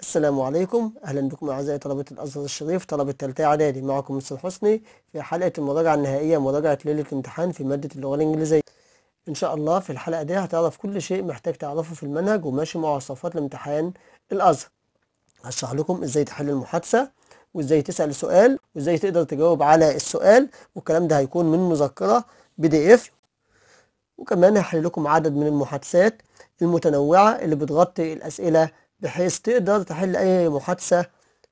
السلام عليكم أهلا بكم أعزائي طلبة الأزهر الشريف طلبة ثالثه إعدادي معكم مستر حسني في حلقة المراجعة النهائية مراجعة ليلة الامتحان في مادة اللغة الإنجليزية إن شاء الله في الحلقة دي هتعرف كل شيء محتاج تعرفه في المنهج وماشي مع صفات الامتحان الأزهر هشرح لكم إزاي تحل المحادثة وإزاي تسأل سؤال وإزاي تقدر تجاوب على السؤال والكلام ده هيكون من مذكرة بي دي إف وكمان هحل لكم عدد من المحادثات المتنوعة اللي بتغطي الأسئلة بحيث تقدر تحل أي محادثة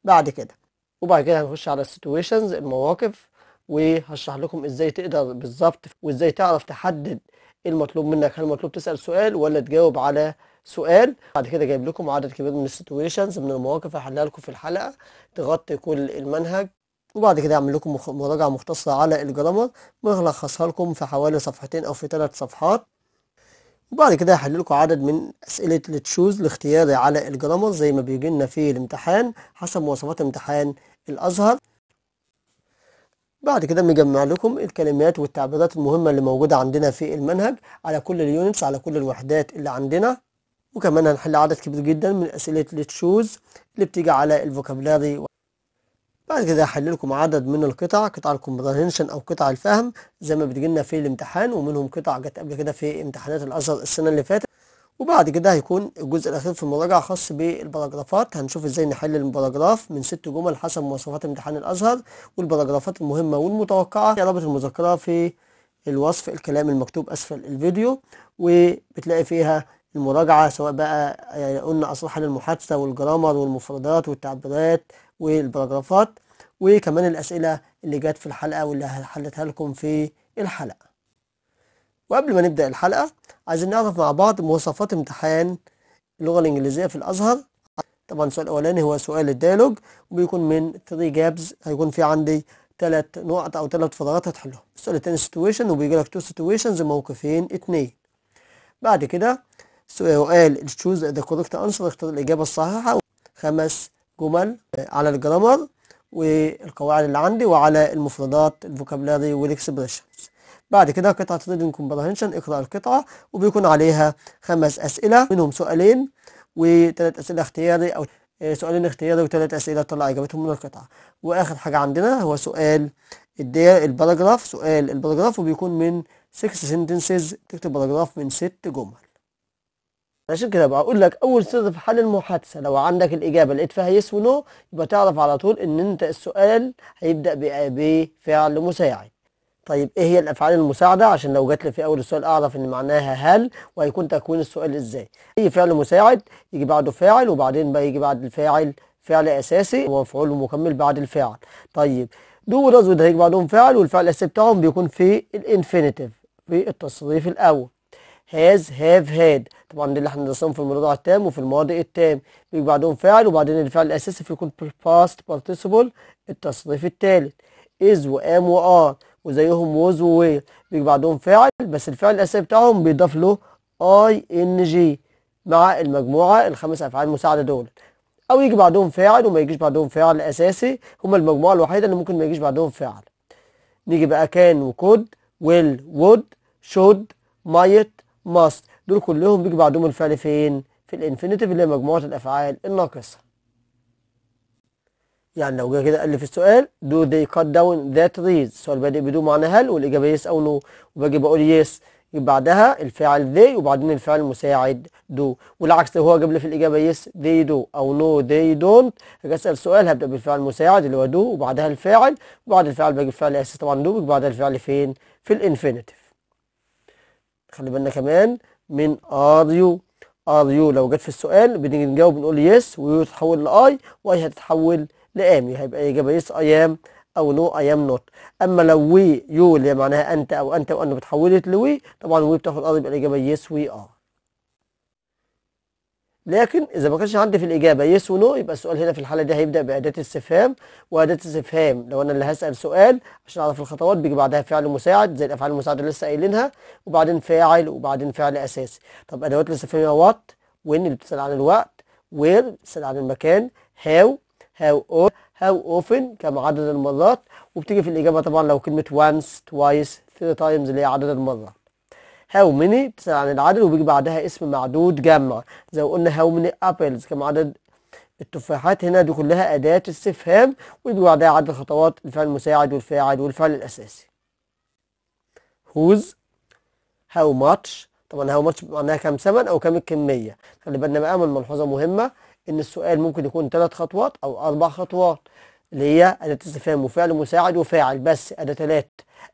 بعد كده وبعد كده هنخش على السيتويشنز المواقف وهشرح لكم ازاي تقدر بالظبط وازاي تعرف تحدد المطلوب منك هل المطلوب تسأل سؤال ولا تجاوب على سؤال بعد كده جايب لكم عدد كبير من السيتويشنز من المواقف هحلها لكم في الحلقة تغطي كل المنهج وبعد كده اعمل لكم مراجعة مختصرة على الجرامر ملخصها لكم في حوالي صفحتين او في ثلاث صفحات وبعد كده هحل لكم عدد من اسئله التشوز لاختياري على الجرامر زي ما بيجي لنا في الامتحان حسب مواصفات امتحان الازهر بعد كده مجمع لكم الكلمات والتعبيرات المهمه اللي موجوده عندنا في المنهج على كل اليونتس على كل الوحدات اللي عندنا وكمان هنحل عدد كبير جدا من اسئله التشوز اللي بتيجي على الفوكابلاري بعد كده هحل لكم عدد من القطع قطع الكومبرهنشن او قطع الفهم زي ما بتجي لنا في الامتحان ومنهم قطع جت قبل كده في امتحانات الازهر السنه اللي فاتت وبعد كده هيكون الجزء الاخير في المراجعه خاص بالبراجرافات هنشوف ازاي نحل البراجراف من ست جمل حسب مواصفات امتحان الازهر والبراجرافات المهمه والمتوقعه رابط المذكره في الوصف الكلام المكتوب اسفل الفيديو وبتلاقي فيها المراجعه سواء بقى يعني قلنا اصل حل المحادثه والجرامر والمفردات والتعبيرات والبراجرافات وكمان الأسئلة اللي جت في الحلقة واللي هحلتها لكم في الحلقة وقبل ما نبدأ الحلقة عايزين نعرف مع بعض مواصفات امتحان اللغة الإنجليزية في الأزهر طبعا السؤال الأولاني هو سؤال الديالوج وبيكون من 3 جابز هيكون في عندي ثلاث نقط أو ثلاث فراغات هتحلهم السؤال الثاني سيتويشن وبيجي لك تو سيتويشنز موقفين اتنين بعد كده سؤال تشوز ذا كوركت أنسر اختار الإجابة الصحيحة خمس جمل آه، على الجرامر والقواعد اللي عندي وعلى المفردات الفوكابلاري والاكسبريشنز بعد كده قطعة ريدنج كومبرهنشن اقرأ القطعة وبيكون عليها خمس أسئلة منهم سؤالين وثلاث أسئلة اختياري أو آه، سؤالين اختياري وثلاث أسئلة طلع إجابتهم من القطعة وآخر حاجة عندنا هو سؤال الدير الباراجراف سؤال الباراجراف وبيكون من 6 sentences تكتب باراجراف من ست جمل عشان كده بقول لك اول صيغه في حل المحادثه لو عندك الاجابه لقيت فيها يس ونو يبقى تعرف على طول ان انت السؤال هيبدا بفعل مساعد طيب ايه هي الافعال المساعده عشان لو جات لي في اول السؤال اعرف ان معناها هل وهيكون تكوين السؤال ازاي اي فعل مساعد يجي بعده فاعل وبعدين بقى يجي بعد الفاعل فعل اساسي ومفعول مكمل بعد الفاعل طيب دو ورز وده هيجي بعدهم فاعل والفعل الاساسي بتاعهم بيكون في الانفينيتيف في التصريف الاول هاز هاف هاد طبعا دي اللي احنا درسناهم في المضارع التام وفي الماضي التام بيجي بعدهم فاعل وبعدين الفعل الاساسي فيكون باست بارتيسيبل التصنيف الثالث از وام وار وزيهم ووز ووير بيجي بعدهم فاعل بس الفعل الاساسي بتاعهم بيضاف له اي ان جي مع المجموعه الخمس افعال المساعده دول او يجي بعدهم فاعل وما يجيش بعدهم فاعل اساسي هما المجموعه الوحيده اللي ممكن ما يجيش بعدهم فاعل نيجي بقى كان وكود ويل وود شود مايت ماست دول كلهم بيجي بعدهم الفعل فين في الانفينيتيف اللي هي مجموعه الافعال الناقصه يعني لو جه كده قال لي في السؤال do they cut down that trees السؤال بادئ بدو معنى هل والاجابه يس او نو وباجي بقول يس بعدها الفعل they وبعدين الفعل المساعد دو والعكس لو هو جاب لي في الاجابه يس they do او نو they don't اجي اسال سؤال هبدا بالفعل المساعد اللي هو دو وبعدها الفاعل وبعد الفعل باجي الفعل الاساسي طبعا دو بعدها الفعل فين في الانفينيتيف خلي بالنا كمان من ار يو ار يو لو جت في السؤال بنيجي نجاوب نقول يس ويو تتحول لاي واي هتتحول لام يعني هيبقى الاجابه يس اي ام او نو اي ام نوت اما لو وي يو اللي معناها انت او انت وانه بتحولت لوي طبعا وي بتاخد ار يبقى الاجابه يس وي ار لكن اذا ما كانش عندي في الاجابه يس ونو يبقى السؤال هنا في الحاله دي هيبدا باداه استفهام واداه استفهام لو انا اللي هسال سؤال عشان اعرف الخطوات بيجي بعدها فعل مساعد زي الافعال المساعده اللي لسه قايلينها وبعدين فاعل وبعدين فعل اساسي طب ادوات الاستفهام هي وات وين اللي بتسال عن الوقت وير بتسال عن المكان هاو هاو او هاو اوفن كم عدد المرات وبتيجي في الاجابه طبعا لو كلمه وانس توايس ثري تايمز اللي هي عدد المرات هاو ميني بتسأل عن يعني العدد وبيجي بعدها اسم معدود جمع زي ما قلنا هاو ميني ابلز كم عدد التفاحات هنا دي كلها أداة استفهام ويجي بعدها عدد خطوات الفعل المساعد والفاعل والفعل الأساسي هوز how much طبعا هاو ماتش معناها كم ثمن او كم الكميه خلي بالنا بقى من ملحوظه مهمه ان السؤال ممكن يكون ثلاث خطوات او اربع خطوات اللي هي اداه استفهام وفعل مساعد وفاعل بس اداه ثلاث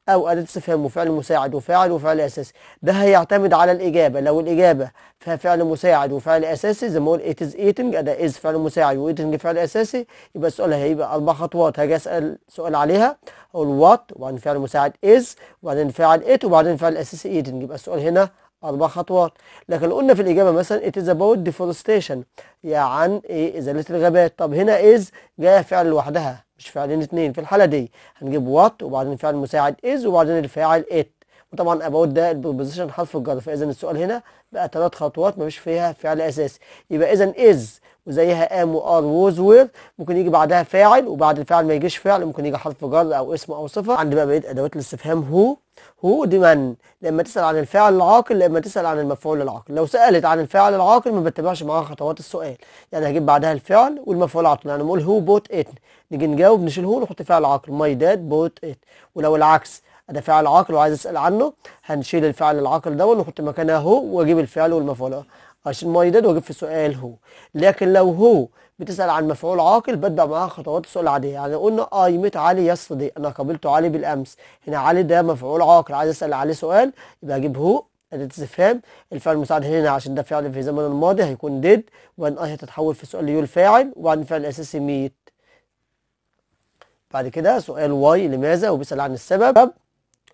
أو أداة استفهام وفعل مساعد وفاعل وفعل أساسي ده هيعتمد على الإجابة لو الإجابة فيها فعل مساعد وفعل أساسي زي ما أقول it is eating أداة is فعل مساعد و eating فعل أساسي يبقى السؤال هيبقى أربع خطوات هاجي أسأل سؤال عليها أقول what وبعدين فعل مساعد is وبعدين فعل it وبعدين فعل أساسي eating يبقى السؤال هنا أربع خطوات لكن لو قلنا في الإجابة مثلا it is about deforestation يعني إيه إزالة الغابات طب هنا is جاية فعل لوحدها مش فعلين اتنين في الحالة دي هنجيب وات وبعدين الفعل المساعد از وبعدين الفاعل ات وطبعا اباوت ده البوزيشن حرف الجر فاذا السؤال هنا بقى ثلاث خطوات مفيش فيها فعل اساسي يبقى اذا از وزيها ام وار ووز وير ممكن يجي بعدها فاعل وبعد الفاعل ما يجيش فعل ممكن يجي حرف جر او اسم او صفه عند بقى بقيه ادوات الاستفهام هو هو دي من لما تسال عن الفاعل العاقل لما تسال عن المفعول العاقل لو سالت عن الفاعل العاقل ما بتبعش معاها خطوات السؤال يعني هجيب بعدها الفعل والمفعول العاقل يعني بقول هو بوت ات نيجي نجاوب نشيله نحط فعل عقل ماي داد بوت ات ولو العكس ده فعل عقل وعايز اسال عنه هنشيل الفعل العقل ده ونحط مكانه هو واجيب الفعل والمفعول عشان ماي داد واجيب في سؤال هو لكن لو هو بتسال عن مفعول عاقل بتبع معاها خطوات السؤال العاديه يعني قلنا اي ميت علي يستدي انا قابلت علي بالامس هنا علي ده مفعول عاقل عايز اسال عليه سؤال يبقى اجيب هو اداه استفهام الفعل المساعد هنا عشان ده فعل في زمن الماضي هيكون ديد وبعدين اي هتتحول في سؤال ليو الفاعل وبعدين الفعل الاساسي ميت بعد كده سؤال واي لماذا وبيسأل عن السبب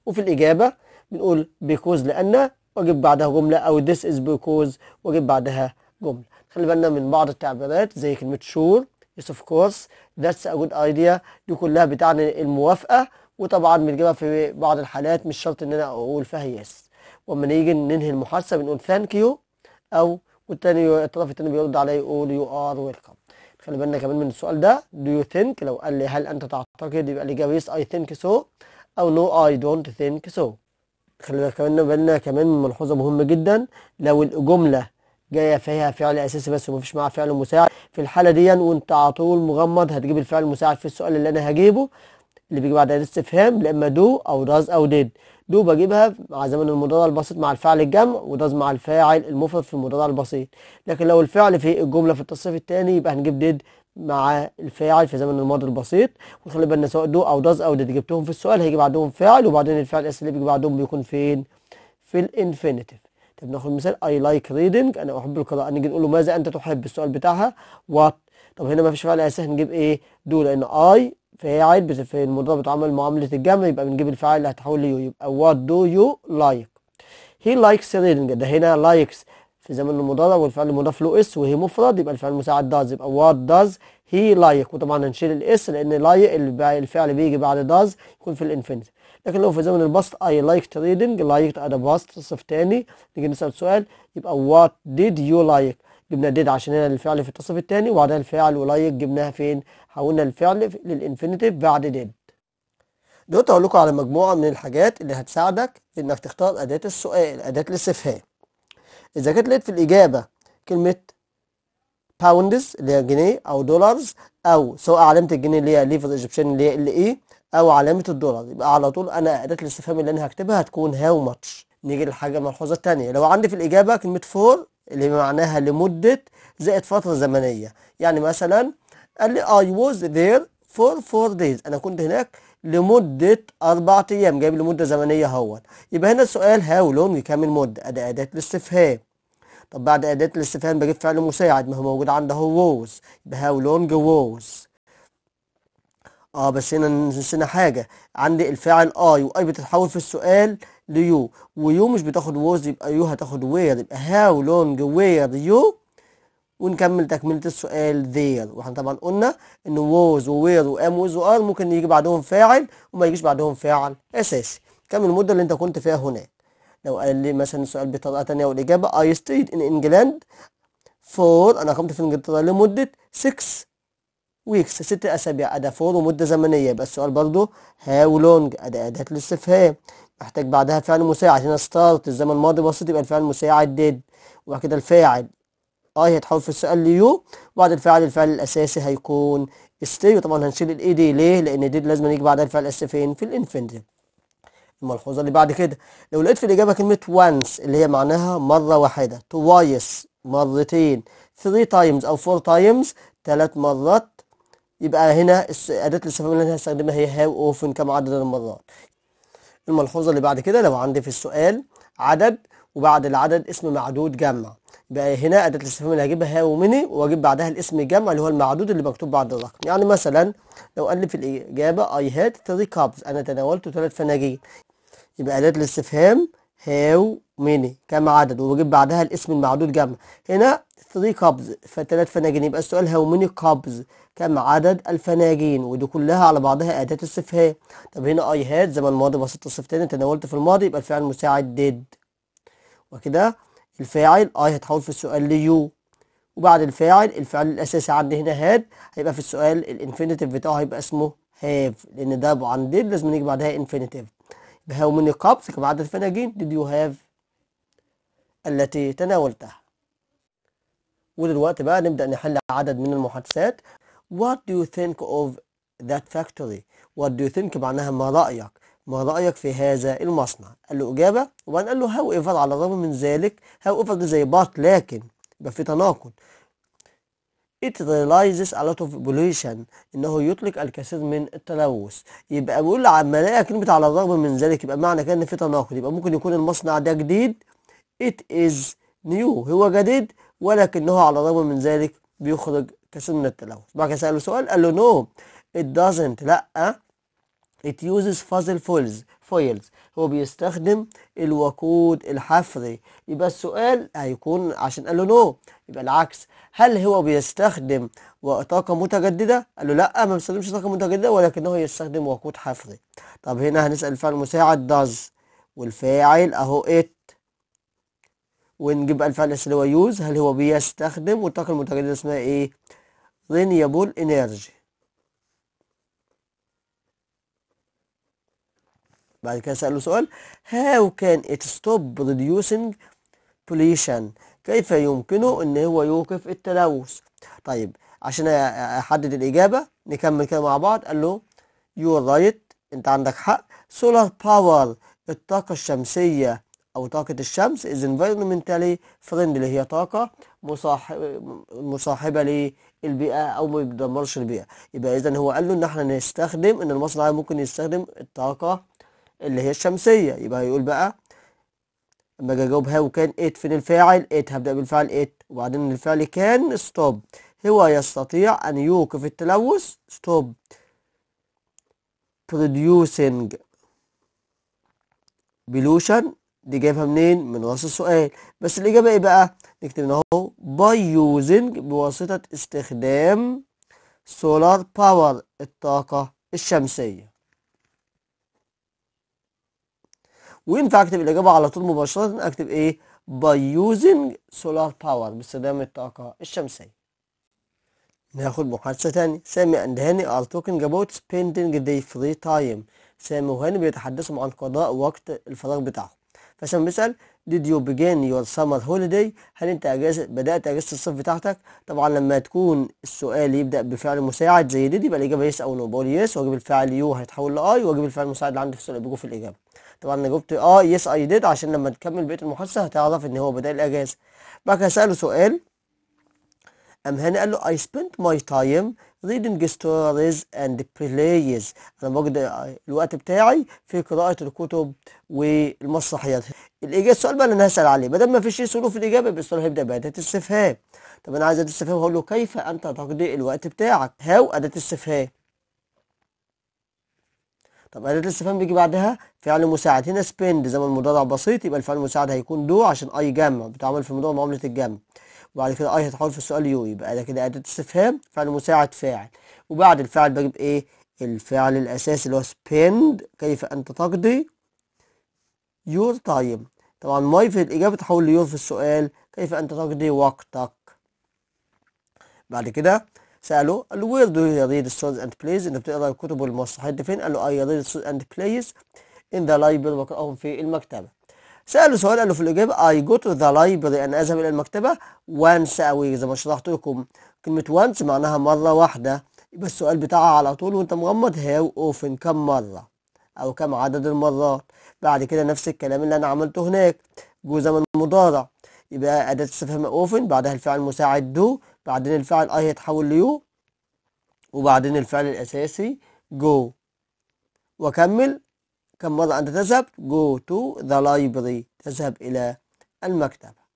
وفي الإجابة بنقول بيكوز لأن وأجيب بعدها جملة أو this is because وأجيب بعدها جملة خلي بالنا من بعض التعبيرات زي كلمة شور yes of course that's a good idea دي كلها بتعني الموافقة وطبعا بنجيبها في بعض الحالات مش شرط إن أنا أقول فيها يس وأما نيجي ننهي المحادثة بنقول ثانك يو أو والتاني الطرف التاني بيرد عليه يقول يو ار ويلكم خلي بالنا كمان من السؤال ده do you think لو قال لي هل انت تعتقد يبقى الاجابه yes I think so او no I don't think so خلي بالك كمان بالنا كمان من ملحوظه مهمه جدا لو الجمله جايه فيها فعل اساسي بس ومفيش معاها فعل مساعد في الحاله دي وانت على طول مغمض هتجيب الفعل المساعد في السؤال اللي انا هجيبه اللي بيجي بعد الاستفهام لا اما do او does او did دو بجيبها مع زمن المضارع البسيط مع الفعل الجمع وداز مع الفاعل المفرد في المضارع البسيط لكن لو الفعل في الجملة في التصريف الثاني يبقى هنجيب ديد مع الفاعل في زمن الماضي البسيط وخلي بالنا سواء دو او داز او ديد جبتهم في السؤال هيجي بعدهم فعل وبعدين الفعل الاساسي اللي بيجي بعدهم بيكون فين في الانفينيتيف طب ناخد مثال اي لايك ريدنج انا احب القراءه نيجي نقول له ماذا انت تحب السؤال بتاعها وات طب هنا ما فيش فعل اساسي هنجيب ايه دو لان اي فهي عيب في المضارع بتعامل معاملة الجمع يبقى بنجيب الفاعل اللي هتحول ليو يبقى what do you like he likes reading ده هنا likes في زمن المضارع والفعل المضاف له اس وهي مفرد يبقى الفعل المساعد does يبقى what does he like وطبعا هنشيل الاس لان like الفعل بيجي بعد does يكون في الانفينيتي لكن لو في زمن البسط I liked reading liked at a past صف تاني نيجي نسأل سؤال يبقى what did you like جبنا ديد عشان هنا الفعل في التصريف الثاني وبعدها الفعل ولايك جبناها فين حولنا الفعل للانفينيتيف بعد ديد دلوقتي هقول لكم على مجموعه من الحاجات اللي هتساعدك انك تختار اداه السؤال اداه الاستفهام اذا كانت لقيت في الاجابه كلمه باوندز اللي هي جنيه او دولارز او سواء علامه الجنيه اللي هي ليفر ايجيبشن اللي هي ال اي e، او علامه الدولار يبقى على طول انا اداه الاستفهام اللي انا هكتبها هتكون هاو ماتش نيجي للحاجه الملحوظه الثانيه لو عندي في الاجابه كلمه فور اللي معناها لمدة زائد فترة زمنية يعني مثلا قال لي I was there for four days أنا كنت هناك لمدة أربعة أيام جايب لي مدة زمنية اهوت يبقى هنا السؤال هاو لونج كام المدة أداة أداة الاستفهام طب بعد أداة الاستفهام بجيب فعل مساعد ما هو موجود عنده was يبقى هاو لونج was اه بس هنا نسينا حاجة عندي الفاعل اي واي بتتحول في السؤال ليو ويو مش بتاخد ووز يبقى يو هتاخد وير يبقى هاو لونج وير يو ونكمل تكملة السؤال there واحنا طبعا قلنا ان was وwere وام was وار ممكن يجي بعدهم فاعل وما يجيش بعدهم فاعل اساسي كم المدة اللي انت كنت فيها هناك لو قال لي مثلا السؤال بطريقة تانية والإجابة I stayed in England for أنا قمت في إنجلترا لمدة 6 weeks ست أسابيع ادا فور ومدة زمنية يبقى السؤال برضه how long أداة أداة الاستفهام احتاج بعدها فعل مساعد هنا ستارت الزمن الماضي بسيط يبقى الفعل المساعد ديد وبعد كده الفاعل اي هيتحول في السؤال ليو وبعد الفاعل الفعل الاساسي هيكون ستي وطبعا هنشيل الاي دي ليه لان ديد لازم يجي بعدها الفعل الاساسي فين في الانفنتيف الملحوظه اللي بعد كده لو لقيت في الاجابه كلمه once اللي هي معناها مره واحده twice مرتين 3 times او 4 times ثلاث مرات يبقى هنا اداه الاستفهام اللي انا هستخدمها هي هاو اوفن كم عدد المرات الملحوظة اللي بعد كده لو عندي في السؤال عدد وبعد العدد اسم معدود جمع يبقى هنا أداة الاستفهام اللي هجيبها هاو مني وأجيب بعدها الاسم الجمع اللي هو المعدود اللي مكتوب بعد الرقم يعني مثلا لو قال لي في الإجابة I had three cups أنا تناولت ثلاث فناجين يبقى أداة الاستفهام هاو ميني كم عدد وبجيب بعدها الاسم المعدود جمع هنا 3 كابز فثلاث فناجين يبقى السؤال هاو ميني كابز كم عدد الفناجين ودي كلها على بعضها أداة استفهام طب هنا أي هاد زمن ماضي بسيط الصفتين تناولت في الماضي يبقى الفعل مساعد ديد وكده الفاعل أي هتحول في السؤال ليو وبعد الفاعل الفعل الأساسي عندي هنا هاد هيبقى في السؤال الانفينيتيف بتاعه هيبقى اسمه هاف لأن ده عن ديد لازم نيجي بعدها انفينيتيف يبقى هاو ماني كابس كم عدد الفناجين did you have التي تناولتها ودلوقتي بقى نبدأ نحل عدد من المحادثات what do you think of that factory what do you think معناها ما رأيك ما رأيك في هذا المصنع قال له إجابة وبعدين قال له إيفر على الرغم من ذلك هاو إيفر زي بات لكن يبقى في تناقض it realizes a lot of pollution انه يطلق الكثير من التلوث يبقى بيقول عما الاقي كلمه على الرغم من ذلك يبقى معنى كده ان في تناقض يبقى ممكن يكون المصنع ده جديد it is new هو جديد ولكنه على الرغم من ذلك بيخرج كسنة التلوث بعد كده سأله سؤال قال له نو ات دازنت لأ ات يوزز فازل فولز فويلز هو بيستخدم الوقود الحفري يبقى السؤال هيكون عشان قال له نو يبقى العكس هل هو بيستخدم طاقة متجددة قال له لا ما بيستخدمش طاقة متجددة ولكنه يستخدم وقود حفري طب هنا هنسأل الفعل المساعد داز والفاعل اهو ات ونجيب الفعل اللي هو يوز هل هو بيستخدم والطاقة المتجددة اسمها ايه renewable انرجي بعد كده سأله سؤال how can it stop reducing pollution كيف يمكنه ان هو يوقف التلوث طيب عشان احدد الاجابه نكمل كده مع بعض قال له يو رايت انت عندك حق سولار باور الطاقه الشمسيه او طاقه الشمس از انفيرمنتالي فريندلي هي طاقه مصاحبه مصاحبه البيئه او ما بيدمرش البيئه يبقى اذا هو قال له ان احنا نستخدم ان المصنع ممكن يستخدم الطاقه اللي هي الشمسيه يبقى هيقول بقى لما اجي اجاوب هاو كان ات إيه فين الفاعل ات إيه هبدا بالفعل ات إيه؟ وبعدين الفعل كان ستوب هو يستطيع ان يوقف التلوث ستوب producing pollution دي جايبها منين من راس السؤال بس الاجابه ايه بقى نكتب ان هو باي يوزنج بواسطة استخدام سولار باور الطاقة الشمسية وينفع اكتب الاجابة على طول مباشرة اكتب ايه باي يوزنج سولار باور باستخدام الطاقة الشمسية ناخد محادثة تانية سامي أند هاني are talking about spending their free time سامي وهاني بيتحدثوا عن قضاء وقت الفراغ بتاعهم فسامي بيسأل did you begin your summer holiday هل انت اجازه بدات اجازه الصيف بتاعتك طبعا لما تكون السؤال يبدا بفعل مساعد زي دي يبقى الاجابه يس او نو بقول يس واجيب الفعل يو هيتحول لاي واجيب الفعل المساعد اللي عندي في السؤال بيجوا في الاجابه طبعا انا جبت اه يس اي ديد عشان لما تكمل بقيه المحادثه هتعرف ان هو بدا الاجازه بعد كده ساله سؤال قام هاني قال له I spent my time reading stories and plays انا بقضي الوقت بتاعي في قراءه الكتب والمسرحيات الاجابه السؤال بقى اللي انا هسال عليه ما دام ما فيش في الاجابه يبقى السؤال هيبدا باداه استفهام طب انا عايز اداه استفهام هقول له كيف انت تقضي الوقت بتاعك هاو اداه استفهام طب أداة الاستفهام بيجي بعدها فعل مساعد هنا زي زمن مضارع بسيط يبقى الفعل المساعد هيكون دو عشان اي جمع بتعمل في موضوع معاملة الجمع وبعد كده اي آه، هتحول في السؤال يو يبقى ده كده اداة استفهام فعل مساعد فاعل وبعد الفعل بجيب ايه الفعل الاساسي اللي هو spend كيف انت تقضي your time طبعا ماي في الاجابه تحول ليور في السؤال كيف انت تقضي وقتك بعد كده سأله قال له where do you read stories and plays انت بتقرا الكتب والمسرحيات دي فين قال له I read stories and plays in the library بقراهم في المكتبه سأله سؤال قال له في الإجابة I go to the library أنا أذهب إلى المكتبة once a week زي ما شرحت لكم كلمة once معناها مرة واحدة يبقى السؤال بتاعها على طول وأنت مغمض هاو أوفن كم مرة أو كم عدد المرات بعد كده نفس الكلام اللي أنا عملته هناك جو زمن مضارع يبقى أداة استفهام أوفن بعدها الفعل مساعد دو بعدين الفعل I هيتحول ليو وبعدين الفعل الأساسي جو وأكمل كم مرة أنت تذهب go to the library تذهب إلى المكتبة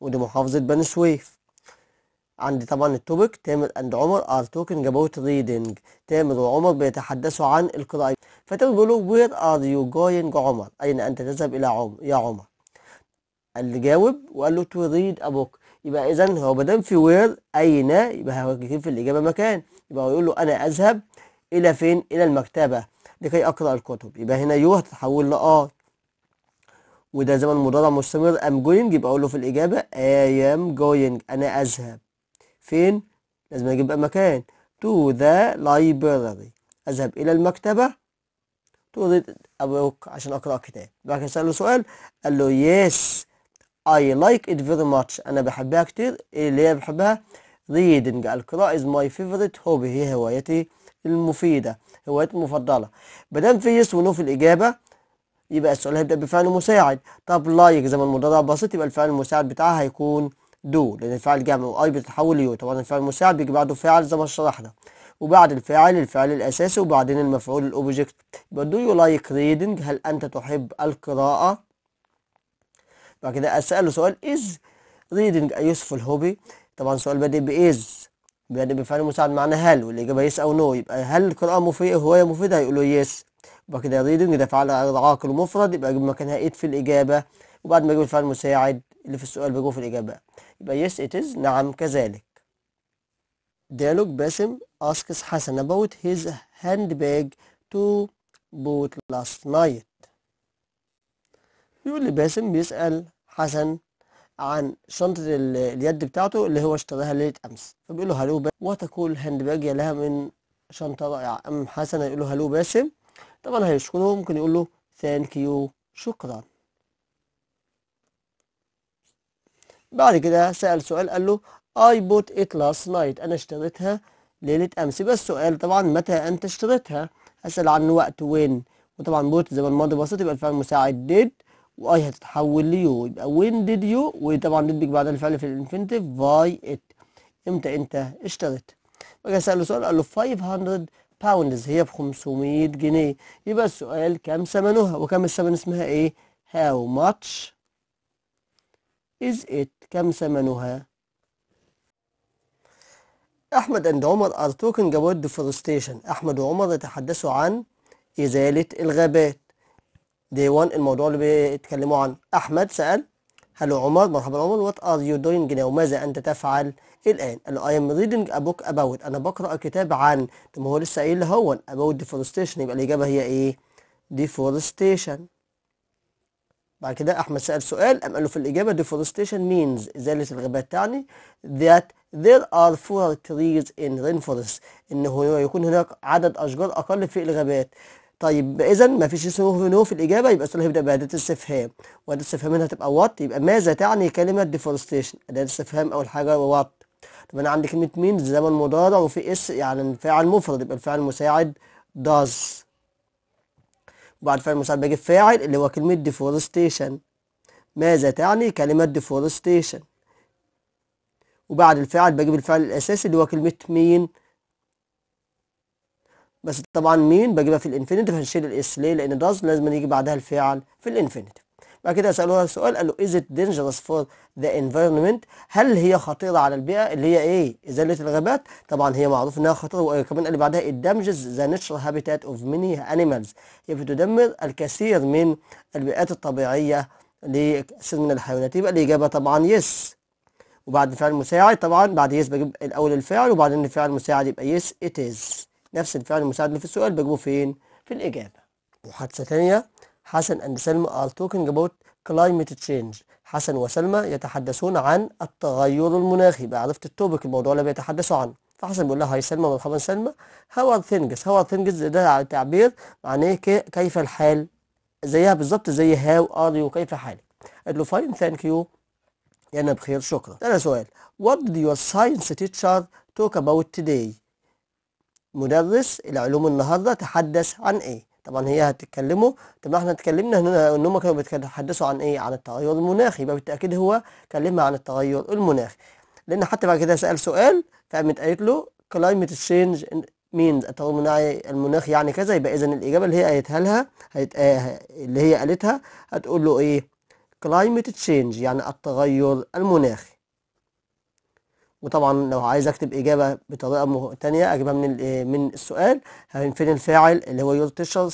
ودي محافظة بني سويف عندي طبعا التوبيك تامر اند عمر ار talking اباوت reading تامر وعمر بيتحدثوا عن القراءة فتامر بيقول له where are you going عمر اين انت تذهب الى عمر يا عمر قال لي جاوب وقال له to read a book يبقى اذا هو ما دام في وير اين يبقى هو في الاجابه مكان يبقى هو يقول له انا اذهب إلى فين؟ إلى المكتبة لكي أقرأ الكتب يبقى هنا يو هتتحول لآر وده زمن مضارع مستمر أم جوينج يبقى أقول له في الإجابة أي أم جوينج أنا أذهب فين؟ لازم أجيب بقى مكان to the library أذهب إلى المكتبة to read a book عشان أقرأ كتاب بعد كده سأله سؤال قال له يس I like it very much أنا بحبها كتير إيه اللي هي بحبها reading القراءة is my favorite hobby هي هوايتي المفيدة هوايات المفضلة بدل في يس ونو في الإجابة يبقى السؤال هيبدأ بفعل مساعد طب لايك زي ما المضارع بسيط يبقى الفعل المساعد بتاعها هيكون دو لأن الفعل جمع وأي بتتحول ليو طبعا الفعل المساعد بيجي بعده فاعل زي ما شرحنا وبعد الفاعل الفعل الأساسي وبعدين المفعول الأوبجكت يبقى دو يو لايك ريدنج هل أنت تحب القراءة بعد كده أسأله سؤال إز ريدنج أيوسف الهوبي طبعا سؤال بادئ بإز بيدب بفعل مساعد معنى هل والإجابة يس أو نو يبقى هل القراءة مفيدة هواية مفيدة هيقولوا يس يبقى كده ريدنج ده فعل عاقل ومفرد يبقى يجيب مكانها إيد في الإجابة وبعد ما يجيب الفعل المساعد اللي في السؤال بيجيبه في الإجابة يبقى يس إت إز نعم كذلك ديالوج باسم اسكس حسن about his handbag to boot last night بيقول لي باسم بيسأل حسن عن شنطة اليد بتاعته اللي هو اشتراها ليلة أمس فبيقول له هلو وتكون الهاندباج لها من شنطة رائعة أم حسن يقول له هلو باسم طبعا هيشكره ممكن يقول له ثانك يو شكرا بعد كده سأل سؤال قال له I bought it last night أنا اشتريتها ليلة أمس بس السؤال طبعا متى أنت اشتريتها أسأل عن وقت وين وطبعا بوت زي ما الماضي بسيط يبقى الفعل مساعد did واي هتتحول ليو يبقى وين ديد يو وطبعا تدبك بعدها الفعل في الانفينيتيف باي ات امتى انت اشتريت بقى سأله سؤال قال له 500 باوندز هي ب 500 جنيه يبقى السؤال كم ثمنها وكم الثمن اسمها ايه هاو ماتش از ات كم ثمنها احمد اند عمر ار توكينج اباوت ديفورستيشن احمد وعمر يتحدثوا عن ازاله الغابات دي 1 الموضوع اللي بيتكلموا عنه احمد سال هلو عمر مرحبا عمر وات ار يو دوينج ناو ماذا انت تفعل الان قال له اي ام ريدنج ا بوك اباوت انا بقرا كتاب عن طب ما هو لسه قايل هو اباوت ديفورستيشن يبقى الاجابه هي ايه ديفورستيشن بعد كده احمد سال سؤال قام قال له في الاجابه ديفورستيشن مينز ازاله الغابات تعني ذات there are fewer trees in rainforest ان هو يكون هناك عدد اشجار اقل في الغابات طيب إذا ما فيش اسمه نو في الإجابة يبقى السؤال هيبدأ بأداة استفهام وأداة الاستفهام هنا هتبقى وات يبقى ماذا تعني كلمة ديفورستيشن أداة استفهام أول حاجة وات طب أنا عندي كلمة مين زمن مضارع وفي اس يعني فاعل مفرد يبقى الفاعل المساعد داز وبعد فعل المساعد بجيب فاعل اللي هو كلمة ديفورستيشن ماذا تعني كلمة ديفورستيشن وبعد الفاعل بجيب الفعل الأساسي اللي هو كلمة مين بس طبعا مين بجيبها في الانفينيتيف هنشيل الاس ليه لان داز لازم يجي بعدها الفعل في الانفينيتيف بعد كده سالوها سؤال قال له از ات دينجرس فور ذا انفايرمنت هل هي خطيره على البيئه اللي هي ايه ازاله الغابات طبعا هي معروف انها خطيره وكمان اللي بعدها دامجز ذا ناتشرال هابيتات اوف ميني انيمالز هي بتدمر الكثير من البيئات الطبيعيه لكثير من الحيوانات يبقى الاجابه طبعا يس وبعد فعل مساعد طبعا بعد يس بجيب الاول الفعل وبعدين الفعل المساعد يبقى يس ات از نفس الفعل المساعد في السؤال بجيبه فين في الإجابة محادثة تانية حسن أند سلمى are talking about climate change حسن وسلمى يتحدثون عن التغير المناخي بقى عرفت التوبك الموضوع اللي بيتحدثوا عنه فحسن بيقول لها هاي سلمى مرحبا سلمى هاو ار ثينجز هاو ار ثينجز ده تعبير معناه كيف الحال زيها بالظبط زي هاو ار يو كيف حالك قال له فاين ثانك يو انا بخير شكرا ثاني سؤال وات دي يور ساينس تيتشر توك اباوت توداي مدرس العلوم النهارده تحدث عن ايه طبعا هي هتتكلموا طب احنا اتكلمنا هنا ان هم كانوا بيتحدثوا عن ايه عن التغير المناخي يبقى بالتاكيد هو كلمها عن التغير المناخي لان حتى بعد كده سال سؤال فقامت قالت له كلايمت تشينج مينز التغير المناخي يعني كذا يبقى اذا الاجابه اللي هي قالتها لها آه، اللي هي قالتها هتقول له ايه كلايمت تشينج يعني التغير المناخي وطبعا لو عايز اكتب اجابه بطريقه ثانيه اجيبها من إيه، من السؤال فين الفاعل اللي هو يور تيشر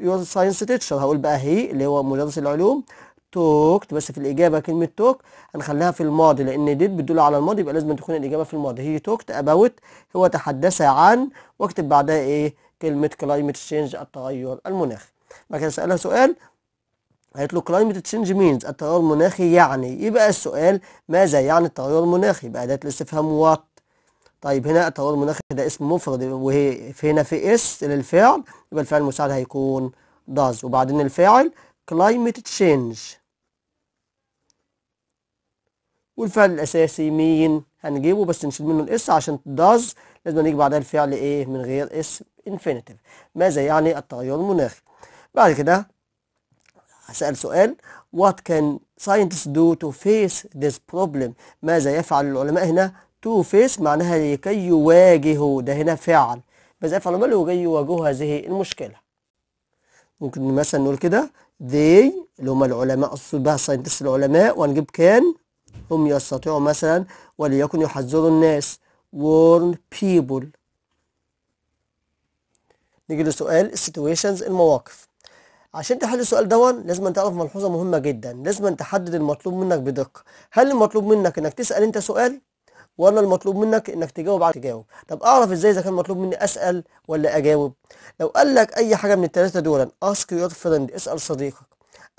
يور ساينس تيشر هقول بقى هي اللي هو مدرس العلوم توكت بس في الاجابه كلمه توك هنخليها في الماضي لان ديت بتدل على الماضي يبقى لازم تكون الاجابه في الماضي هي توكت اباوت هو تحدث عن واكتب بعدها ايه كلمه كلايمت تشينج التغير المناخي بعد كده سؤال قالت له climate change means التغير المناخي يعني يبقى السؤال ماذا يعني التغير المناخي يبقى أداة الاستفهام وات طيب هنا التغير المناخي ده اسم مفرد وهي في هنا في اس للفعل يبقى الفعل المساعد هيكون داز وبعدين الفاعل climate change والفعل الأساسي مين هنجيبه بس نشيل منه الاس عشان داز لازم نيجي بعدها الفعل ايه من غير اس infinitive ماذا يعني التغير المناخي بعد كده هسأل سؤال what can scientists do to face this problem ماذا يفعل العلماء هنا to face معناها لكي يواجهوا ده هنا فعل ماذا يفعل العلماء لكي يواجهوا هذه المشكلة ممكن مثلا نقول كده they اللي هم العلماء أقصد بها scientists العلماء وهنجيب can هم يستطيعوا مثلا وليكن يحذروا الناس warn people نيجي لسؤال situations المواقف عشان تحل السؤال دون لازم أن تعرف ملحوظة مهمة جدا لازم أن تحدد المطلوب منك بدقة هل المطلوب منك انك تسأل انت سؤال ولا المطلوب منك انك تجاوب على تجاوب طب اعرف ازاي اذا كان مطلوب مني اسال ولا اجاوب لو قال لك اي حاجه من الثلاثه دول اسك يور فريند اسال صديقك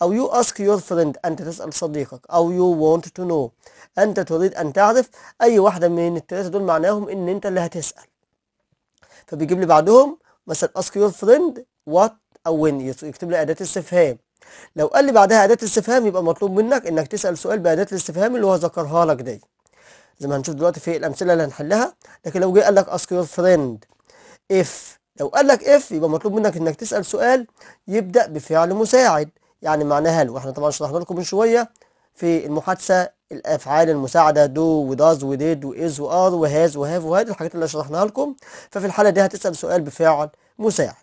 او you ask your friend انت تسال صديقك او يو want تو نو انت تريد ان تعرف اي واحده من الثلاثه دول معناهم ان انت اللي هتسال فبيجيب لي بعدهم مثلا اسك يور فريند وات أو وين يكتب لي أداة استفهام لو قال لي بعدها أداة استفهام يبقى مطلوب منك إنك تسأل سؤال بأداة الاستفهام اللي هو ذكرها لك دي زي ما هنشوف دلوقتي في الأمثلة اللي هنحلها لكن لو جه قال لك اسك يور فريند اف لو قال لك اف يبقى مطلوب منك إنك تسأل سؤال يبدأ بفعل مساعد يعني معناها لو واحنا طبعا شرحنا لكم من شوية في المحادثة الافعال المساعده دو وداز وديد واز وار وهاز وهاف وهذه الحاجات اللي شرحناها لكم ففي الحاله دي هتسال سؤال بفعل مساعد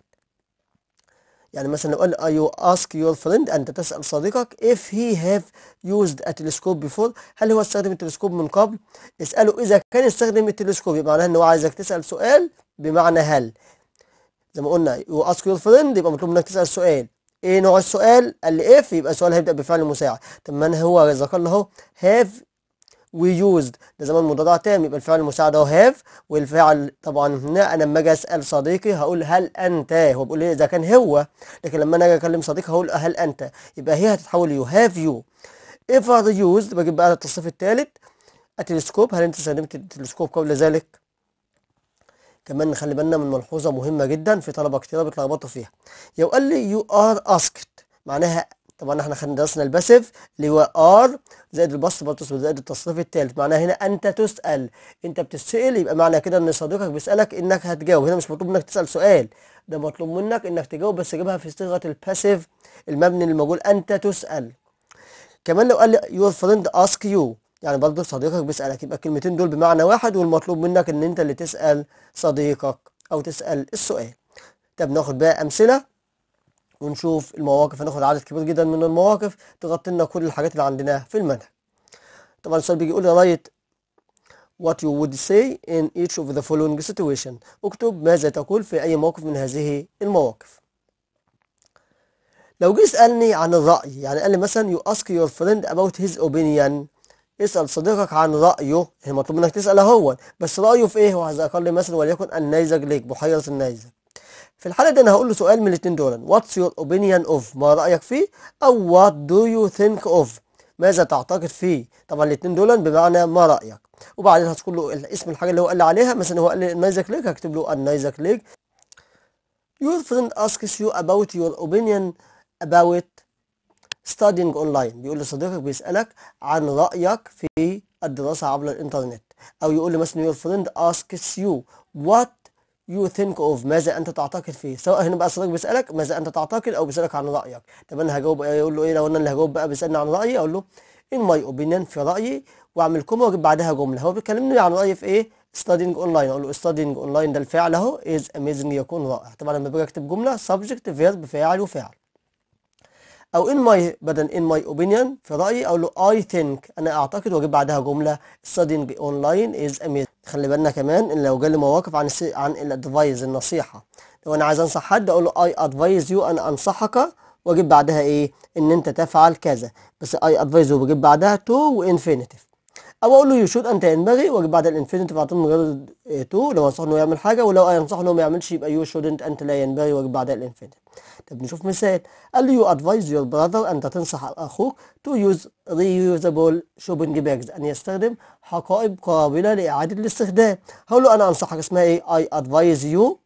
يعني مثلا لو قال you ask your friend أنت تسأل صديقك if he have used a telescope before هل هو استخدم التلسكوب من قبل؟ اسأله إذا كان استخدم التلسكوب يبقى معناها إن هو عايزك تسأل سؤال بمعنى هل زي ما قلنا يو ask your friend يبقى مطلوب منك تسأل سؤال ايه نوع السؤال؟ قال لي if يبقى السؤال هيبدأ بفعل مساعد طب ما هو ذكر له have ده زمان مضارع تام يبقى الفعل المساعد اهو هاف والفعل طبعا هنا انا لما اجي اسال صديقي هقول هل انت هو بيقول لي اذا كان هو لكن لما انا اجي اكلم صديقي هقول هل انت يبقى هي هتتحول يو هاف يو if are used بجيب بقى التصنيف الثالث التلسكوب هل انت استخدمت التلسكوب قبل ذلك كمان نخلي بالنا من ملحوظه مهمه جدا في طلبه كتير بيتلخبطوا فيها يو قال لي يو ار اسكت معناها طبعا احنا درسنا الباسيف اللي هو ار زائد البسط زائد التصريف الثالث معناها هنا انت تسال انت بتسال يبقى معنى كده ان صديقك بيسالك انك هتجاوب هنا مش مطلوب منك تسال سؤال ده مطلوب منك انك تجاوب بس جيبها في صيغه الباسيف المبني للمجهول انت تسال كمان لو قال يور فريند اسك يو يعني برضه صديقك بيسالك يبقى الكلمتين دول بمعنى واحد والمطلوب منك ان انت اللي تسال صديقك او تسال السؤال طب ناخد بقى امثله ونشوف المواقف هناخد عدد كبير جدا من المواقف تغطي لنا كل الحاجات اللي عندنا في المنهج طبعا السؤال بيجي يقول رايت what you would say in each of the following situation اكتب ماذا تقول في اي موقف من هذه المواقف لو جه سألني عن الرأي يعني قال لي مثلا you ask your friend about his opinion اسأل صديقك عن رأيه هي مطلوب منك تسال هو بس رأيه في ايه وهذا قال لي مثلا وليكن النيزك ليك بحيرة النيزك في الحالة دي أنا هقول له سؤال من الاتنين دول واتس يور اوبينيون اوف ما رأيك فيه أو وات دو يو ثينك اوف ماذا تعتقد فيه طبعا الاتنين دول بمعنى ما رأيك وبعدين هذكر له اسم الحاجة اللي هو قال لي عليها مثلا هو قال لي نايزك ليك هكتب له نايزك ليك your friend asks you about your opinion about studying online بيقول لصديقك بيسألك عن رأيك في الدراسة عبر الإنترنت أو يقول لي مثلا your friend asks you what يو ثينك اوف ماذا انت تعتقد فيه سواء هنا بقى صديق بيسالك ماذا انت تعتقد او بيسالك عن رايك طب انا هجاوب إيه؟ يقول له ايه لو انا اللي هجاوب بقى بيسالني عن رايي اقول له ان ماي اوبينيون في رايي واعمل كوما واجيب بعدها جمله هو بيكلمني عن رايي في ايه studying لاين اقول له studying لاين ده الفعل اهو is amazing يكون رائع طبعا لما باجي اكتب جمله subject verb فاعل وفاعل أو in my بدل in my opinion في رأيي أقول له I think أنا أعتقد وأجيب بعدها جملة studying online is amazing خلي بالنا كمان إن لو جالي مواقف عن السي... عن الادفايز النصيحة لو أنا عايز أنصح حد أقول له I advise you أنا أنصحك وأجيب بعدها إيه إن أنت تفعل كذا بس I advise you بجيب بعدها to وإنفينيتيف او اقول له شود انت ينبغي واجيب بعد الانفينيتيف على طول من غير تو لو انصحه انه يعمل حاجه ولو انصحه انه ما يعملش يبقى يو شود انت لا ينبغي واجيب بعدها الانفينيتيف طب نشوف مثال قال له يو ادفايز يور براذر أنت تنصح أخوك تو يوز ريوزابل شوبينج باجز أن يستخدم حقائب قابلة لإعادة الاستخدام هقول له أنا أنصحك اسمها إيه اي ادفايز يو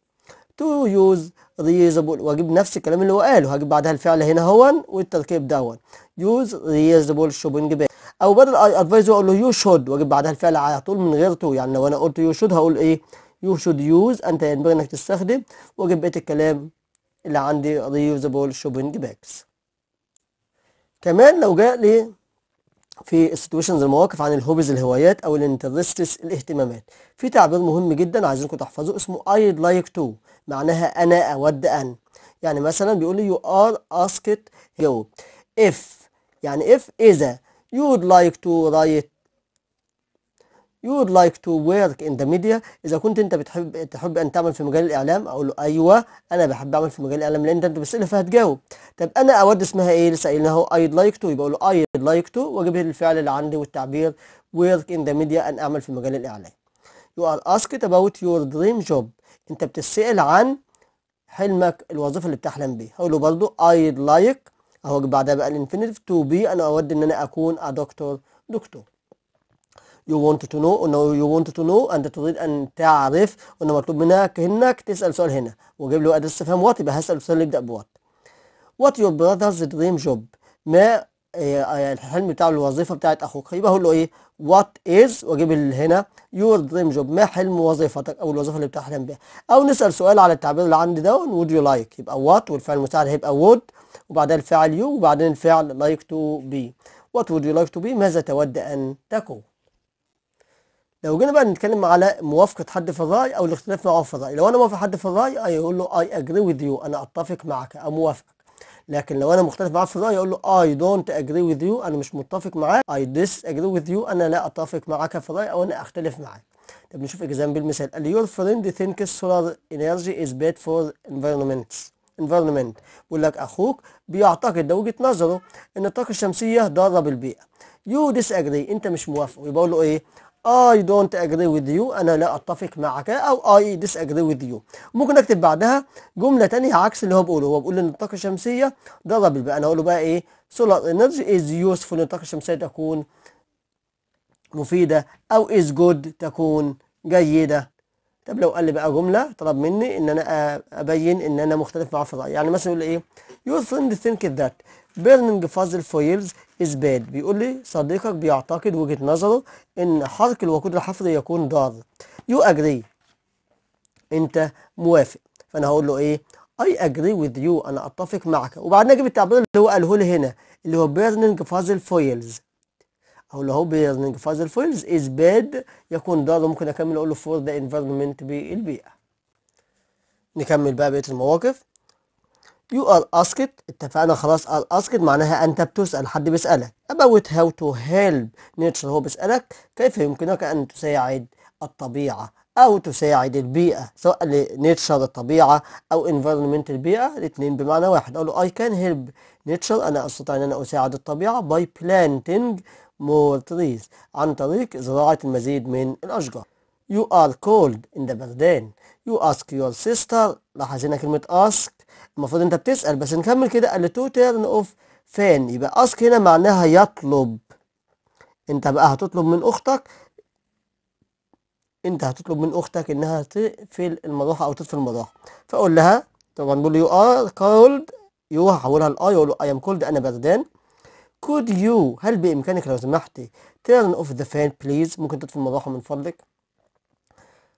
تو يوز ريوزابل وأجيب نفس الكلام اللي هو قاله هجيب بعدها الفعل هنا هون والتركيب دون يوز ريوزابل شوبينج باج أو بدل اي ادفايز أقول له يو شود وأجيب بعدها الفعل على طول من غير تو يعني لو أنا قلت يو شود هقول إيه يو شود يوز أنت ينبغي إنك تستخدم وأجيب بقية الكلام اللي عندي ريوزابول شوبينج باكس كمان لو جاء لي في السيتويشنز المواقف عن الهوبيز الهوايات او الانترستس الاهتمامات في تعبير مهم جدا عايزينكم تحفظوه اسمه I'd like to معناها انا اود ان يعني مثلا بيقول لي you are asked يو if يعني if اذا you'd like to write you would like to work in the media إذا كنت أنت بتحب تحب أن تعمل في مجال الإعلام أقول له أيوه أنا بحب أعمل في مجال الإعلام لأن أنت بتسأله فهتجاوب طب أنا أود اسمها إيه لسه قايل أهو I'd like to يبقى أقول له I'd like to وأجيب الفعل اللي عندي والتعبير work in the media أن أعمل في مجال الإعلام you are asked about your dream job أنت بتسأل عن حلمك الوظيفة اللي بتحلم بيها هقول له برضه I'd like أهو بعدها بقى الانفينيتيف to be أنا أود إن أنا أكون a doctor دكتور you want to know أنه you want to know أنت تريد أن تعرف أنه مطلوب منك هناك تسأل سؤال هنا وجيب له أداة استفهام وات يبقى هسأل سؤال يبدأ بوات وات your brother's dream job ما آه، آه، الحلم بتاع الوظيفة بتاعت أخوك يبقى هقول له إيه وات إز وأجيب هنا your dream job ما حلم وظيفتك أو الوظيفة اللي بتحلم بيها أو نسأل سؤال على التعبير اللي عندي ده would you like يبقى وات والفعل المساعد هيبقى would وبعدها الفعل you وبعدين الفعل like to be what would you like to be ماذا تود أن تكون لو جينا بقى نتكلم على موافقة حد في الرأي أو الاختلاف معه في الرأي لو أنا موافق حد في الرأي أقول له I agree with you أنا أتفق معك أو موافقك لكن لو أنا مختلف معاه في الرأي أقول له I don't agree with you أنا مش متفق معاك I disagree with you أنا لا أتفق معك في الرأي أو أنا أختلف معاك طب نشوف اكزامبل مثال قال your friend thinks solar energy is bad for environments environment بيقول لك أخوك بيعتقد ده وجهة نظره إن الطاقة الشمسية ضارة بالبيئة يو disagree أنت مش موافق يبقى له إيه I don't agree with you أنا لا أتفق معك أو I disagree with you ممكن أكتب بعدها جملة تانية عكس اللي هو بقوله هو بيقول إن الطاقة الشمسية ضرب بقى أنا أقول له بقى إيه solar energy is useful الطاقة الشمسية تكون مفيدة أو is good تكون جيدة طب لو قال لي بقى جملة طلب مني إن أنا أبين إن أنا مختلف معاه في الرأي يعني مثلا يقول إيه your friend think that burning fossil fuels إثبات بيقول لي صديقك بيعتقد وجهة نظره إن حرق الوقود الحفري يكون ضار يو أجري أنت موافق فأنا هقول له إيه أي أجري وذ يو أنا أتفق معك وبعدين أجيب التعبير اللي هو قاله لي هنا اللي هو بيرنينج فازل فويلز أو اللي هو بيرنينج فازل فويلز إز باد يكون ضار ممكن أكمل أقول له فور ذا انفيرمنت بالبيئة نكمل بقى بقية المواقف You are asked اتفقنا خلاص are asked معناها أنت بتسأل حد بيسألك about how to help nature هو بيسألك كيف يمكنك أن تساعد الطبيعة أو تساعد البيئة سواء نيتشر الطبيعة أو environment البيئة الاثنين بمعنى واحد أقول له I can help nature أنا أستطيع أن أنا أساعد الطبيعة by planting more trees عن طريق زراعة المزيد من الأشجار You are cold in the Berdan You ask your sister لاحظ هنا كلمة ask المفروض انت بتسأل بس نكمل كده قال تو تيرن اوف فان يبقى اسك هنا معناها يطلب انت بقى هتطلب من اختك انت هتطلب من اختك انها تقفل المروحه او تطفي المروحه فاقول لها طبعا بقول له يو ار كولد يو هحولها لاي اقول له اي ام كولد انا بردان كود يو هل بامكانك لو سمحتي تيرن اوف ذا فان بليز ممكن تطفي المروحه من فضلك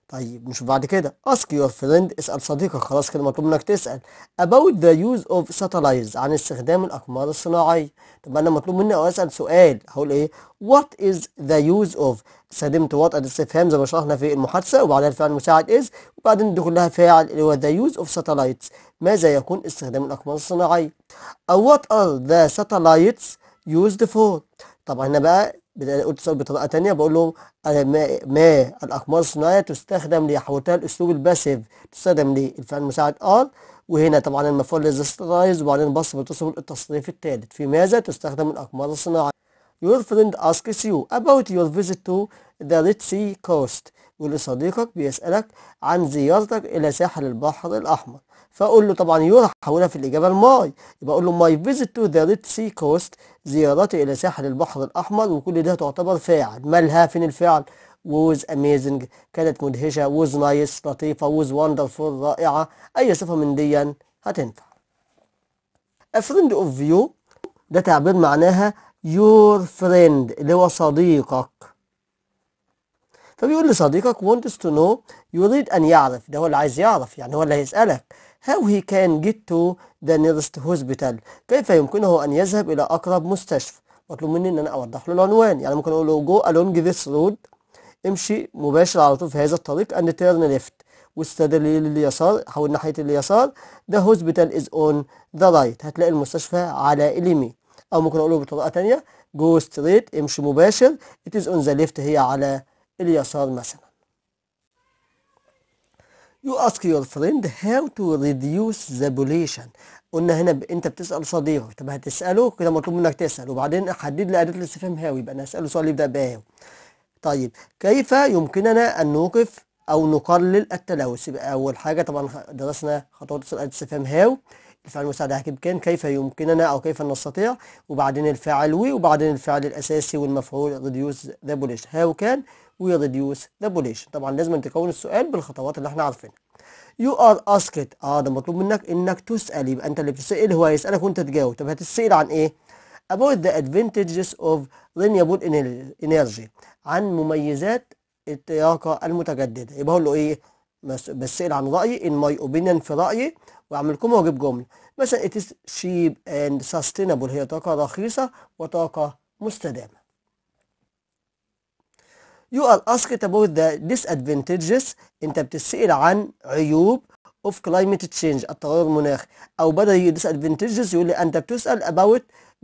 طيب مش بعد كده ask your friend اسأل صديقك خلاص كده مطلوب منك تسأل about the use of satellites عن استخدام الأقمار الصناعية طب أنا مطلوب مني أسأل سؤال هقول إيه what is the use of استخدمت what الاستفهام زي ما شرحنا في المحادثة وبعدها الفعل المساعد is وبعدين ندخل لها فاعل اللي هو the use of satellites ماذا يكون استخدام الأقمار الصناعية أو what are the satellites used for طبعا هنا بقى اتصل بطريقه ثانيه بقول له ما, ما الاقمار الصناعيه تستخدم لحوتها الاسلوب الباسيف تستخدم للفعل المساعد ار وهنا طبعا المفعول للسترايز وبعدين بص بتصل التصنيف الثالث في ماذا تستخدم الاقمار الصناعيه Your friend asks you about your visit to the Red Sea coast. يقول صديقك بيسألك عن زيارتك إلى ساحل البحر الأحمر. فاقول له طبعا يرى هحولها في الاجابه الماي يبقى اقول له ماي فيزيت تو ذا ريد سي كوست زيارتي الى ساحل البحر الاحمر وكل ده تعتبر فاعل مالها فين الفعل ووز اميزنج كانت مدهشه ووز نايس لطيفه ووز وندرفول رائعه اي صفه من دي هتنفع friend اوف يو ده تعبير معناها يور فريند اللي هو صديقك فبيقول لصديقك wants to know يريد أن يعرف ده هو اللي عايز يعرف يعني هو اللي هيسألك How he can get to the nearest hospital كيف يمكنه أن يذهب إلى أقرب مستشفى مطلوب مني أن أنا أوضح له العنوان يعني ممكن أقول له go along this road امشي مباشر على طول في هذا الطريق and turn left واستدل لليسار حول ناحية اليسار the hospital is on the right هتلاقي المستشفى على اليمين أو ممكن أقوله بطريقة تانية go straight امشي مباشر it is on the left هي على اليسار مثلا You ask your friend how to reduce the pollution. قلنا هنا ب... انت بتسأل صديقك طب هتسأله كده مطلوب منك تسأل وبعدين حدد لي أداة الاستفهام هاو يبقى أنا هسأله سؤال يبدأ بهاو. طيب كيف يمكننا أن نوقف أو نقلل التلوث؟ يبقى أول حاجة طبعا درسنا خطوات أداة الاستفهام هاو الفعل المساعد هكيب كان كيف يمكننا أو كيف نستطيع وبعدين الفاعل وي وبعدين الفعل الأساسي والمفعول ريديوس ذا بوليش هاو كان reduce ذا بوليشن طبعا لازم تكون السؤال بالخطوات اللي احنا عارفينها يو ار اسكت اه ده مطلوب منك انك تسال يبقى انت اللي بتسال هو هيسالك وانت تجاوب طب هتسال عن ايه about the advantages of renewable energy عن مميزات الطاقه المتجدده يبقى هقول له ايه بسال عن رايي ان ماي opinion في رايي واعمل لكم واجب جمله مثلا it is cheap and sustainable هي طاقه رخيصه وطاقه مستدامه You are asked about the disadvantages أنت بتسأل عن عيوب of climate change التغير المناخي أو بدل disadvantages يقول لي أنت بتسأل about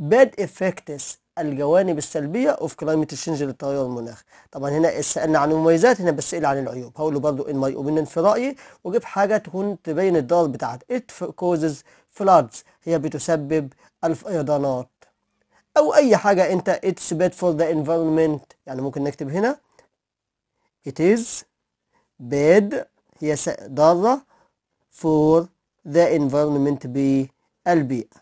bad effects الجوانب السلبية of climate change للتغير المناخي طبعا هنا سألنا عن المميزات هنا بسأل عن العيوب هقول له برضه in my opinion في رأيي وجيب حاجة تكون تبين الضرر بتاعت it causes floods هي بتسبب الفيضانات أو أي حاجة أنت it's bad for the environment يعني ممكن نكتب هنا It is bad هي ضارة for the environment البيئة.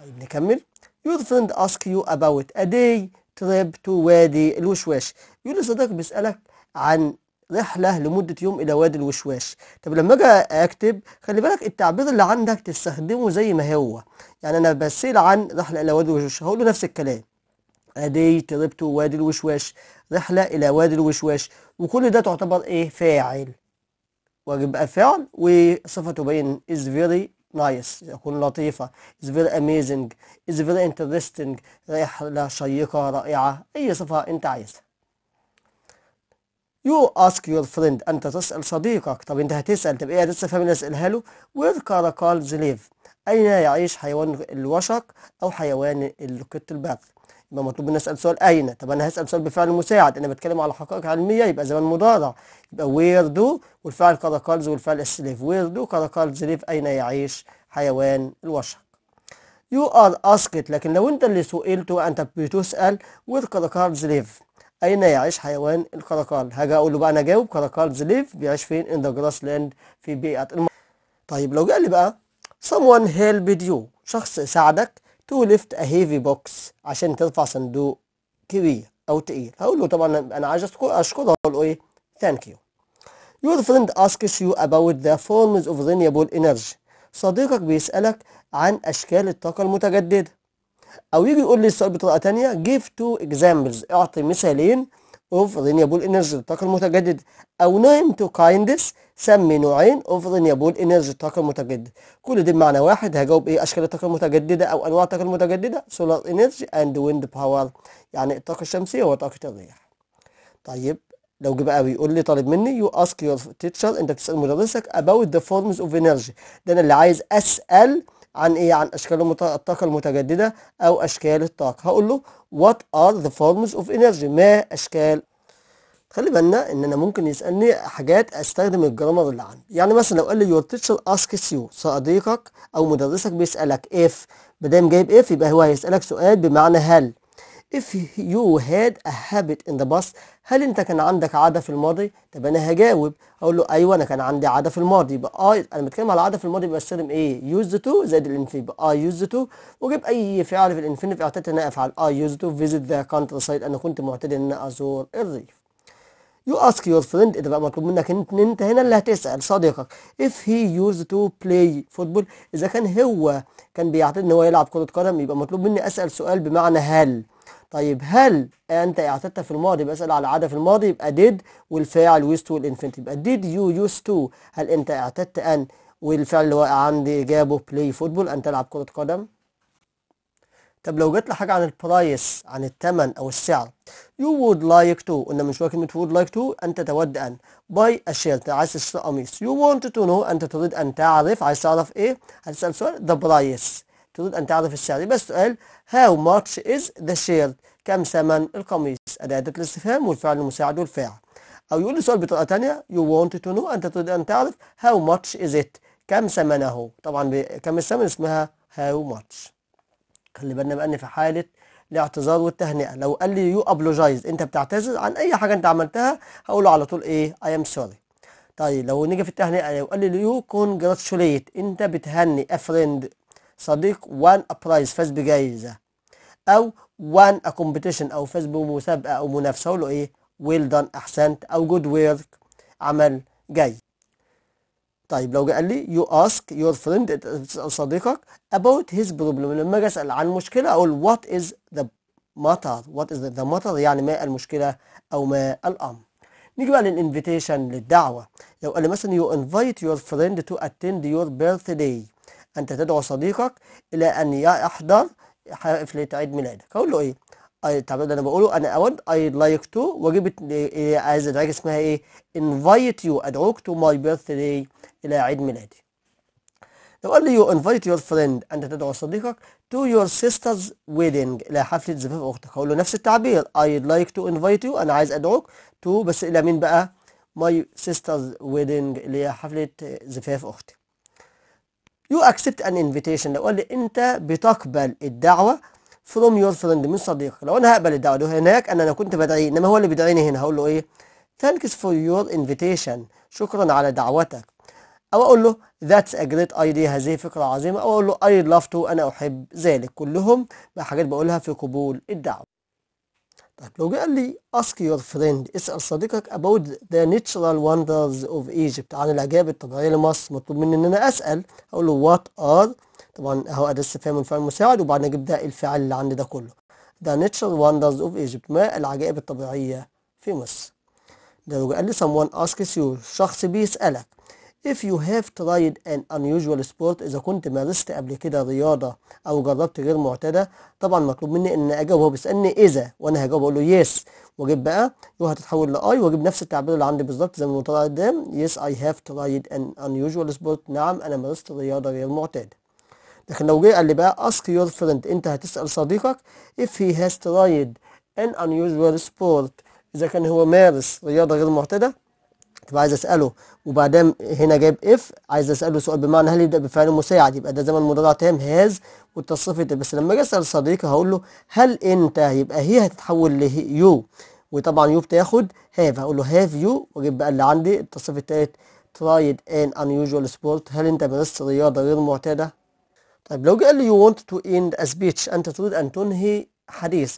طيب نكمل Your friend ask you about a day trip to وادي الوشواش يقول صديقك بيسألك عن رحلة لمدة يوم إلى وادي الوشواش طب لما أجي أكتب خلي بالك التعبير اللي عندك تستخدمه زي ما هو يعني أنا بسأل عن رحلة إلى وادي الوشواش هقول له نفس الكلام أدي طلبت وادي الوشواش رحلة إلى وادي الوشواش وكل ده تعتبر إيه فاعل ويبقى فعل وصفة تبين is very nice يكون لطيفة is very amazing is very interesting رحلة شيقة رائعة أي صفة أنت عايزها You ask your friend أنت تسأل صديقك طب أنت هتسأل طب إيه هتستفهم اللي أسألها له Where caracal live أين يعيش حيوان الوشق أو حيوان القط البر يبقى مطلوب مني اسال سؤال اين طب انا هسال سؤال بفعل مساعد انا بتكلم على حقائق علميه يبقى زمان مضارع يبقى وير دو والفعل كاراكالز والفعل السليف وير دو كاراكالز ليف اين يعيش حيوان الوشق يو ار اسكت لكن لو انت اللي سئلت وانت بتسال وير كاراكالز ليف اين يعيش حيوان الكاراكال هاجي اقول له بقى انا جاوب كاراكالز ليف بيعيش فين ان ذا جراس لاند في بيئه الم... طيب لو قال لي بقى someone helped you شخص ساعدك تو ليفت ا هيفي بوكس عشان ترفع صندوق كبير او تقيل هقول له طبعا انا عايز اشكره اقول له ايه ثانك يو Your friend asks you about the forms of renewable energy. صديقك بيسألك عن أشكال الطاقة المتجددة. أو يجي يقول لي السؤال بطريقة تانية give two examples اعطي مثالين of renewable energy الطاقة المتجددة. أو نيم تو كايندس سمي نوعين افرض ان يبول انرجي الطاقه المتجدده كل دي بمعنى واحد هجاوب ايه اشكال الطاقه المتجدده او انواع الطاقه المتجدده سولار انرجي اند ويند باور يعني الطاقه الشمسيه وطاقه الرياح طيب لو جه بقى بيقول لي طالب مني يو اسك يور تيتشر انت بتسال مدرسك اباوت ذا فورمز اوف انرجي ده انا اللي عايز اسال عن ايه عن اشكال الطاقه المتجدده او اشكال الطاقه هقول له وات ار ذا فورمز اوف انرجي ما اشكال خلي بالنا ان انا ممكن يسالني حاجات استخدم الجرامر اللي عندي يعني مثلا لو قال لي يور تيتشر اسكس يو صديقك او مدرسك بيسالك اف ما دام جايب اف يبقى هو هيسالك سؤال بمعنى هل if you had a habit in the past هل انت كان عندك عاده في الماضي طب انا هجاوب اقول له ايوه انا كان عندي عاده في الماضي يبقى اي آه، انا بتكلم على عاده في الماضي إيه؟ يبقى استخدم ايه يوز تو زائد الانفي يبقى اي يوز تو وجيب اي فعل في الانفينيف اعتدت ان انا افعل اي يوز تو فيزيت ذا the سايت انا كنت معتاد ان انا ازور الريف You ask your friend إذا بقى مطلوب منك أنت أنت هنا اللي هتسأل صديقك if he used to play football إذا كان هو كان بيعتقد إن هو يلعب كرة قدم يبقى مطلوب مني أسأل سؤال بمعنى هل طيب هل أنت اعتدت في الماضي بسأل على عادة في الماضي يبقى did والفاعل used والإنفنت يبقى did you used to هل أنت اعتدت أن والفعل اللي هو عندي جابه play football أن تلعب كرة قدم طب لو جت لي حاجه عن البرايس عن الثمن او السعر يو وود لايك تو قلنا من شويه كلمه وود لايك تو انت تود ان باي اشيرت عايز تشتري قميص يو وونت تو نو انت تريد ان تعرف عايز تعرف ايه هتسال سؤال ذا برايس تريد ان تعرف السعر يبقى السؤال هاو ماتش از ذا شير كم ثمن القميص اداه الاستفهام والفعل المساعد والفاعل او يقول لي سؤال بطريقه ثانيه يو وونت تو نو انت تريد ان تعرف هاو ماتش از ات كم ثمنه طبعا كم الثمن اسمها هاو ماتش خلي بالنا بقى ان في حاله الاعتذار والتهنئه لو قال لي يو ابلوجايز انت بتعتذر عن اي حاجه انت عملتها هقوله على طول ايه اي ام سوري طيب لو نيجي في التهنئه لو قال لي يو كونجراتشوليت انت بتهني افريند صديق وان ابرايز فاز بجائزه او وان اكومبيتيشن او فاز بمسابقه او منافسه اقول له ايه ويل دان احسنت او جود ويرك عمل جيد طيب لو قال لي يو اسك يور فريند صديقك اباوت هيز بروبلم لما اجي اسال عن مشكله اقول وات از ذا ماتر وات از ذا ماتر يعني ما المشكله او ما الامر نيجي بقى للانفيتيشن للدعوه لو قال لي مثلا يو انفايت يور فريند تو اتند يور بيرث داي انت تدعو صديقك الى ان يحضر حفله عيد ميلادك اقول له ايه آه، طب ده انا بقوله انا اود اي لايك تو واجيب إيه، عايز ادعيك اسمها ايه انفايت يو ادعوك تو ماي بيرث داي إلى عيد ميلادي لو قال لي you invite your friend أنت تدعو صديقك to your sister's wedding إلى حفلة زفاف أختك هقول له نفس التعبير I'd like to invite you أنا عايز أدعوك to بس إلى مين بقى my sister's wedding اللي هي حفلة زفاف أختي you accept an invitation لو قال لي أنت بتقبل الدعوة from your friend من صديقك لو أنا هقبل الدعوة ده هناك أنا كنت بدعي إنما هو اللي بيدعيني هنا هقول له إيه thanks for your invitation شكرا على دعوتك أو أقول له that's a great idea هذه فكرة عظيمة أو أقول له I love to أنا أحب ذلك كلهم بقى حاجات بقولها في قبول الدعوة طيب لو جه قال لي ask your friend اسأل صديقك about the natural wonders of Egypt عن العجائب الطبيعية لمصر مطلوب مني إن أنا أسأل أقول له what are طبعا أهو أداة استفهام والفعل المساعد وبعدين أجيب ده الفعل اللي عندي ده كله the natural wonders of Egypt ما العجائب الطبيعية في مصر ده لو جه قال لي someone asks you شخص بيسألك If you have tried an unusual sport إذا كنت مارست قبل كده رياضة أو جربت غير معتادة طبعا مطلوب مني إن أجاوب هو بيسألني إذا وأنا هجاوب أقول له yes وأجيب بقى يو هتتحول لأي وأجيب نفس التعبير اللي عندي بالظبط زي ما المطلع قدام yes I have tried an unusual sport نعم أنا مارست رياضة غير معتادة لكن لو جه قال لي بقى ask your friend أنت هتسأل صديقك if he has tried an unusual sport إذا كان هو مارس رياضة غير معتادة تبقى طيب عايز اساله وبعدين هنا جايب اف عايز اساله سؤال بمعنى هل يبدا بفعل مساعد يبقى ده زمن مضارع تام هاز والتصريف ده بس لما اجي اسال صديقي هقول له هل انت يبقى هي هتتحول ل يو وطبعا يو بتاخد هاف هقول له هاف يو واجيب بقى اللي عندي التصريف الثالث ترايد ان انيوجوال سبورت هل انت مارست رياضه غير معتاده؟ طيب لو جه قال لي يو ونت تو اند سبيتش انت تريد ان تنهي حديث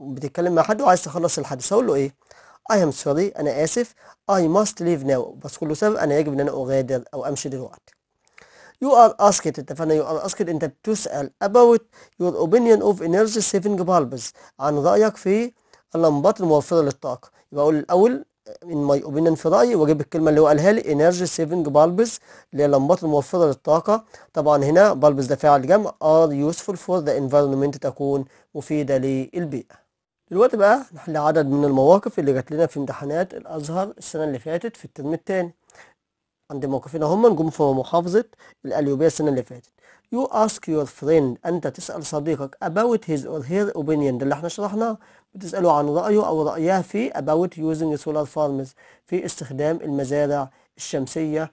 بتتكلم مع حد وعايز تخلص الحديث هقول له ايه؟ I am sorry أنا آسف I must leave now بس كله سبب أنا يجب أن أنا أغادر أو أمشي دلوقتي You are asked اتفقنا you are asked أنت بتسأل about your opinion of energy saving bulbs عن رأيك في اللمبات الموفرة للطاقة يبقى أقول الأول من my opinion في رايي واجيب الكلمه اللي هو قالها لي energy saving bulbs اللي هي اللمبات الموفره للطاقه طبعا هنا bulbs ده فاعل جمع are useful for the environment تكون مفيده للبيئه دلوقتي بقى نحل عدد من المواقف اللي جات لنا في امتحانات الازهر السنه اللي فاتت في الترم الثاني عندي موقفين هما نجوم في محافظه الأليوبية السنه اللي فاتت you ask your friend انت تسال صديقك about his or her opinion ده اللي احنا شرحناه بتساله عن رايه او رايها في about using solar farms في استخدام المزارع الشمسيه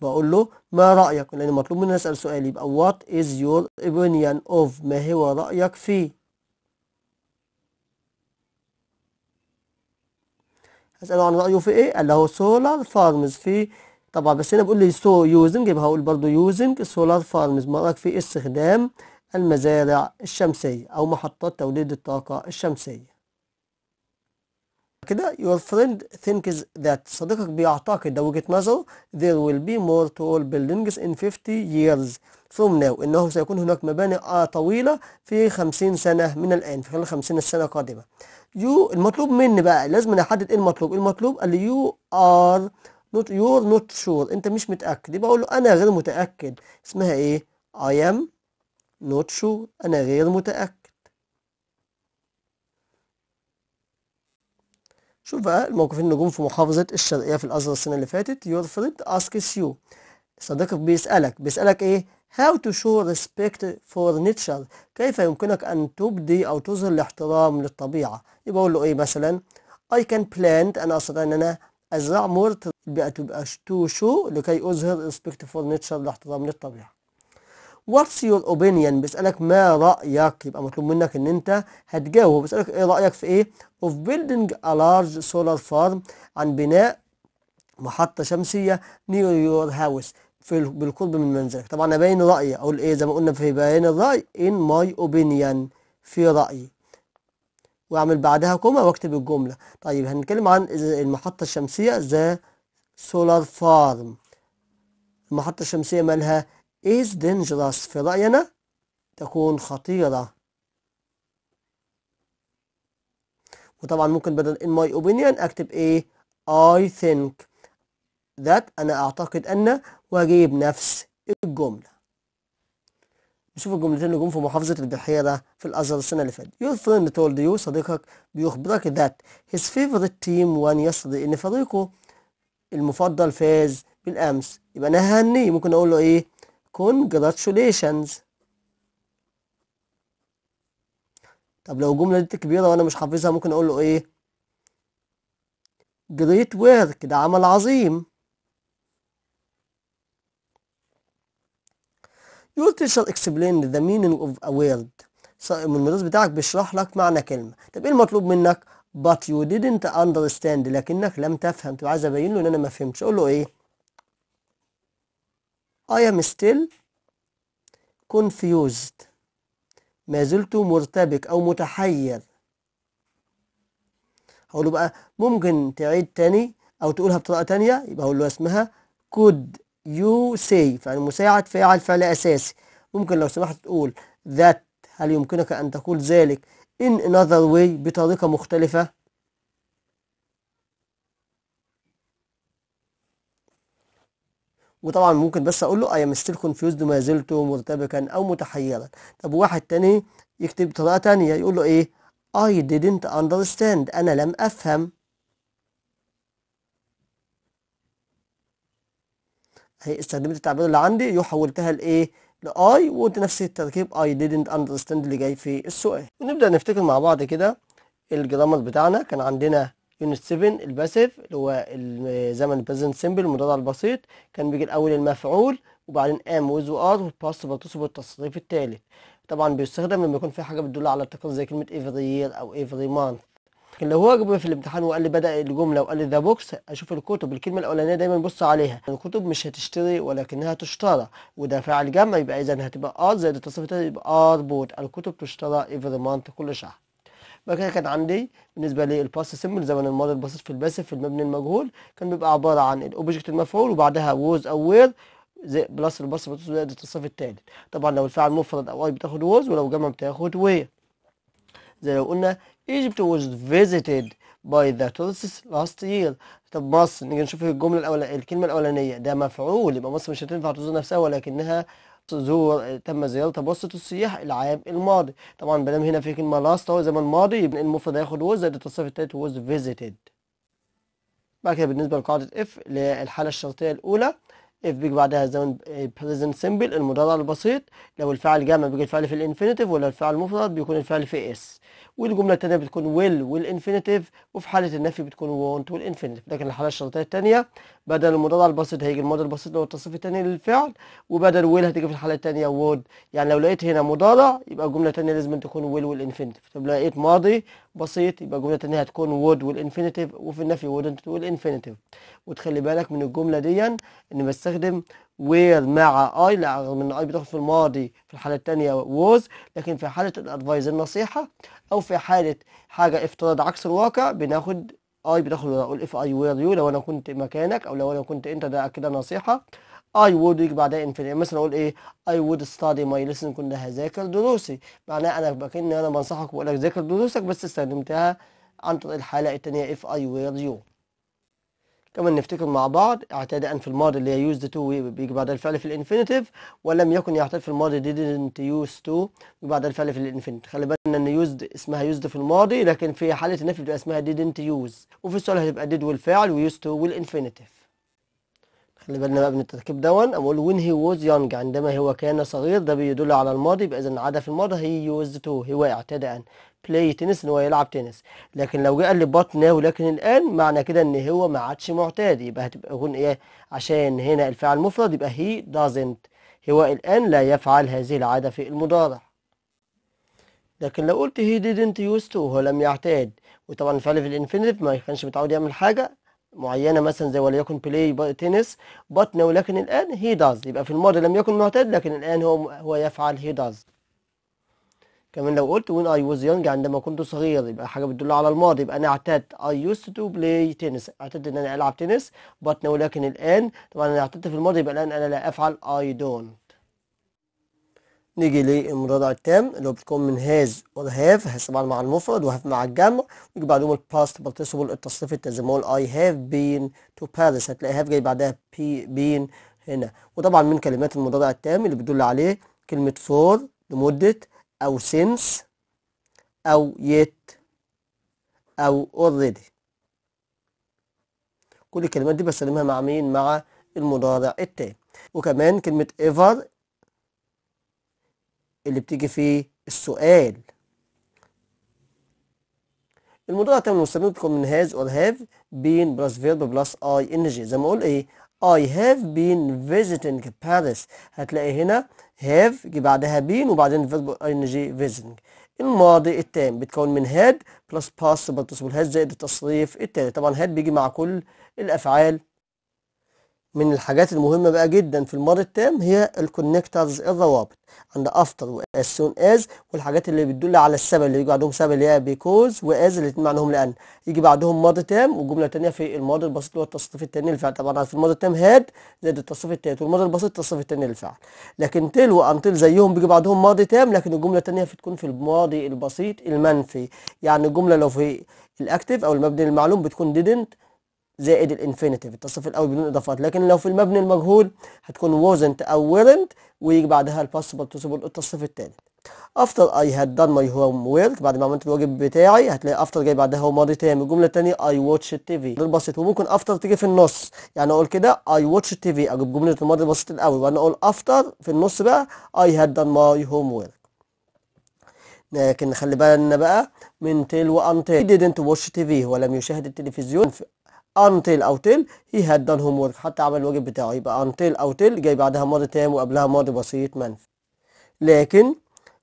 بقول له ما رايك لان مطلوب مني اسال سؤال يبقى what is your opinion of ما هو رايك فيه اساله عن رايه في ايه قال له سولار فارمز في طبعا بس هنا بقول لي سو يوزنج يبقى هقول برضه يوزنج سولار فارمز ما رايك في استخدام المزارع الشمسيه او محطات توليد الطاقه الشمسيه كده your friend thinks that صديقك بيعتقد ده وجهة نظره there will be more tall buildings in 50 years from now انه سيكون هناك مباني طويلة في 50 سنة من الآن في خلال 50 السنة القادمة يو المطلوب مني بقى لازم احدد ايه المطلوب المطلوب قال لي يو ار نوت يور نوت شور انت مش متاكد يبقى اقول له انا غير متاكد اسمها ايه اي ام نوت شور انا غير متاكد شوف بقى الموقفين النجوم في محافظه الشرقيه في الازهر السنه اللي فاتت يور فريد اسكس يو صديقك بيسالك بيسالك ايه How to show respect for nature كيف يمكنك أن تبدي أو تظهر الاحترام للطبيعة يبقى أقول له إيه مثلا I can plant أنا أستطيع أن أنا أزرع more تبقى to show لكي أظهر respect for nature الاحترام للطبيعة What's your opinion بيسألك ما رأيك يبقى مطلوب منك ان انت هتجاوب بيسألك ايه رأيك في ايه of building a large solar farm عن بناء محطة شمسية near your house في بالقرب من منزلك طبعا أبين رأيي أقول إيه زي ما قلنا في بيان الرأي in my opinion في رأيي وأعمل بعدها كومه وأكتب الجملة طيب هنتكلم عن المحطة الشمسية ذا سولار فارم المحطة الشمسية مالها is dangerous في رأينا تكون خطيرة وطبعا ممكن بدل in my opinion أكتب إيه I think ذات أنا أعتقد أن وأجيب نفس الجملة نشوف الجملتين اللي جم في محافظة البحيرة في الأزهر السنة اللي فاتت. Your friend told you صديقك بيخبرك that his favorite team won yesterday إن فريقه المفضل فاز بالأمس. يبقى أنا ههنيه ممكن أقول له إيه؟ congratulations. طب لو الجملة دي كبيرة وأنا مش حافظها ممكن أقول له إيه؟ great work ده عمل عظيم. You shall explain the meaning of a word المدرس بتاعك بيشرح لك معنى كلمة طب ايه المطلوب منك but you didn't understand لكنك لم تفهم تبقى عايز ابين له ان انا ما فهمتش اقول له ايه I am still confused ما زلت مرتبك او متحير هقول له بقى ممكن تعيد تاني او تقولها بطريقة تانية يبقى هقول له اسمها could يو سي فالمساعد يعني فاعل فعل أساسي ممكن لو سمحت تقول ذات هل يمكنك أن تقول ذلك in another way بطريقة مختلفة وطبعا ممكن بس اقول له اي am still confused ما زلت مرتبكا او متحيرا طب واحد تاني يكتب بطريقه تانية يقول له ايه I didn't understand انا لم افهم هي استخدمت التعبير اللي عندي يو حولتها لايه لاي وقلت نفس التركيب اي didn't understand اللي جاي في السؤال ونبدا نفتكر مع بعض كده الجرامر بتاعنا كان عندنا يونت 7 الباسيف اللي هو الزمن بريزنت سيمبل المضارع البسيط كان بيجي الاول المفعول وبعدين ام ويز وار والباست بتصب التصريف الثالث طبعا بيستخدم لما يكون في حاجه بتدل على التكرار زي كلمه every year او every month لكن لو هو جاب في الامتحان وقال لي بدأ الجملة وقال لي ذا بوكس أشوف الكتب الكلمة الأولانية دايما بص عليها الكتب مش هتشتري ولكنها تشترى وده فعل جمع يبقى إذا هتبقى آر زائد التصريف يبقى آر بوت الكتب تشترى ايفر مانت كل شهر بقى كان عندي بالنسبة الباس سيمبل زمن الماضي البسيط في الباسف في المبني المجهول كان بيبقى عبارة عن الأوبجكت المفعول وبعدها ووز أو وير زي بلس الباس زائد التصريف التالت طبعا لو الفاعل مفرد أو أي بتاخد ووز ولو جمع بتاخد وير زي لو قلنا Egypt was visited by the tourists last year طب مصر نيجي نشوف الجملة الأولى الكلمة الأولانية ده مفعول يبقى مصر مش هتنفع تزور نفسها ولكنها تزور تم زيارة بوسطة السياح العام الماضي طبعا بنام هنا في كلمة لاست هو زمن ماضي يبقى المفرد هياخد was زائد التصريف التالت was visited بعد كده بالنسبة لقاعدة if للحالة الشرطية الأولى if بيجي بعدها زمن present simple المضارع البسيط لو الفعل جمع بيجي الفعل في الانفينيتيف ولا الفعل مفرد بيكون الفعل في اس والجمله الثانيه بتكون ويل والانفينيتيف وفي حاله النفي بتكون وونت والانفينيتيف لكن الحاله الشرطيه الثانيه بدل المضارع البسيط هيجي المضارع البسيط اللي هو التصريف الثاني للفعل وبدل ويل هتيجي في الحاله الثانيه وود يعني لو لقيت هنا مضارع يبقى الجمله الثانيه لازم تكون ويل والانفينيتيف طب لقيت ماضي بسيط يبقى الجمله الثانيه هتكون وود والانفينيتيف وفي النفي وودنت والانفينيتيف وتخلي بالك من الجمله دي ان بستخدم وير مع اي رغم ان اي بتدخل في الماضي في الحاله الثانيه ووز لكن في حاله الادفايز النصيحه او في حاله حاجه افتراض عكس الواقع بناخد اي بتدخل اقول اف اي وير يو لو انا كنت مكانك او لو انا كنت انت ده كده نصيحه اي وود يجي بعدها انفينيتيف مثلا اقول ايه اي وود ستادي ماي ليسن كنت هذاكر دروسي معناها انا بكن انا بنصحك وبقول لك ذاكر دروسك بس استخدمتها عن طريق الحاله الثانيه اف اي وير يو كمان نفتكر مع بعض اعتداء في الماضي اللي هي used to بيجي بعد الفعل في الانفينيتيف ولم يكن يعتاد في الماضي didn't used to بعد الفعل في الانفينيتيف خلي بالنا ان used اسمها used في الماضي لكن في حالة النفي بتبقى اسمها didn't use وفي السؤال هتبقى did والفعل وused to والانفينيتيف خلي بالنا بقى من التركيب دون اقول when he was young عندما هو كان صغير ده بيدل على الماضي يبقى اذا عاد في الماضي هي يوز تو هو اعتداء بلاي تنس ان هو يلعب تنس لكن لو جه قال لي بات ناو لكن الان معنى كده ان هو ما عادش معتاد يبقى هتبقى هون ايه عشان هنا الفعل مفرد يبقى هي دازنت هو الان لا يفعل هذه العاده في المضارع لكن لو قلت هي didn't used to هو لم يعتاد وطبعا الفعل في الانفينيتيف ما كانش متعود يعمل حاجه معينه مثلا زي وليكن بلاي تنس ناو لكن الان هي داز يبقى في الماضي لم يكن معتاد لكن الان هو هو يفعل هي داز كمان لو قلت when I was young عندما كنت صغير يبقى حاجة بتدل على الماضي يبقى أنا اعتدت I used to play tennis اعتدت إن أنا ألعب تنس but now لكن الآن طبعا أنا اعتدت في الماضي يبقى الآن أنا لا أفعل I don't نيجي للمضارع التام اللي هو بتكون من هاز والهاف هاز طبعا مع المفرد وهاف مع الجمع ويجي بعدهم past participle التصريف هو I have been to Paris هتلاقي هاف جاي بعدها بي been هنا وطبعا من كلمات المضارع التام اللي بتدل عليه كلمة for لمدة أو since أو yet أو already كل الكلمات دي بسلمها مع مين مع المضارع التام وكمان كلمة ever اللي بتيجي في السؤال المضارع التام المستمر بتكون من has or have been plus verb plus جي زي ما اقول ايه I have been visiting Paris هتلاقي هنا هاف يجي بعدها بين وبعدين الفيرب ان جي فيزنج الماضي التام بتكون من هاد بلس باس بتصل هاد زائد التصريف التالي طبعا هاد بيجي مع كل الافعال من الحاجات المهمة بقى جدا في الماضي التام هي الكونكترز الروابط عند افتر واز سون از والحاجات اللي بتدل على السبب اللي يجي بعدهم سبب اللي هي بيكوز واز الاثنين معناهم لان يجي بعدهم ماضي تام والجمله الثانيه في الماضي البسيط اللي هو التصريف الثاني للفعل طبعا في الماضي التام هاد زائد التصريف الثالث والماضي البسيط التصريف الثاني للفعل لكن تل وانتل زيهم بيجي بعدهم ماضي تام لكن الجمله الثانيه بتكون في الماضي البسيط المنفي يعني الجمله لو في الاكتف او المبني للمعلوم بتكون didn't زائد الانفينيتيف التصريف الاول بدون اضافات لكن لو في المبني المجهول هتكون wasn't او weren't ويجي بعدها الباسبل possible التصريف الثالث after I had done my homework بعد ما عملت الواجب بتاعي هتلاقي after جاي بعدها هو ماضي تام الجمله الثانيه I watch TV ده بسيط وممكن after تيجي في النص يعني اقول كده I watch TV اجيب جمله الماضي البسيط الاول وانا اقول after في النص بقى I had done my homework لكن خلي بالنا بقى من تيل وانتيل didn't watch TV لم يشاهد التلفزيون until او till he had done homework حتى عمل الواجب بتاعه يبقى until او till جاي بعدها ماضي تام وقبلها ماضي بسيط منفي لكن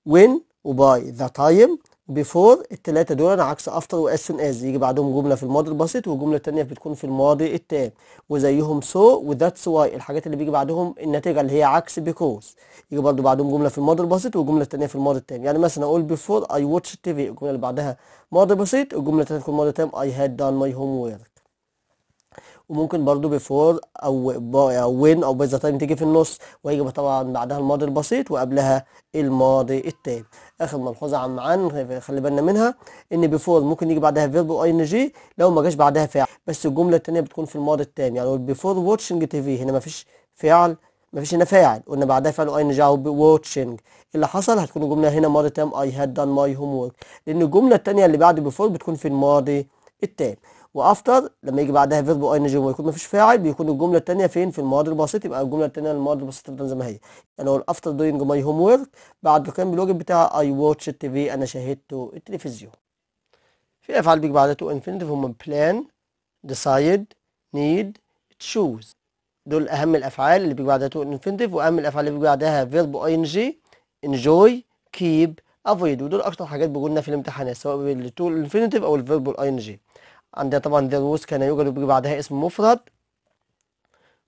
when وباي ذا تايم before التلاتة دول عكس after و as soon as يجي بعدهم جملة في الماضي البسيط والجملة التانية بتكون في الماضي التام وزيهم so و that's why الحاجات اللي بيجي بعدهم النتيجة اللي هي عكس because يجي برضو بعدهم جملة في الماضي البسيط والجملة التانية في الماضي التام يعني مثلا أقول before I watch TV الجملة اللي بعدها ماضي بسيط والجملة التانية في الماضي التام I had done my homework وممكن برضو بيفور او او وين او بيز تايم تيجي في النص ويجي طبعا بعدها الماضي البسيط وقبلها الماضي التام اخر ملحوظه عن عن خلي بالنا منها ان بيفور ممكن يجي بعدها فيرب اي ان جي لو ما جاش بعدها فعل بس الجمله الثانيه بتكون في الماضي التام يعني بيفور واتشنج تي في هنا ما فيش فعل ما فيش هنا فاعل قلنا بعدها فعل اي ان جي او واتشنج اللي حصل هتكون الجمله هنا ماضي تام اي هاد دان ماي هوم ورك لان الجمله الثانيه اللي بعد بيفور بتكون في الماضي التام وافتر لما يجي بعدها فيرب اي نجي ويكون مفيش فاعل بيكون الجمله الثانيه فين في الماضي البسيط يبقى الجمله الثانيه الماضي البسيط تفضل زي ما هي يعني اقول افتر دوينج ماي هوم ورك بعد كان بالواجب بتاع اي واتش تي في انا شاهدت التلفزيون في افعال بيجي بعدها تو انفينيتيف هم بلان ديسايد نيد تشوز دول اهم الافعال اللي بيجي بعدها تو انفينيتيف واهم الافعال اللي بيجي بعدها فيرب اي ان جي انجوي كيب افويد ودول اكتر حاجات بيقولنا في الامتحانات سواء بالتو انفينيتيف او الفيربال اي ان جي عندنا طبعا دير was كان يوجد وبيجي بعدها اسم مفرد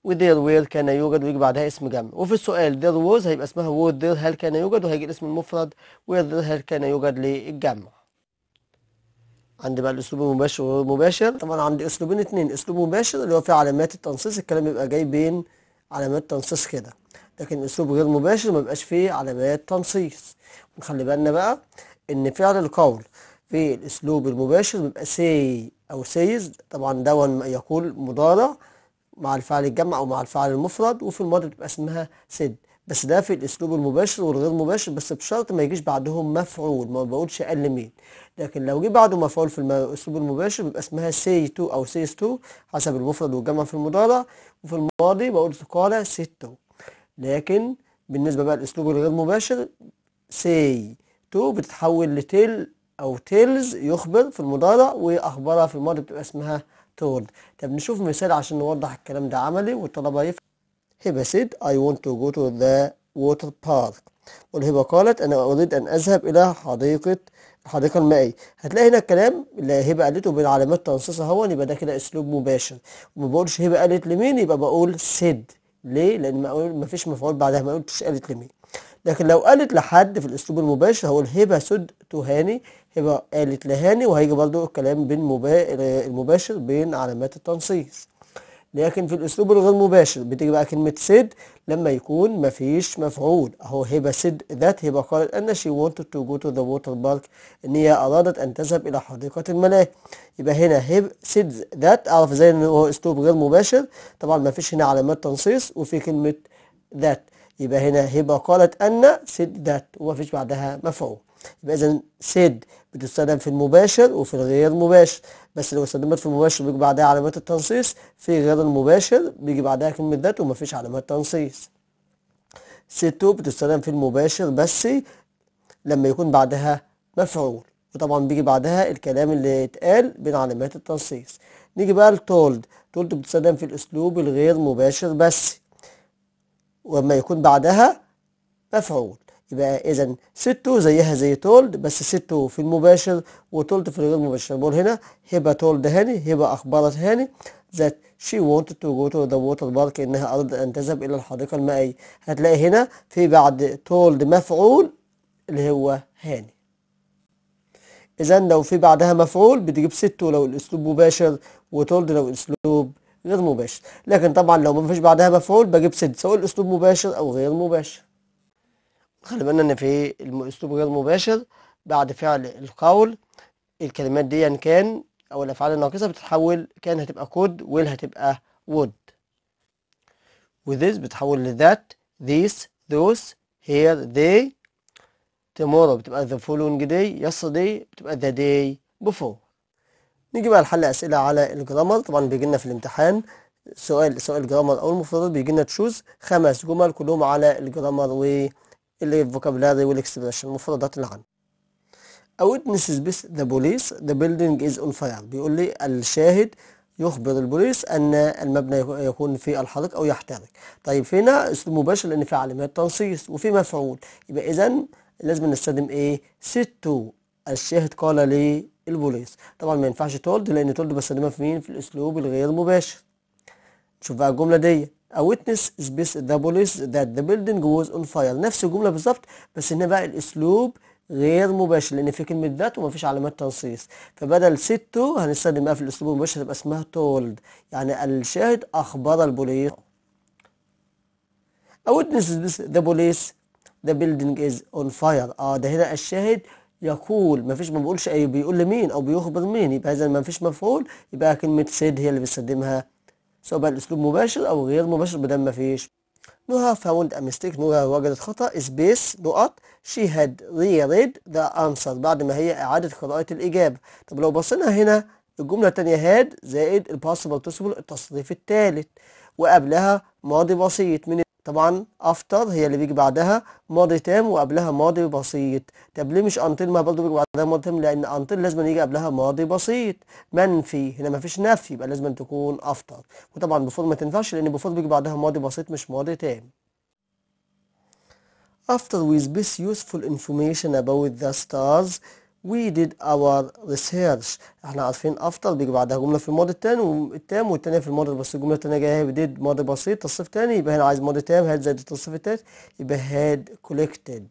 there وير كان يوجد ويجي بعدها اسم جمع وفي السؤال دير was هيبقى اسمها وور there هل كان يوجد وهيجي الاسم المفرد وير there هل كان يوجد للجمع عندي بقى الاسلوب المباشر وغير المباشر طبعا عندي اسلوبين اتنين اسلوب مباشر اللي هو فيه علامات التنصيص الكلام بيبقى جاي بين علامات تنصيص كده لكن اسلوب غير مباشر ما بيبقاش فيه علامات تنصيص ونخلي بالنا بقى ان فعل القول في الاسلوب المباشر بيبقى سي أو سيز طبعا ده يقول مضارع مع الفعل الجمع أو مع الفعل المفرد وفي الماضي بتبقى اسمها سد بس ده في الاسلوب المباشر والغير مباشر بس بشرط ما يجيش بعدهم مفعول ما بقولش قال مين لكن لو جه بعده مفعول في الاسلوب المباشر بيبقى اسمها سي تو او سيز تو حسب المفرد والجمع في المضارع وفي الماضي بقول قال ستو لكن بالنسبه بقى للاسلوب الغير مباشر سي تو بتتحول لتل أو تيلز يخبر في المضارع وأخبرها في الماضي بتبقى اسمها تولد طب نشوف مثال عشان نوضح الكلام ده عملي والطلبة يفهم هبة سيد I want to go to the water park والهبة قالت أنا أريد أن أذهب إلى حديقة الحديقة المائية هتلاقي هنا الكلام اللي هبة قالته بالعلامات التنصيص هو يبقى ده كده أسلوب مباشر وما بقولش هبة قالت لمين يبقى بقول سيد ليه؟ لأن ما فيش مفعول بعدها ما قلتش قالت لمين لكن لو قالت لحد في الأسلوب المباشر هقول هبة سد تهاني هبقى آلة لهاني وهيجي برضو الكلام بين مبا... المباشر بين علامات التنصيص لكن في الأسلوب الغير مباشر بتيجي بقى كلمة سيد لما يكون مفيش مفعول أهو هبة سيد ذات هبة قالت أن she wanted to go to the water park إن هي أرادت أن تذهب إلى حديقة الملاهي يبقى هنا هب سيد ذات أعرف إزاي إن هو أسلوب غير مباشر طبعا مفيش هنا علامات تنصيص وفي كلمة ذات يبقى هنا هبة قالت أن سيد ذات ومفيش بعدها مفعول يبقى إذا سيد بتستخدم في المباشر وفي الغير مباشر بس لو استخدمت في المباشر بيجي بعدها علامات التنصيص في غير المباشر بيجي بعدها كلمة ذات ومفيش علامات تنصيص تو بتستخدم في المباشر بس لما يكون بعدها مفعول وطبعا بيجي بعدها الكلام اللي اتقال بين علامات التنصيص نيجي بقى لتولد تولد بتستخدم في الأسلوب الغير مباشر بس وما يكون بعدها مفعول يبقى اذا سيتو زيها زي تولد بس سيتو في المباشر وتولد في الغير مباشر بقول هنا هبه تولد هاني هبه اخبرت هاني ذات شي wanted to go to the water park انها ارادت ان تذهب الى الحديقه المائيه هتلاقي هنا في بعد تولد مفعول اللي هو هاني اذا لو في بعدها مفعول بتجيب سيتو لو الاسلوب مباشر وتولد لو الاسلوب غير مباشر لكن طبعا لو ما فيش بعدها مفعول بجيب ست سواء الاسلوب مباشر او غير مباشر خلي بالنا ان في الاسلوب غير مباشر بعد فعل القول الكلمات دي ان كان او الافعال الناقصه بتتحول كان هتبقى كود ويل هتبقى وود وذيس بتتحول لذات ذيس ذوس هير ذي تمورو بتبقى ذا following day yesterday بتبقى ذا داي بفور نيجي بقى لحل اسئله على الجرامر طبعا بيجي لنا في الامتحان سؤال سؤال جرامر او المفردات بيجي لنا تشوز خمس جمل كلهم على الجرامر و اللي هي vocabulary والاكسبريشن مفردات العن A witness is with the police the building is on fire بيقول لي الشاهد يخبر البوليس ان المبنى يكون في الحرق او يحترق طيب هنا اسلوب مباشر لان في علامات تنصيص وفي مفعول يبقى اذا لازم نستخدم ايه ست الشاهد قال لي البوليس طبعا ما ينفعش تولد لان تولد بستخدمها في مين في الاسلوب الغير مباشر نشوف بقى الجمله دي A witness is the police that the building was on fire نفس الجملة بالظبط بس هنا بقى الأسلوب غير مباشر لأن في كلمة ذات ومفيش علامات تنصيص فبدل ستو هنستخدم بقى في الأسلوب المباشر تبقى اسمها told يعني الشاهد أخبر البوليس A witness is the police the building is on fire اه ده هنا الشاهد يقول ما فيش ما بقولش اي بيقول لمين او بيخبر مين يبقى اذا ما فيش مفعول يبقى كلمه said هي اللي بيستخدمها سواء بقى الأسلوب مباشر أو غير مباشر بدل ما فيش نورا فاوند ميستيك نورا وجدت خطأ سبيس نقط شي هاد ري ريد ذا أنسر بعد ما هي إعادة قراءة الإجابة طب لو بصينا هنا الجملة التانية هاد زائد الباسبل تسبل التصريف التالت وقبلها ماضي بسيط من طبعا افتر هي اللي بيجي بعدها ماضي تام وقبلها ماضي بسيط طب ليه مش انتل ما برضه بيجي بعدها ماضي تام لان انتل لازم يجي قبلها ماضي بسيط منفي هنا ما فيش نفي يبقى لازم تكون افتر وطبعا بفور ما تنفعش لان بفور بيجي بعدها ماضي بسيط مش ماضي تام after with this useful information about the stars we did our research احنا عارفين after بيجي بعدها جمله في الماضي التام والتام والتانيه في الماضي البسيط الجمله التانيه جايه بديد ماضي بسيط تصريف تاني يبقى هنا عايز ماضي تام هاد زائد التصريف التالت يبقى had collected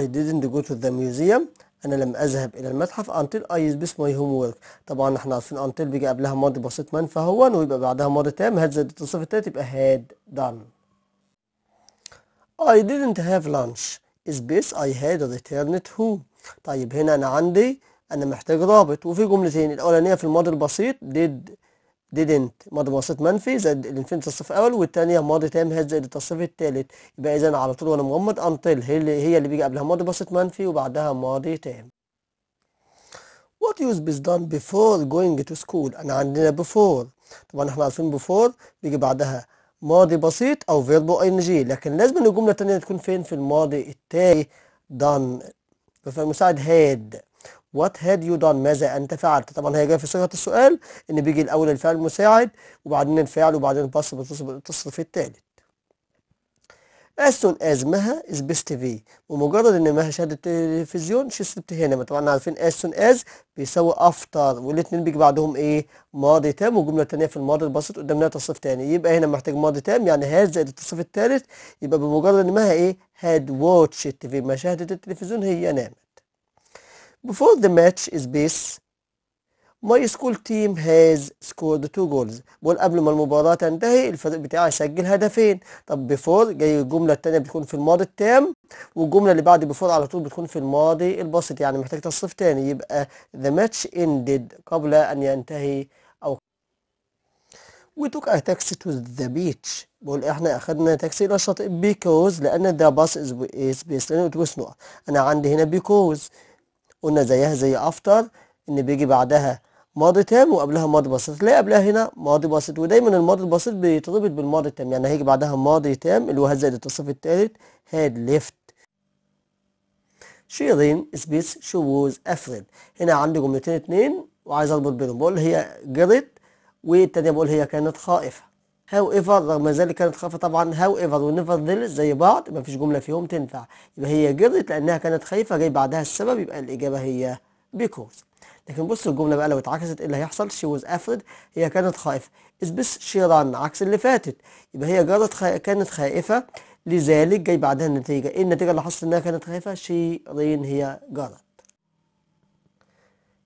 I didn't go to the museum انا لم اذهب الى المتحف until I miss my homework طبعا احنا عارفين until بيجي قبلها ماضي بسيط من فهو ويبقى بعدها ماضي تام هاد زائد التصريف التالت يبقى had done I didn't have lunch سبيس I had returned هو طيب هنا أنا عندي أنا محتاج رابط وفي جملتين الأولانية في الماضي البسيط did didn't ماضي بسيط منفي زائد الانفينيت التصريف الأول والثانيه ماضي تام هاد زائد التصريف الثالث يبقى إذا على طول وأنا مغمض until هي اللي, هي اللي بيجي قبلها ماضي بسيط منفي وبعدها ماضي تام What use is done before going to school أنا عندنا before طبعا احنا عارفين before بيجي بعدها ماضي بسيط او فيربو او ان جي لكن لازم ان الجمله الثانيه تكون فين في الماضي التالي done المساعد هاد وات هاد يو دان ماذا انت فعلت طبعا هي جايه في صيغه السؤال ان بيجي الاول الفعل المساعد وبعدين الفعل وبعدين الباص بتصل في التالت as soon as مها تي في ومجرد ان مها شاهد التلفزيون شست سبت هنا ما طبعا عارفين as soon as بيساوي after والاثنين بيجي بعدهم ايه ماضي تام وجمله ثانيه في الماضي البسيط قدامنا تصريف ثاني يبقى هنا محتاج ماضي تام يعني هاد زائد التصريف الثالث يبقى بمجرد ان مها ايه هاد واتش التي في ما شاهدت التلفزيون هي نامت before the match is بيس ماي سكول تيم هاز سكورد تو جولز بقول قبل ما المباراه تنتهي الفريق بتاعي سجل هدفين طب بيفور جاي الجمله الثانيه بتكون في الماضي التام والجمله اللي بعد بيفور على طول بتكون في الماضي البسيط يعني محتاج تصريف تاني يبقى ذا ماتش ended قبل ان ينتهي او وي توك ا تاكسي تو ذا بيتش بقول احنا اخدنا تاكسي الى الشاطئ because لان ذا باص از بيس لان نقط انا عندي هنا because قلنا زيها زي افتر ان بيجي بعدها ماضي تام وقبلها ماضي بسيط تلاقي قبلها هنا ماضي بسيط ودايما الماضي البسيط بيتربط بالماضي التام يعني هيجي بعدها ماضي تام اللي هو زائد التصريف الثالث هاد ليفت شيرين سبيس ووز افريد هنا عندي جملتين اتنين وعايز اربط بينهم بقول هي جرت والتانية بقول هي كانت خائفة هاو ايفر رغم ذلك كانت خائفة طبعا هاو ايفر ونيفر ذيل زي بعض مفيش جملة فيهم تنفع يبقى هي جرت لأنها كانت خايفة جاي بعدها السبب يبقى الإجابة هي بيكوز لكن بص الجملة بقى لو اتعكست ايه اللي هيحصل she was afraid هي كانت خائفة is بس she ران عكس اللي فاتت يبقى هي جرت خ... كانت خائفة لذلك جاي بعدها النتيجة ايه النتيجة اللي حصلت انها كانت خائفة she ran هي جرت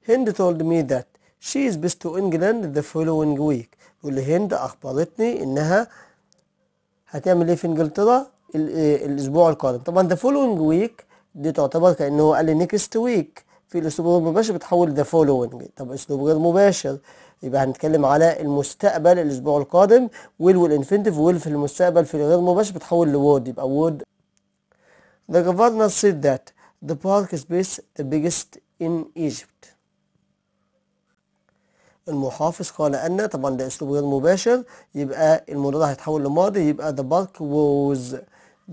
هند told me that she is best to England the following week يقول لي هند أخبرتني إنها هتعمل إيه في إنجلترا آه، الأسبوع القادم طبعا the following week دي تعتبر كأنه قال لي next week في الاسلوب غير المباشر بتحول ده فولوينج طب اسلوب غير مباشر يبقى هنتكلم على المستقبل الاسبوع القادم ويل والانفنتيف ويل في المستقبل في الغير مباشر بتحول لوود يبقى وود The governor said that the park is the biggest in Egypt المحافظ قال أن طبعا ده أسلوب غير مباشر يبقى المضارع هيتحول لماضي يبقى the park was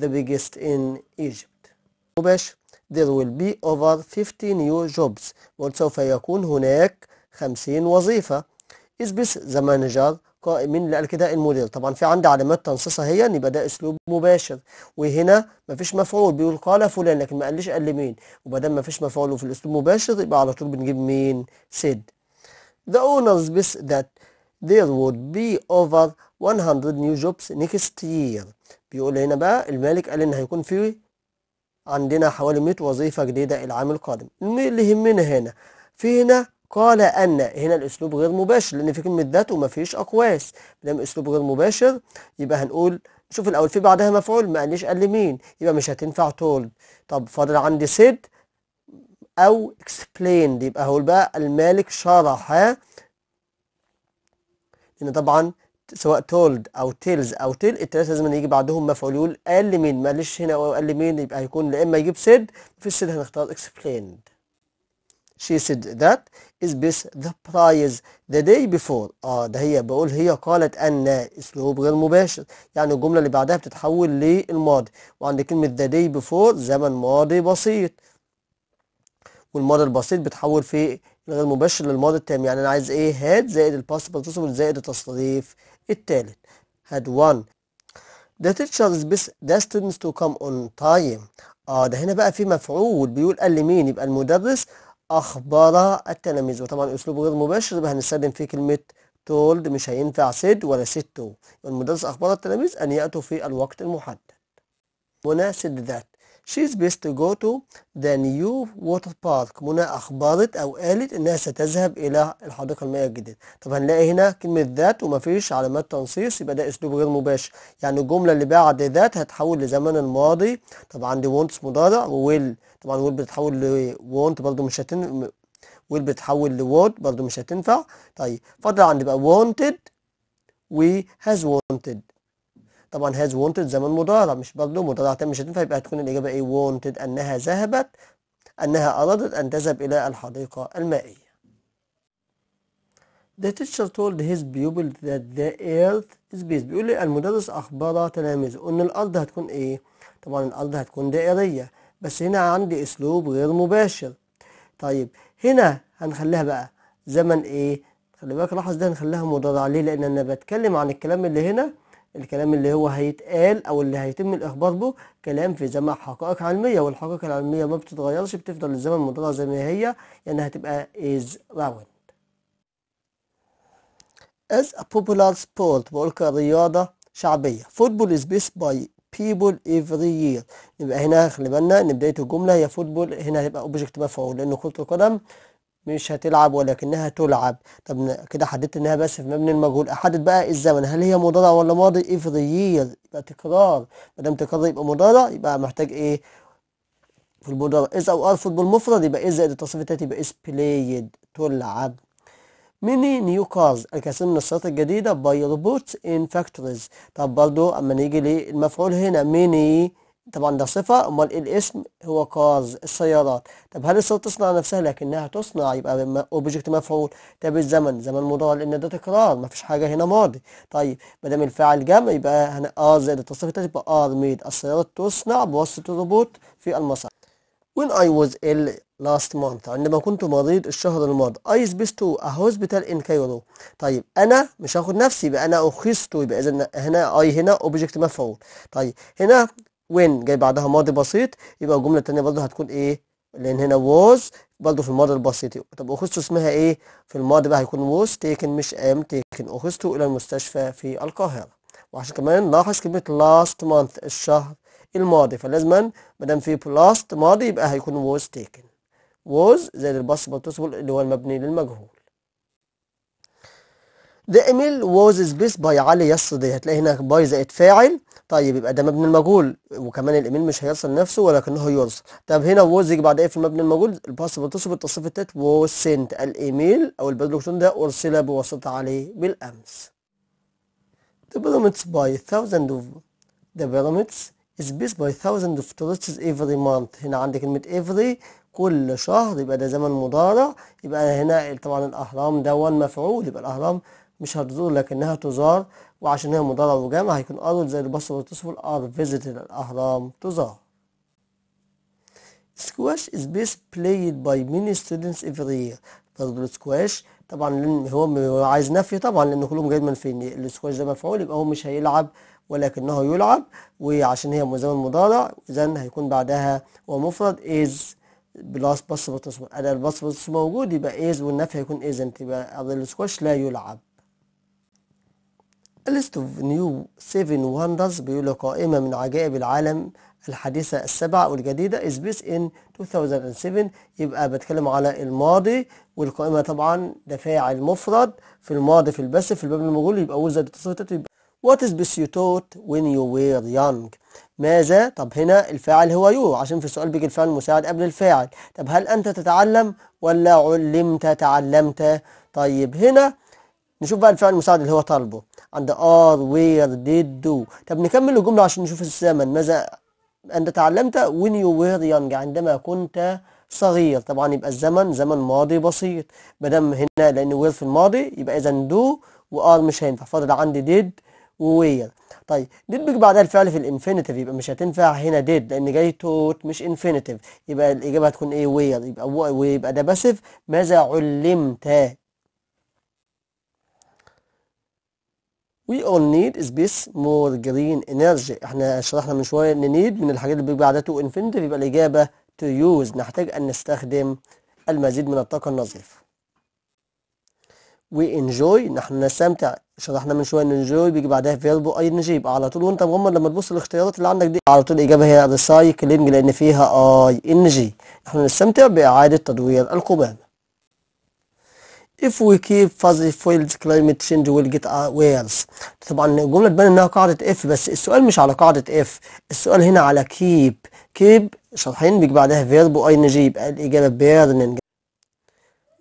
the biggest in Egypt مباشر there will be over 50 new jobs وسوف يكون هناك 50 وظيفة is this the manager قائمين لا كده المدير طبعا في عندي علامات تنصيص ان يبقى ده اسلوب مباشر وهنا مفيش مفعول بيقول قال فلان لكن ما قاليش قال مين وما دام مفيش مفعول وفي الاسلوب مباشر يبقى على طول بنجيب مين سيد the owners بس that there would be over 100 new jobs next year بيقول هنا بقى المالك قال ان هيكون في عندنا حوالي 100 وظيفة جديدة العام القادم اللي يهمنا هنا في هنا قال أن هنا الأسلوب غير مباشر لأن في كلمة ذات ومفيش أقواس دام أسلوب غير مباشر يبقى هنقول شوف الأول في بعدها مفعول ما قاليش قال لمين يبقى مش هتنفع told طب فاضل عندي said أو explained يبقى هقول بقى المالك شرح ها لأن طبعا سواء تولد او تيلز او تيل الثلاثه لازم يجي بعدهم مفعول قال لمين ماليش هنا او قال لمين يبقى هيكون لا اما يجيب سيد في السيد هنختار explained she said that is بيس the prize the day before اه ده هي بقول هي قالت ان اسلوب غير مباشر يعني الجمله اللي بعدها بتتحول للماضي وعند كلمه the day before زمن ماضي بسيط والماضي البسيط بتحول في الغير مباشر للماضي التام يعني انا عايز ايه هاد زائد الباست بارتيسيبل زائد التصريف الثالث had one the teachers best the students to come on time اه ده هنا بقى في مفعول بيقول قال لمين يبقى المدرس اخبر التلاميذ وطبعا اسلوب غير مباشر يبقى هنستخدم فيه كلمه told مش هينفع said ولا said to المدرس اخبر التلاميذ ان ياتوا في الوقت المحدد هنا said that She's best to go to the new water park منى أخبرت أو قالت إنها ستذهب إلى الحديقة المائية الجديدة طب هنلاقي هنا كلمة ذات ومفيش علامات تنصيص يبقى ده أسلوب غير مباشر يعني الجملة اللي بعد ذات هتحول لزمن الماضي طب عندي wants مضارع وويل طبعا ويل بتتحول لوونت برضه مش هتن ويل بتتحول لوورد برضه مش هتنفع طيب فضل عندي بقى wanted و has wanted طبعا هاز wanted زمن مضارع مش برضه مضارع تم مش هتنفع يبقى هتكون الإجابة إيه wanted أنها ذهبت أنها أرادت أن تذهب إلى الحديقة المائية The teacher told his pupil that the earth is based. بيقول لي المدرس أخبر تلاميذه إن الأرض هتكون إيه؟ طبعا الأرض هتكون دائرية بس هنا عندي أسلوب غير مباشر طيب هنا هنخليها بقى زمن إيه؟ خلي بالك لاحظ ده هنخليها مضارع ليه؟ لأن أنا بتكلم عن الكلام اللي هنا الكلام اللي هو هيتقال او اللي هيتم الاخبار به كلام في جمع حقائق علميه والحقائق العلميه ما بتتغيرش بتفضل الزمن مضاده زي ما هي يعني هتبقى is round as a popular sport بقول كرياضة شعبية football is based by people every year يبقى هنا خلي بالنا ان بداية الجملة هي football هنا هتبقى object مفعول لان كرة القدم مش هتلعب ولكنها تلعب طب كده حددت انها بس في مبني المجهول احدد بقى الزمن هل هي مضارع ولا ماضي افري يير يبقى تكرار ما دام تكرار يبقى مضارع يبقى محتاج ايه في المضارع از او ار فوتبول مفرد يبقى از زائد التصريف التالت يبقى از بلايد تلعب ميني نيو كارز الكثير من السيارات الجديدة باي روبوتس ان فاكتوريز طب برضو اما نيجي للمفعول هنا ميني طبعا ده صفة امال ايه الاسم هو كاز السيارات طب هل السيارة تصنع نفسها لكنها تصنع يبقى اوبجكت مفعول طب الزمن زمن مضارع لان ده تكرار مفيش حاجة هنا ماضي طيب ما دام الفاعل جمع يبقى هنا ار زائد التصريف التالت يبقى ار ميد السيارات تصنع بواسطة الروبوت في المصنع when I was ill last month عندما كنت مريض الشهر الماضي I spaced to a hospital in Cairo طيب أنا مش هاخد نفسي يبقى أنا أخذت يبقى إذا هنا I هنا object مفعول طيب هنا وين جاي بعدها ماضي بسيط يبقى الجمله الثانيه برضه هتكون ايه لان هنا was برضه في الماضي البسيط طب اخذته اسمها ايه في الماضي بقى هيكون was taken مش am taken اخذته الى المستشفى في القاهره وعشان كمان لاحظ كلمه last month الشهر الماضي فلازما ما دام في last ماضي يبقى هيكون was taken was زائد الباص بتصبر اللي هو المبني للمجهول The email was سبيس by علي yesterday. هتلاقي هنا باي زائد فاعل طيب يبقى ده مبني المجهول وكمان الايميل مش هيصل نفسه ولكنه يوصل طب هنا ووز يجي بعد ايه في المبني المجهول الباس تصب التصريف التالت sent الايميل او البريد الالكتروني ده ارسل بواسطه عليه بالامس The pyramids by thousands of the pyramids is based by thousands of tourists every month هنا عندي كلمة every كل شهر يبقى ده زمن مضارع يبقى هنا طبعا الأهرام ده مفعول يبقى الأهرام مش هتزور لكنها تزار وعشان هي مضارع وجمع هيكون أرود زي البصر والتصفر ار فيزيت الأهرام تزار سكواش از best بلايد باي ميني ستودنتس افري يير برضه السكواش طبعا لان هو عايز نفي طبعا لان كلهم جايين من فين السكواش ده مفعول يبقى هو مش هيلعب ولكنه يلعب وعشان هي زمن مضارع اذا هيكون بعدها هو مفرد از بلس بس بتصور انا البص بتصور موجود يبقى از والنفي هيكون ازنت يبقى السكواش لا يلعب list of new seven wonders بيقول له قائمة من عجائب العالم الحديثة السبعة والجديدة is بيس in 2007 يبقى بتكلم على الماضي والقائمة طبعا ده فاعل مفرد في الماضي في البث في الباب المغول يبقى وزد التصوير وات از بيس يو توت وين يو وير يونج ماذا؟ طب هنا الفاعل هو يو عشان في السؤال بيجي الفاعل المساعد قبل الفاعل طب هل أنت تتعلم ولا علمت تعلمت؟ طيب هنا نشوف بقى الفعل المساعد اللي هو طالبه عند ار وير ديد دو طب نكمل الجملة عشان نشوف الزمن ماذا أنت تعلمت وين يو وير يانج عندما كنت صغير طبعا يبقى الزمن زمن ماضي بسيط مادام هنا لأن وير في الماضي يبقى إذا دو وار مش هينفع فاضل عندي ديد ووير طيب ديد بيجي بعدها الفعل في الانفينيتيف يبقى مش هتنفع هنا ديد لان جاي توت مش انفينيتيف يبقى الاجابه هتكون ايه وير يبقى ويبقى ده باسف ماذا علمت we all need space more green energy احنا شرحنا من شويه ان نيد من الحاجات اللي بيجي عادته infinity يبقى الاجابه تو يوز نحتاج ان نستخدم المزيد من الطاقه النظيفه وي انجوي نحن نستمتع شرحنا من شويه ان انجوي بيجي بعدها اي ان جي يبقى على طول وانت مغمض لما تبص الاختيارات اللي عندك دي على طول الاجابه هي ريسايكلينج لان فيها اي ان جي احنا نستمتع باعاده تدوير القمامه if we keep fuzzy fields climate change will get uh, worse طبعا الجملة تبان انها قاعدة if بس السؤال مش على قاعدة if السؤال هنا على keep keep شرحين بيجي بعدها verb و ing يبقى الإجابة burning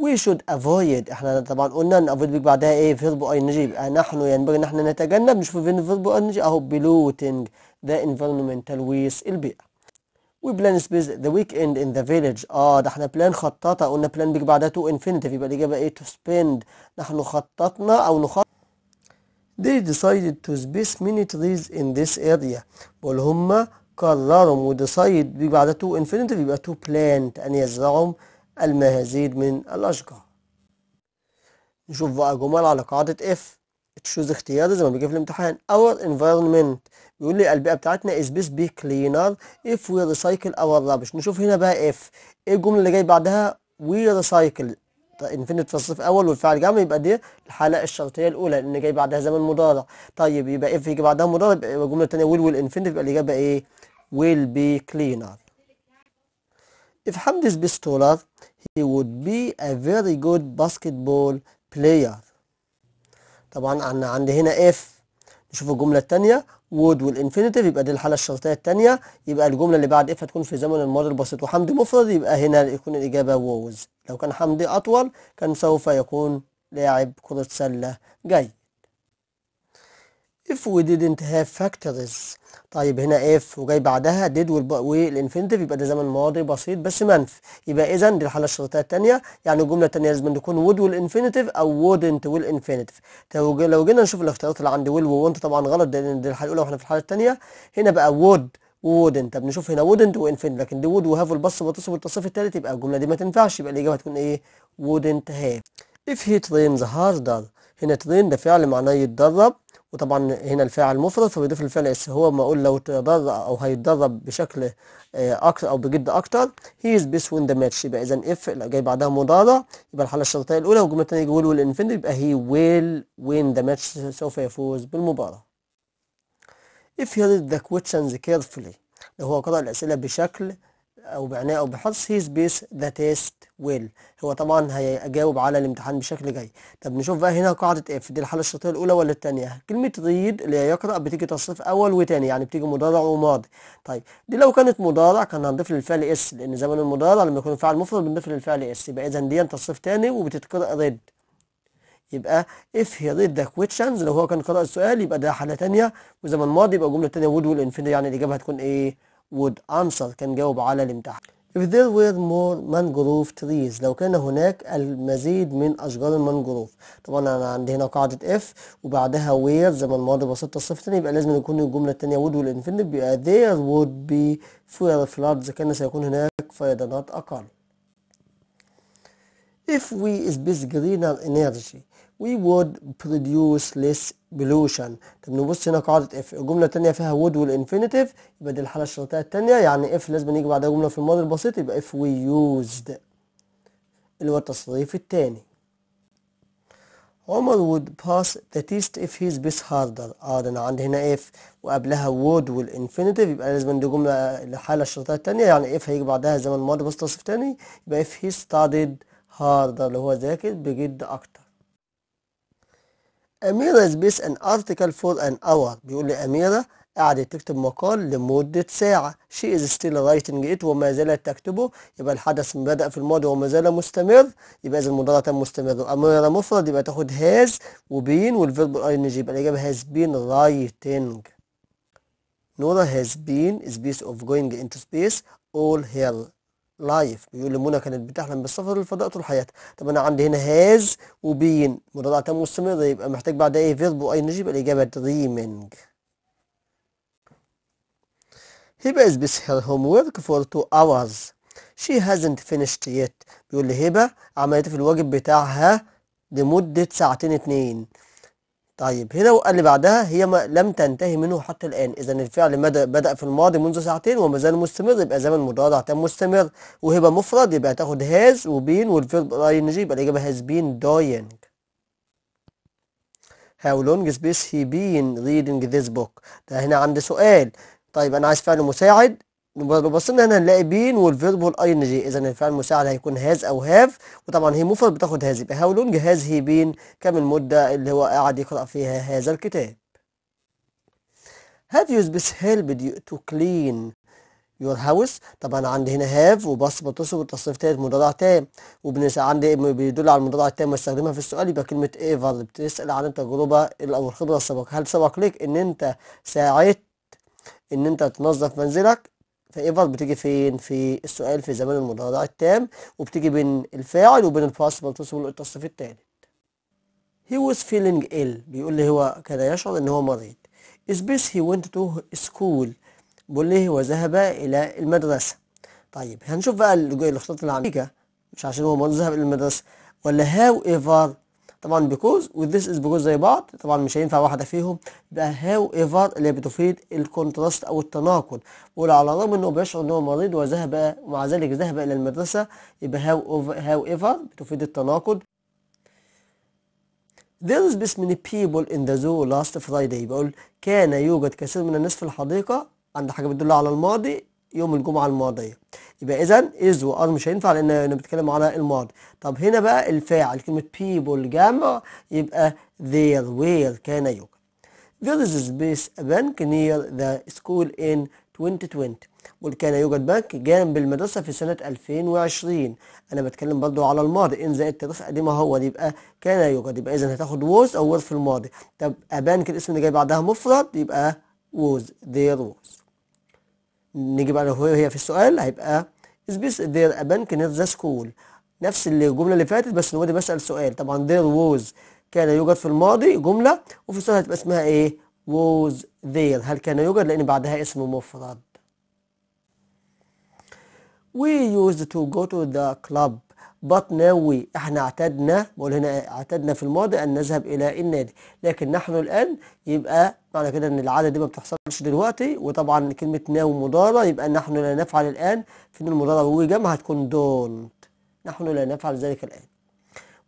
we should avoid احنا طبعا قلنا ان avoid بيجي بعدها ايه verb و ing يبقى نحن ينبغي ان احنا نتجنب نشوف فين verb و ing اهو polluting the environmental waste البيئة وبلان سبيس ذا ويك اند ان ذا فيليج اه ده احنا بلان خططه قلنا بلان بيجي بعدها تو انفينيتيف يبقى الاجابه ايه تو سبيند نحن خططنا او نخطط they decided to space many trees in this area بقول هما قرروا و decided بيجي بعدها تو انفينيتيف يبقى تو بلانت ان يزرعوا المزيد من الاشجار نشوف بقى جمل على قاعده اف تشوز اختيار زي ما بيجي في الامتحان our environment يقول لي البيئه بتاعتنا از بيس بي كلينر اف وي ريسايكل اور رابش نشوف هنا بقى اف ايه الجمله اللي جاي بعدها وي طيب، ريسايكل في الصف اول والفعل جمع يبقى دي الحاله الشرطيه الاولى لأن جاي بعدها زمن مضارع طيب يبقى اف يجي بعدها مضارع يبقى الجمله الثانيه ويل infinite يبقى الاجابه ايه ويل بي كلينر If Hamdi is taller, he would be a very good basketball player. طبعا عندي هنا if نشوف الجملة الثانية وود والانفينيتيف يبقى دي الحاله الشرطيه الثانيه يبقى الجمله اللي بعد اف هتكون في زمن الماضي البسيط وحمد مفرد يبقى هنا يكون الاجابه ووز لو كان حمدي اطول كان سوف يكون لاعب كره سله جيد if we didn't have factors طيب هنا if وجاي بعدها did والانفينيتيف يبقى ده زمن ماضي بسيط بس منف يبقى اذا دي الحاله الشرطيه الثانيه يعني الجمله الثانيه لازم تكون would والانفينيتيف او wouldn't والانفينيتيف طيب لو جينا نشوف الاختيارات اللي عند will وwant طبعا غلط لان دي الحاله الاولى واحنا في الحاله الثانيه هنا بقى would وودنت طب نشوف هنا وودنت وانفين لكن دي وود وهاف والبص والتصل والتصف الثالث يبقى الجمله دي ما تنفعش يبقى الاجابه هتكون ايه وودنت هاف if he ترينز harder هنا ترين ده فعل معناه يتدرب وطبعا هنا الفاعل مفرد فبيضيف الفعل اس هو ما اقول لو تدرب او هيتدرب بشكل آه، اكتر او بجد اكتر هي از بيس وين ذا ماتش يبقى اذا اف جاي بعدها مضارع يبقى الحاله الشرطيه الاولى والجمله الثانيه يجي ويل والانفينيتي يبقى هي ويل وين ذا ماتش سوف يفوز بالمباراه if he read the questions carefully لو هو قرأ الأسئلة بشكل أو بعناء أو بحرص هيز بيس ذا تيست ويل هو طبعا هيجاوب على الامتحان بشكل جيد طب نشوف بقى هنا قاعدة اف دي الحالة الشرطية الأولى ولا الثانية كلمة ريد اللي هي يقرأ بتيجي تصريف أول وثاني يعني بتيجي مضارع وماضي طيب دي لو كانت مضارع كان هنضيف للفعل اس لأن زمن المضارع لما يكون فعل مفرد بنضيف للفعل اس يبقى إذا دي تصريف ثاني وبتتقرأ ريد يبقى اف هي ريد ذا كويتشنز لو هو كان قرأ السؤال يبقى ده حالة ثانيه وزمن ماضي يبقى الجملة التانية would والانفينيتي يعني الإجابة هتكون إيه؟ would answer كان جاوب على الامتحان if there were more mangrove trees لو كان هناك المزيد من أشجار المانجروف طبعا أنا عندي هنا قاعدة if وبعدها where زي ما الماضي بسيط تاني يبقى لازم يكون الجملة التانية would infinite بيبقى there would be fewer floods كان سيكون هناك فيضانات أقل if we space greener energy we would produce less pollution طب نبص هنا قاعدة if الجملة التانية فيها would infinitive يبقى دي الحالة الشرطية التانية يعني if لازم يجي بعدها جملة في الماضي البسيط يبقى if we used اللي هو التصريف التاني عمر would pass the test if his base harder اه ده انا عندي هنا if وقبلها would والانفينيتيف يبقى لازم دي جمله الحاله الشرطيه التانية يعني if هيجي بعدها زمن ماضي بس تصريف تاني يبقى if he studied harder اللي هو ذاكر بجد اكتر أميرة is an article for an hour بيقول لي أميرة قعدت تكتب مقال لمدة ساعة she is still writing it وما زالت تكتبه يبقى الحدث بدأ في الماضي وما زال مستمر يبقى إذا المضارع مستمر أميرة مفرد يبقى تاخد has وبين والفيرب ing يبقى الإجابة has been writing نورا has been is piece of going into space all her لايف بيقول لي منى كانت بتحلم بالسفر للفضاء طول حياتها طب انا عندي هنا هاز وبين مضارع تام مستمر يبقى محتاج بعدها ايه فيرب واي نجيب يبقى الاجابه دريمينج هبه از بس هير هوم ورك فور تو اورز شي هازنت فينيشت يت بيقول لي هبه عملت في الواجب بتاعها لمده ساعتين اتنين طيب هنا وقال اللي بعدها هي ما لم تنتهي منه حتى الآن إذا الفعل بدأ في الماضي منذ ساعتين وما زال مستمر يبقى زمن مضارع تام مستمر وهبة مفرد يبقى تاخد هاز وبين والفيرب اي ان جي يبقى الإجابة هاز بين داينج How long has he been reading this book؟ ده هنا عندي سؤال طيب أنا عايز فعل مساعد لو بصينا هنا هنلاقي بين والفيرب والاي ان جي اذا الفعل المساعد هيكون هاز او هاف وطبعا هي مفرد بتاخد هاز يبقى هاو لونج هاز هي بين كم المده اللي هو قاعد يقرا فيها هذا الكتاب هاف يوز بس هيلب تو كلين يور هاوس طبعا عندي هنا هاف وبص بتصف التصريف تالت مضارع تام وبنسى عندي بيدل على المضارع التام واستخدمها في السؤال يبقى كلمه ايفر بتسال عن التجربه او الخبره السابقه هل سبق لك ان انت ساعدت ان انت تنظف منزلك فايفر بتيجي فين في السؤال في زمان المضارع التام وبتيجي بين الفاعل وبين الباس بارتيسيبل التصريف التالت he was feeling ill بيقول لي هو كان يشعر ان هو مريض is this he went to school بيقول لي هو ذهب الى المدرسه طيب هنشوف بقى الاختلاط العميقه مش عشان هو مريض ذهب الى المدرسه ولا هاو ايفر طبعا بيكوز وذيس از بيكوز زي بعض طبعا مش هينفع واحده فيهم يبقى هاو ايفر اللي بتفيد الكونتراست او التناقض وعلى الرغم انه بيشعر ان هو مريض وذهب ومع ذلك ذهب الى المدرسه يبقى هاو هاو ايفر بتفيد التناقض There is this many people in the zoo last Friday بقول كان يوجد كثير من الناس في الحديقة عند حاجة بتدل على الماضي يوم الجمعة الماضية يبقى إذا إز وأر مش هينفع لأن أنا بتكلم على الماضي طب هنا بقى الفاعل كلمة people جمع يبقى there where كان يوجد There is a space bank near the school in 2020 وكان يوجد بنك جانب المدرسة في سنة 2020 أنا بتكلم برضو على الماضي إن زائد تاريخ قديم هو يبقى كان يوجد يبقى إذا هتاخد was أو were في الماضي طب أبانك الاسم اللي جاي بعدها مفرد يبقى was there was نيجي هو هي في السؤال هيبقى is this there a bank near the school نفس الجمله اللي فاتت بس نودي بسال سؤال طبعا there was كان يوجد في الماضي جمله وفي السؤال هتبقى اسمها ايه was there هل كان يوجد لان بعدها اسم مفرد we used to go to the club بطناوي احنا اعتدنا بقول هنا اعتدنا في الماضي ان نذهب الى النادي لكن نحن الان يبقى معنى كده ان العاده دي ما بتحصلش دلوقتي وطبعا كلمه ناو مضارع يبقى نحن لا نفعل الان فين المضارع جمع هتكون دونت نحن لا نفعل ذلك الان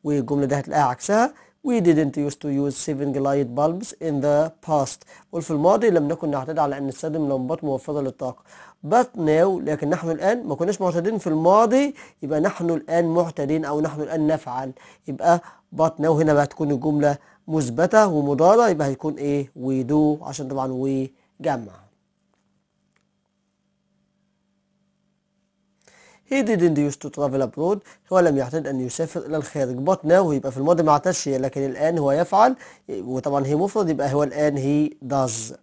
والجمله دي هتلاقيها عكسها We didn't used to use saving light bulbs in the past وفي الماضي لم نكن نعتاد على أن نستخدم لمبات موفرة للطاقة but now لكن نحن الآن ما كناش معتادين في الماضي يبقى نحن الآن معتادين أو نحن الآن نفعل يبقى but now هنا بقى تكون الجملة مثبتة ومضارة يبقى هيكون إيه we do عشان طبعا we جمع He didn't used to travel abroad هو لم يعتد أن يسافر إلى الخارج but now يبقى في الماضي ما اعتدش لكن الآن هو يفعل وطبعا هي مفرد يبقى هو الآن he does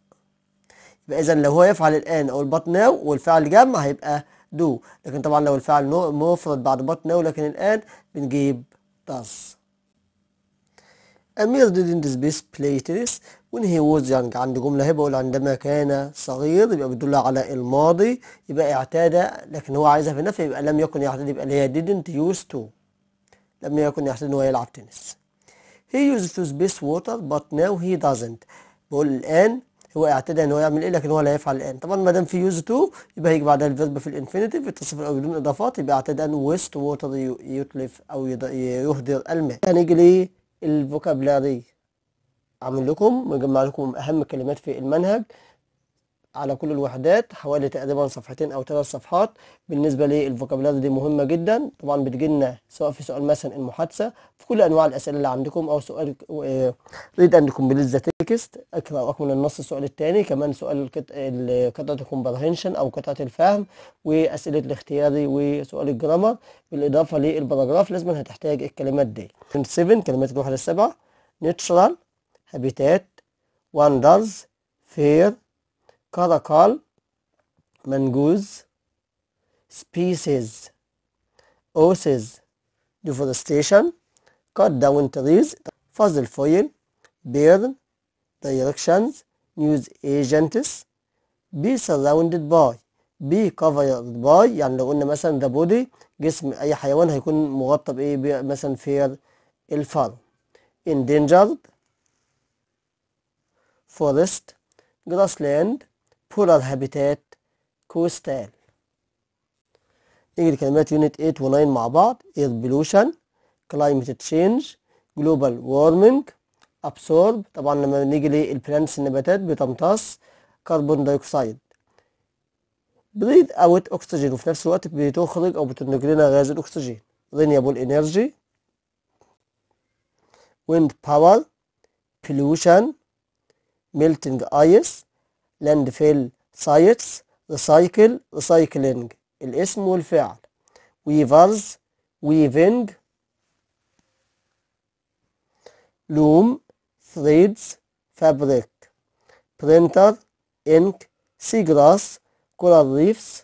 يبقى إذا لو هو يفعل الآن أو but now والفعل جمع هيبقى do لكن طبعا لو الفعل مفرد بعد but now لكن الآن بنجيب does Amir didn't play tennis ونهي ووز يعني عند جملة هي بقول عندما كان صغير يبقى بتدل على الماضي يبقى اعتاد لكن هو عايزها في النفي يبقى لم يكن يعتاد يبقى اللي هي didn't use to لم يكن يعتاد ان هو يلعب تنس he used to space water but now he doesn't بقول الآن هو اعتدى ان هو يعمل ايه لكن هو لا يفعل الان طبعا ما دام في يوز تو يبقى هيجي بعدها الفيرب في الانفينيتيف التصرف او بدون اضافات يبقى اعتدى ان ويست ووتر يتلف او يهدر الماء هنيجي يعني للفوكابلاري عامل لكم مجمع لكم أهم الكلمات في المنهج على كل الوحدات حوالي تقريبا صفحتين أو ثلاث صفحات بالنسبة للفوكابلاري دي مهمة جدا طبعا بتجيلنا سواء في سؤال مثلا المحادثة في كل أنواع الأسئلة اللي عندكم أو سؤال آه، ريد أند كومبليت ذا تكست اقرأ وأكمل النص السؤال الثاني كمان سؤال قطعة الكومبرهنشن أو قطعة الفهم وأسئلة الاختياري وسؤال الجرامر بالإضافة للباراجراف لازم هتحتاج الكلمات دي 7 كلمات الوحدة السبعة نيتشرال habitat wanders fair caracal mangoose species oases deforestation cut down trees fossil fuel burn directions news agents be surrounded by be covered by يعني لو قلنا مثلا ذا بودي جسم اي حيوان هيكون مغطى بايه مثلا فير الفار endangered forest grassland polar habitat coastal نيجي لكلمات unit 8 و9 مع بعض air pollution climate change global warming absorb طبعا لما نيجي للبلانتس النباتات بتمتص كربون دايوكسيد بريد اوت اكسجين وفي نفس الوقت بتخرج او بتنتج لنا غاز الاكسجين رينيبل انرجي ويند باور pollution melting ice landfill sites recycle recycling الاسم والفعل weavers weaving loom threads fabric printer ink seagrass coral reefs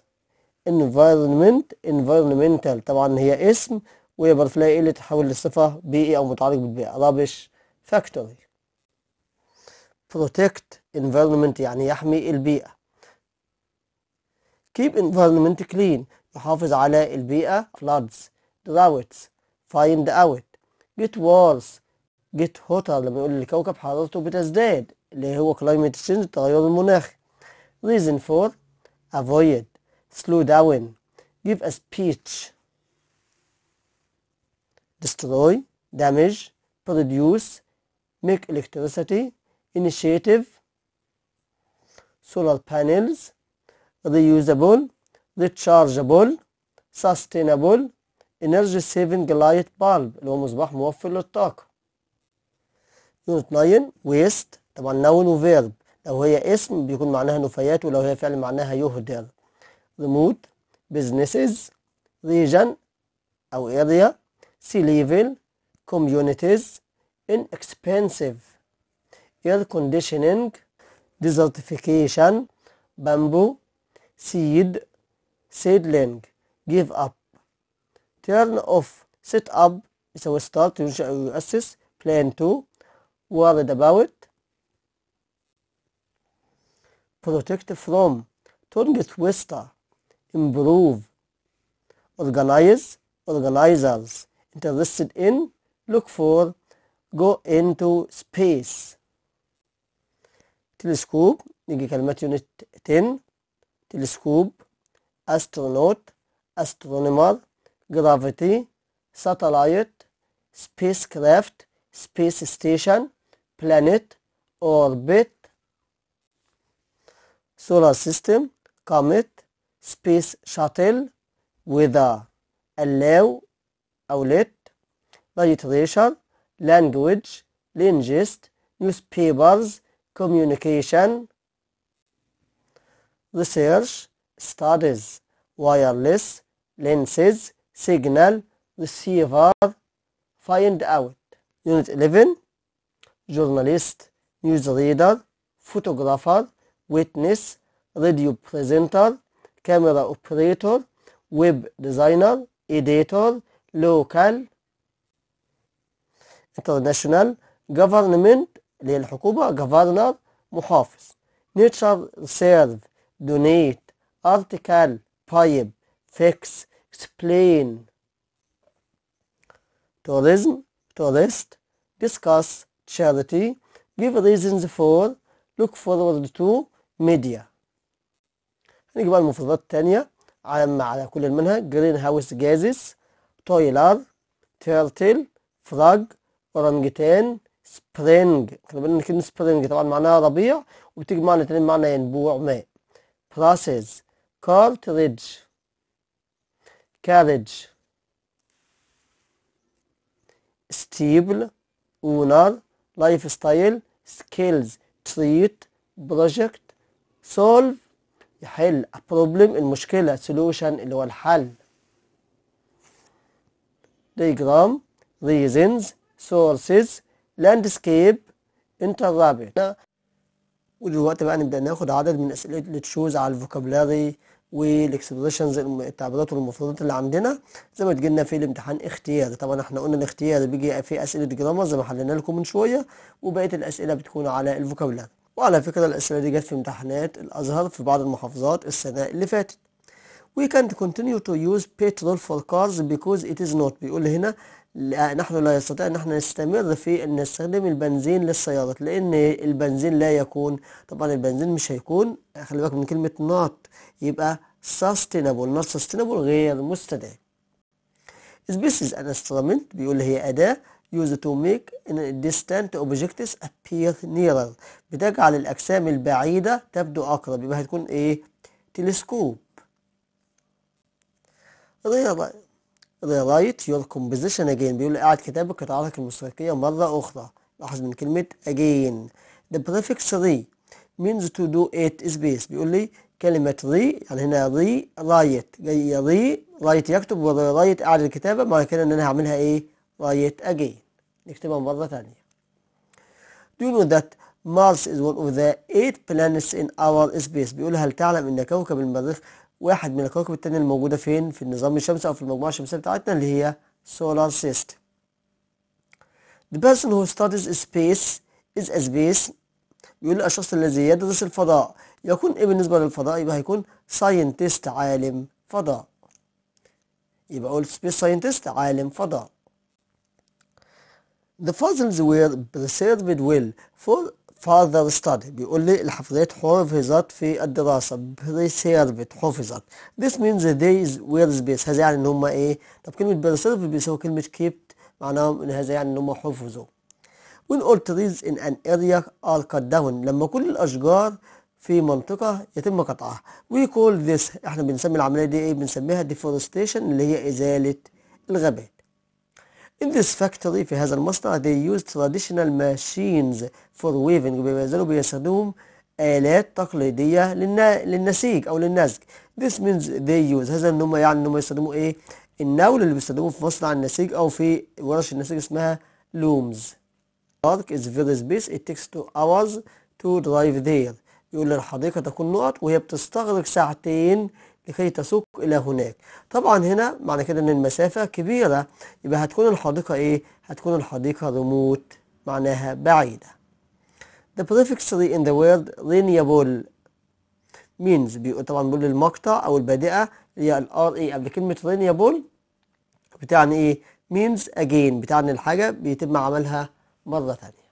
environment environmental طبعا هي اسم ويقدر تلاقي اللي تحول لصفة بيئي أو متعلق بالبيئة rubbish factory protect environment يعني يحمي البيئة keep environment clean يحافظ على البيئة floods droughts find out get worse get hotter لما يقول الكوكب حرارته بتزداد اللي هو climate change التغير المناخي reason for avoid slow down give a speech destroy damage produce make electricity initiative, solar panels, reusable, rechargeable, sustainable, energy saving light bulb اللي هو مصباح موفر للطاقة. unit 9 waste طبعا noun وverb لو هي اسم بيكون معناها نفايات ولو هي فعل معناها يهدر. remote businesses region أو area sea level communities inexpensive air conditioning, desertification, bamboo, seed, seedling, give up. Turn off, set up, we start to assess plan to, worried about, protect from, turn get twister, improve, organize, organizers, interested in, look for, go into space. تلسكوب نيجي كلمة يونت 10 تلسكوب أسترونوت أسترونيمر جرافيتي ساتلايت سبيس كرافت سبيس ستيشن بلانيت أوربت solar system, comet, space shuttle, weather, allow, outlet, لانجويج language, نيوز newspapers, communication, research, studies, wireless, lenses, signal, receiver, find out. Unit 11, journalist, newsreader, photographer, witness, radio presenter, camera operator, web designer, editor, local, international, government اللي هي الحكومة governor محافظ nature serve donate article pipe fix explain tourism tourist discuss charity give reasons for look forward to media نيجي بقى المفردات التانية عامة على كل المنهج جرين هاوس جازس تويلر تيرتل فراج أورانجتان سبرينج خلي بالك كلمة سبرينج طبعا معناها ربيع وبتجمع الاثنين معنى ينبوع ماء براسز كارتريدج كارج ستيبل اونر لايف ستايل سكيلز تريت بروجكت سولف يحل بروبلم المشكلة سولوشن اللي هو الحل ديجرام ريزنز سورسز لاندسكيب انت الرابع ودلوقتي بقى نبدا ناخد عدد من اسئله التشوز على الفوكابلاري والاكسبريشنز التعبيرات والمفردات اللي عندنا زي ما تجينا في الامتحان اختياري طبعا احنا قلنا الاختياري بيجي في اسئله جرامر زي ما حلينا لكم من شويه وبقيه الاسئله بتكون على الفوكابلاري وعلى فكره الاسئله دي جت في امتحانات الازهر في بعض المحافظات السنه اللي فاتت we can't continue to use petrol for cars because it is not بيقول هنا لا نحن لا نستطيع أن احنا نستمر في أن نستخدم البنزين للسيارات لأن البنزين لا يكون طبعا البنزين مش هيكون خلي بالك من كلمة نوت يبقى سستينابل نوت سستينابل غير مستدام is an instrument بيقول هي أداة used to make distant objects appear nearer بتجعل الأجسام البعيدة تبدو أقرب يبقى هتكون إيه؟ تلسكوب. rewrite your composition again بيقول اعد كتابة قطعاتك الموسيقية مرة أخرى لاحظ من كلمة again the prefix re means to do it space بيقول لي كلمة re يعني هنا re رايت جاي re رايت يكتب و write أعد الكتابة معنى كده إن أنا هعملها إيه رايت again نكتبها مرة ثانية do you know that Mars is one of the eight planets in our space بيقول هل تعلم أن كوكب المريخ واحد من الكواكب التانية الموجودة فين في النظام الشمسي أو في المجموعة الشمسية بتاعتنا اللي هي solar system the person who studies space is a space يقول الشخص الذي يدرس الفضاء يكون ايه بالنسبة للفضاء يبقى هيكون scientist عالم فضاء يبقى أقول space scientist عالم فضاء The fossils were preserved well for further ستادي بيقول لي الحفريات حفظت في الدراسة بريسيرفت حفظت this means they were space هذا يعني ان هم ايه طب كلمة بريسيرف بيساوي كلمة كيبت معناها ان هذا يعني ان هم حفظوا when all trees in an area are cut down لما كل الاشجار في منطقة يتم قطعها we call this احنا بنسمي العملية دي ايه بنسميها deforestation اللي هي ازالة الغابات In this factory في هذا المصنع they use traditional machines for weaving بيزالوا بيستخدموا آلات تقليدية للنسيج أو للنسج this means they use هذا إن هم يعني إن هم يستخدموا إيه النول اللي بيستخدموه في مصنع النسيج أو في ورش النسيج اسمها looms Park is very space it takes two hours to drive there يقول الحديقة تكون نقط وهي بتستغرق ساعتين لكي تسوق إلى هناك طبعا هنا معنى كده إن المسافة كبيرة يبقى هتكون الحديقة إيه؟ هتكون الحديقة ريموت معناها بعيدة The tree in the word renewable means بيقول طبعا بيقول المقطع أو البادئة اللي هي ال R e قبل كلمة renewable بتعني إيه؟ means again بتعني الحاجة بيتم عملها مرة ثانية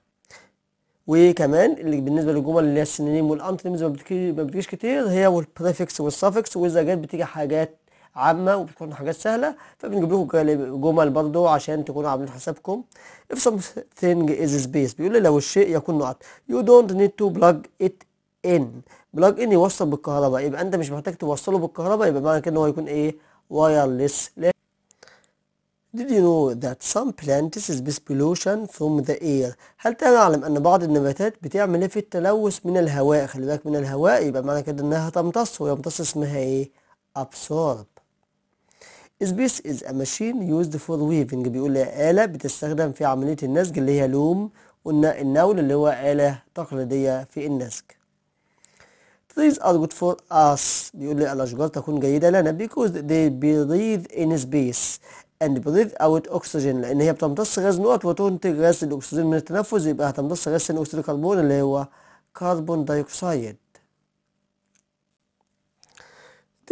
وكمان اللي بالنسبه للجمل اللي هي السينونيم والانتونيمز ما بتجيش كتير هي والبريفكس والسافكس واذا جت بتيجي حاجات عامة وبتكون حاجات سهلة فبنجيب لكم جمل برضو عشان تكونوا عاملين حسابكم if something is space بيقول لي لو الشيء يكون نقط you don't need to plug it in plug in يوصل بالكهرباء يبقى انت مش محتاج توصله بالكهرباء يبقى معنى كده ان هو يكون ايه وايرلس لا Did you know that some plants is pollution from the air? هل تعلم أن بعض النباتات بتعمل إيه في التلوث من الهواء؟ خلي بالك من الهواء يبقى معنى كده إنها تمتص ويمتص اسمها إيه؟ absorb. This is a machine used for weaving بيقول لي آلة بتستخدم في عملية النسج اللي هي لوم قلنا النول اللي هو آلة تقليدية في النسج. Trees are good for us بيقول لي الأشجار تكون جيدة لنا because they breathe in space and breathe out oxygen لان هي بتمتص غاز نقط وتنتج غاز الاكسجين من التنفس يبقى هتمتص غاز ثاني اكسيد الكربون اللي هو كربون دايوكسيد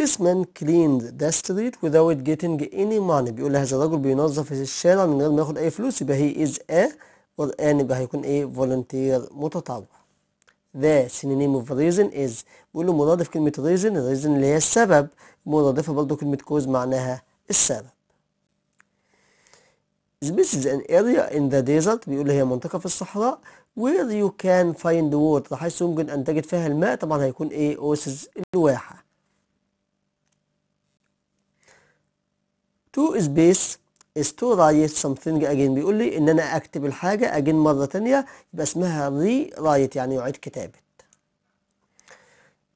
This man cleaned the street without getting any money بيقول هذا الرجل بينظف الشارع من غير ما ياخد اي فلوس يبقى هي is a or an يبقى هيكون ايه volunteer متطوع the synonym of reason is بيقول له مرادف كلمة reason reason اللي هي السبب مرادفة برضه كلمة cause معناها السبب This is an area in the desert بيقول هي منطقة في الصحراء where you can find water حيث يمكن أن تجد فيها الماء طبعا هيكون إيه أوسز الواحة. To space is to write something again بيقول لي إن أنا أكتب الحاجة again مرة تانية يبقى اسمها rewrite يعني يعيد كتابة.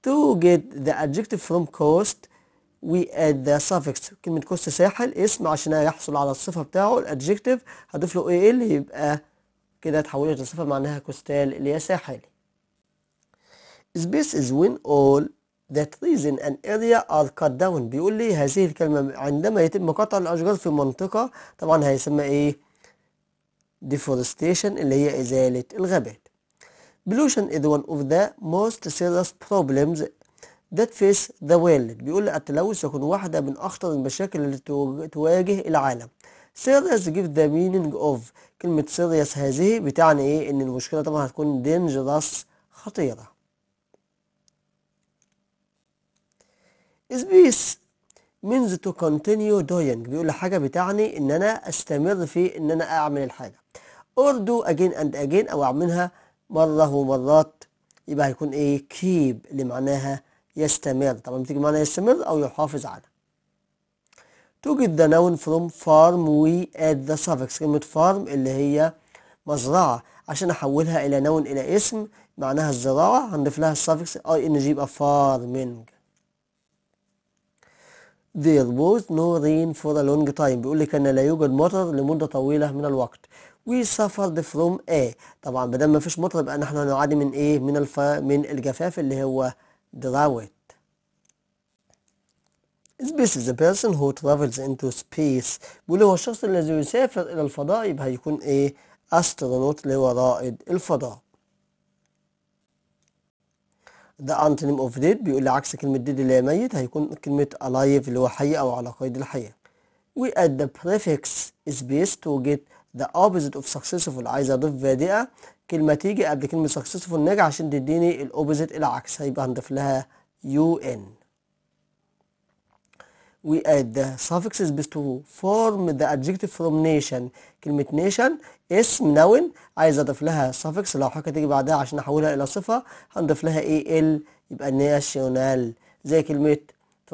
To get the adjective from cost ذا سافكس كلمة كوست ساحل اسم عشان يحصل على الصفة بتاعه الادجكتيف هضيف له اي ال يبقى كده تحولت لصفة معناها كوستال اللي هي ساحلي. Space is when all that reason and area are cut down بيقول لي هذه الكلمة عندما يتم قطع الأشجار في منطقة طبعا هيسمى ايه؟ deforestation اللي هي إزالة الغابات. Pollution is one of the most serious problems that face the world بيقول التلوث يكون واحدة من أخطر المشاكل التي تواجه العالم serious give the meaning of كلمة serious هذه بتعني إيه إن المشكلة طبعا هتكون dangerous خطيرة is means to continue doing بيقول حاجة بتعني إن أنا أستمر في إن أنا أعمل الحاجة or do again and again أو أعملها مرة ومرات يبقى هيكون إيه keep اللي معناها يستمر طبعا بتيجي بمعنى يستمر أو يحافظ على توجد the noun from farm we add the suffix كلمة farm اللي هي مزرعة عشان أحولها إلى نون إلى اسم معناها الزراعة هنضيف لها السافكس اي ان جي يبقى farming There was no rain for a long time بيقول لي كان لا يوجد مطر لمدة طويلة من الوقت We suffered from A طبعا بدل ما فيش مطر يبقى نحن هنعاني من ايه من الف... من الجفاف اللي هو Drawit. Space is the person who travels into space بيقول هو الشخص الذي يسافر إلى الفضاء يبقى هيكون إيه؟ أسترونوت اللي هو رائد الفضاء. The antonym of dead بيقول لي عكس كلمة dead اللي هي ميت هيكون كلمة alive اللي هو حي أو على قيد الحياة. We add the prefix space to get the opposite of successful عايز أضيف بادئة كلمة تيجي قبل كلمة successful ناجح عشان تديني الأوبوزيت العكس هيبقى هنضيف لها UN we add the suffixes to form the adjective from nation كلمة nation اسم نون عايز اضيف لها suffix لو حاجة تيجي بعدها عشان احولها الى صفة هنضيف لها ايه ال يبقى national زي كلمة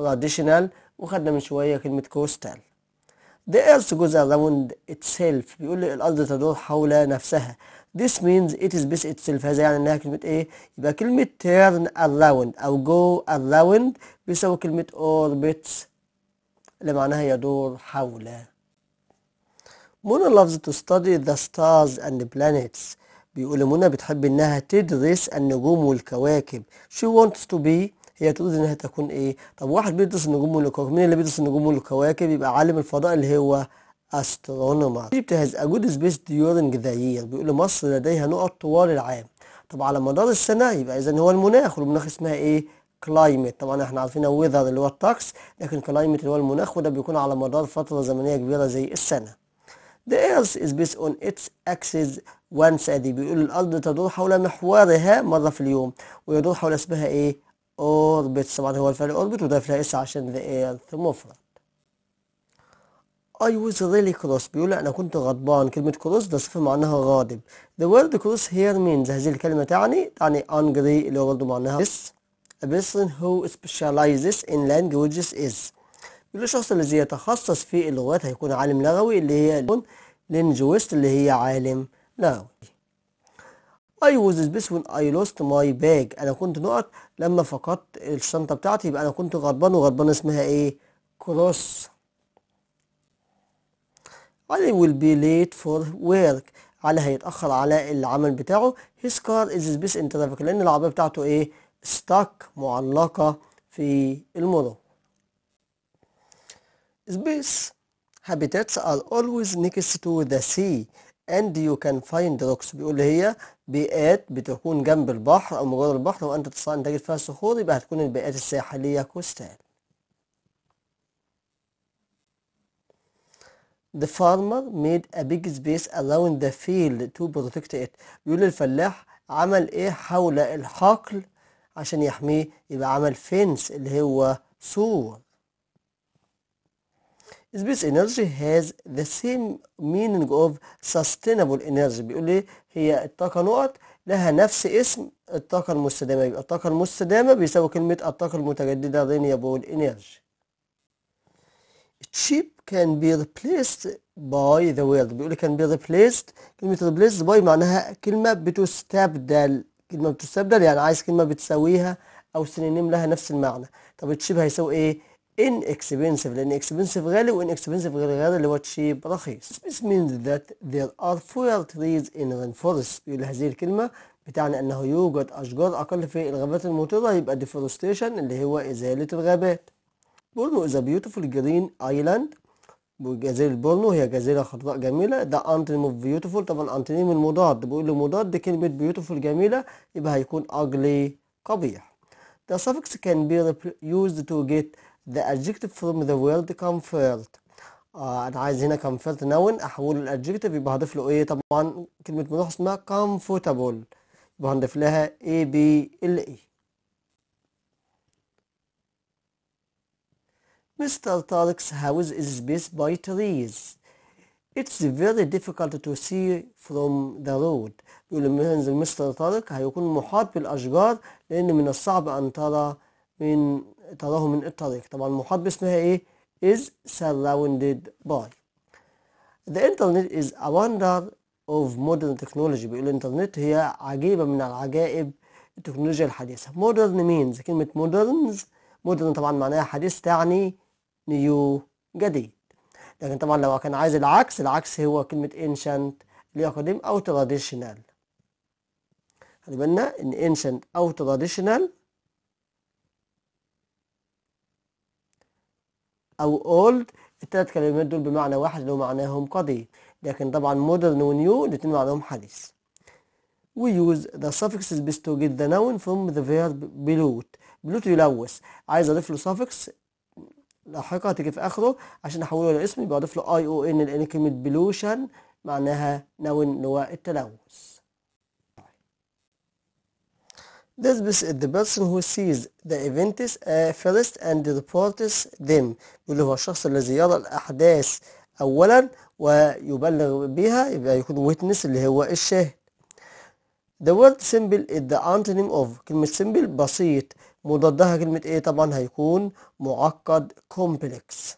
traditional وخدنا من شوية كلمة coastal the earth goes around itself بيقول لي الارض تدور حول نفسها this means it is بس itself هذا يعني انها كلمة ايه يبقى كلمة turn around او go around بيساوي كلمة orbit اللي معناها يدور حول منى loves to study the stars and the planets بيقول منى بتحب انها تدرس النجوم والكواكب she wants to be هي تريد انها تكون ايه طب واحد بيدرس النجوم والكواكب مين اللي بيدرس النجوم والكواكب يبقى عالم الفضاء اللي هو astronomers. Egypt has أجود سبيس space during بيقول مصر لديها نقط طوال العام طب على مدار السنة يبقى إذا هو المناخ والمناخ اسمها إيه؟ كلايمت طبعا احنا عارفين ويذر اللي هو الطقس لكن كلايمت اللي هو المناخ وده بيكون على مدار فترة زمنية كبيرة زي السنة. The earth is based on its axis once a day بيقول الأرض تدور حول محورها مرة في اليوم ويدور حول اسمها إيه؟ أوربت طبعا هو الفعل أوربت وده فيها إس عشان the earth مفرد. I was really cross بيقول أنا كنت غضبان كلمة cross ده صفة معناها غاضب The word cross here means هذه الكلمة تعني تعني angry اللي هو برضه معناها this A person who specializes in languages is بيقول الشخص الذي يتخصص في اللغات هيكون عالم لغوي اللي هي linguist اللي هي عالم لغوي I was this when I lost my bag أنا كنت نقط لما فقدت الشنطة بتاعتي يبقى أنا كنت غضبان وغضبان اسمها إيه؟ cross I will be late for work علي هيتأخر على العمل بتاعه his car is stuck in traffic لأن العربية بتاعته إيه stuck معلقة في المرور space habitats are always next to the sea and you can find rocks بيقول لي هي بيئات بتكون جنب البحر أو مجرد البحر وأنت تستطيع أن تجد فيها صخور يبقى هتكون البيئات الساحلية كوستال The farmer made a big space around the field to protect it. يقول الفلاح عمل ايه حول الحقل عشان يحميه يبقى عمل فينس اللي هو سور. Space energy has the same meaning of sustainable energy بيقول لي إيه؟ هي الطاقة نقط لها نفس اسم الطاقة المستدامة يبقى الطاقة المستدامة بيساوي كلمة الطاقة المتجددة renewable energy. Cheap can be replaced by the word بيقول can be replaced كلمة replaced by معناها كلمة بتستبدل كلمة بتستبدل يعني عايز كلمة بتساويها أو سينونيم لها نفس المعنى طب تشيب هيساوي إيه؟ inexpensive لأن expensive غالي و inexpensive غير غالي اللي هو تشيب رخيص this means that there are fewer trees in rainforest بيقول هذه الكلمة بتعني أنه يوجد أشجار أقل في الغابات الممطرة يبقى deforestation اللي هو إزالة الغابات بورنو is a beautiful green island والجزيرة بورنو هي جزيرة خضراء جميلة ده انتنيم اوف بيوتيفول طبعا انتنيم المضاد بيقول له مضاد كلمة بيوتيفول جميلة يبقى هيكون اجلي قبيح ده suffix can be used to get the adjective from the word comfort آه، انا عايز هنا comfort noun احول الادجكتيف يبقى هضيف له ايه طبعا كلمة مضاد اسمها comfortable يبقى هنضيف لها a b l e Mr. Tariq's house is based by trees. It's very difficult to see from the road. بيقول مستر طارق هيكون محاط بالأشجار لأن من الصعب أن ترى من تراه من الطريق. طبعا محاط باسمها إيه؟ is surrounded by. The internet is a wonder of modern technology. بيقول الإنترنت هي عجيبة من العجائب التكنولوجيا الحديثة. modern means كلمة moderns modern طبعا معناها حديث تعني نيو جديد لكن طبعا لو كان عايز العكس العكس هو كلمة ancient اللي هي قديم أو traditional خلي بالنا إن ancient أو traditional أو old التلات كلمات دول بمعنى واحد اللي هو معناهم قديم لكن طبعا modern ونيو الاتنين معناهم حديث we use the suffixes best to get the noun from the verb بلوت بلوت يلوث عايز اضيف له suffix لاحقة تيجي في آخره عشان أحوله لاسم يبقى أضيف له أي أو إن لأن كلمة بلوشن معناها نون اللي هو التلوث. This is the person who sees the events uh, first and reports them اللي هو الشخص الذي يرى الأحداث أولا ويبلغ بها يبقى يكون witness اللي هو الشاهد. The word simple is the antonym of كلمة simple بسيط مضادها كلمة ايه طبعا هيكون معقد كومبلكس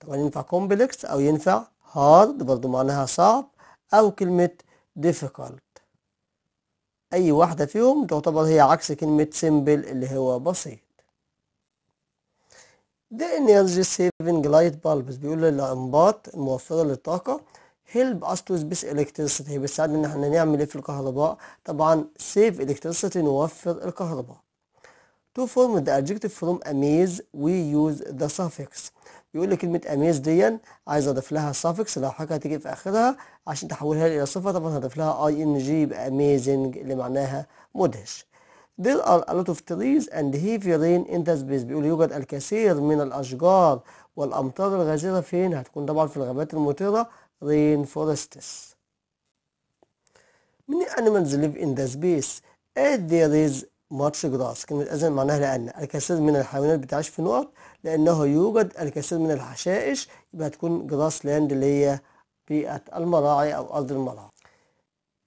طبعا ينفع كومبلكس او ينفع هارد برضو معناها صعب او كلمة difficult اي واحدة فيهم تعتبر هي عكس كلمة simple اللي هو بسيط The energy saving light bulbs بيقول الأنباط الموفرة للطاقة هيلب اس تو سبيس الكتريسيتي بتساعدنا ان احنا نعمل ايه في الكهرباء طبعا سيف الكتريسيتي نوفر الكهرباء to form the adjective from amaze we use the suffix بيقول لي كلمة amaze دي عايز اضيف لها suffix لو حاجة هتيجي في اخرها عشان تحولها الى صفة طبعا هضيف لها ing يبقى amazing اللي معناها مدهش There are a lot of trees and heavy rain in the space بيقول يوجد الكثير من الأشجار والأمطار الغزيرة فين؟ هتكون طبعا في الغابات المطيرة rainforests. Many animals live in the space as there is much grass كلمة أزن معناها لأن الكثير من الحيوانات بتعيش في نقط لأنه يوجد الكثير من الحشائش يبقى هتكون grass land اللي هي بيئة المراعي أو أرض المراعي.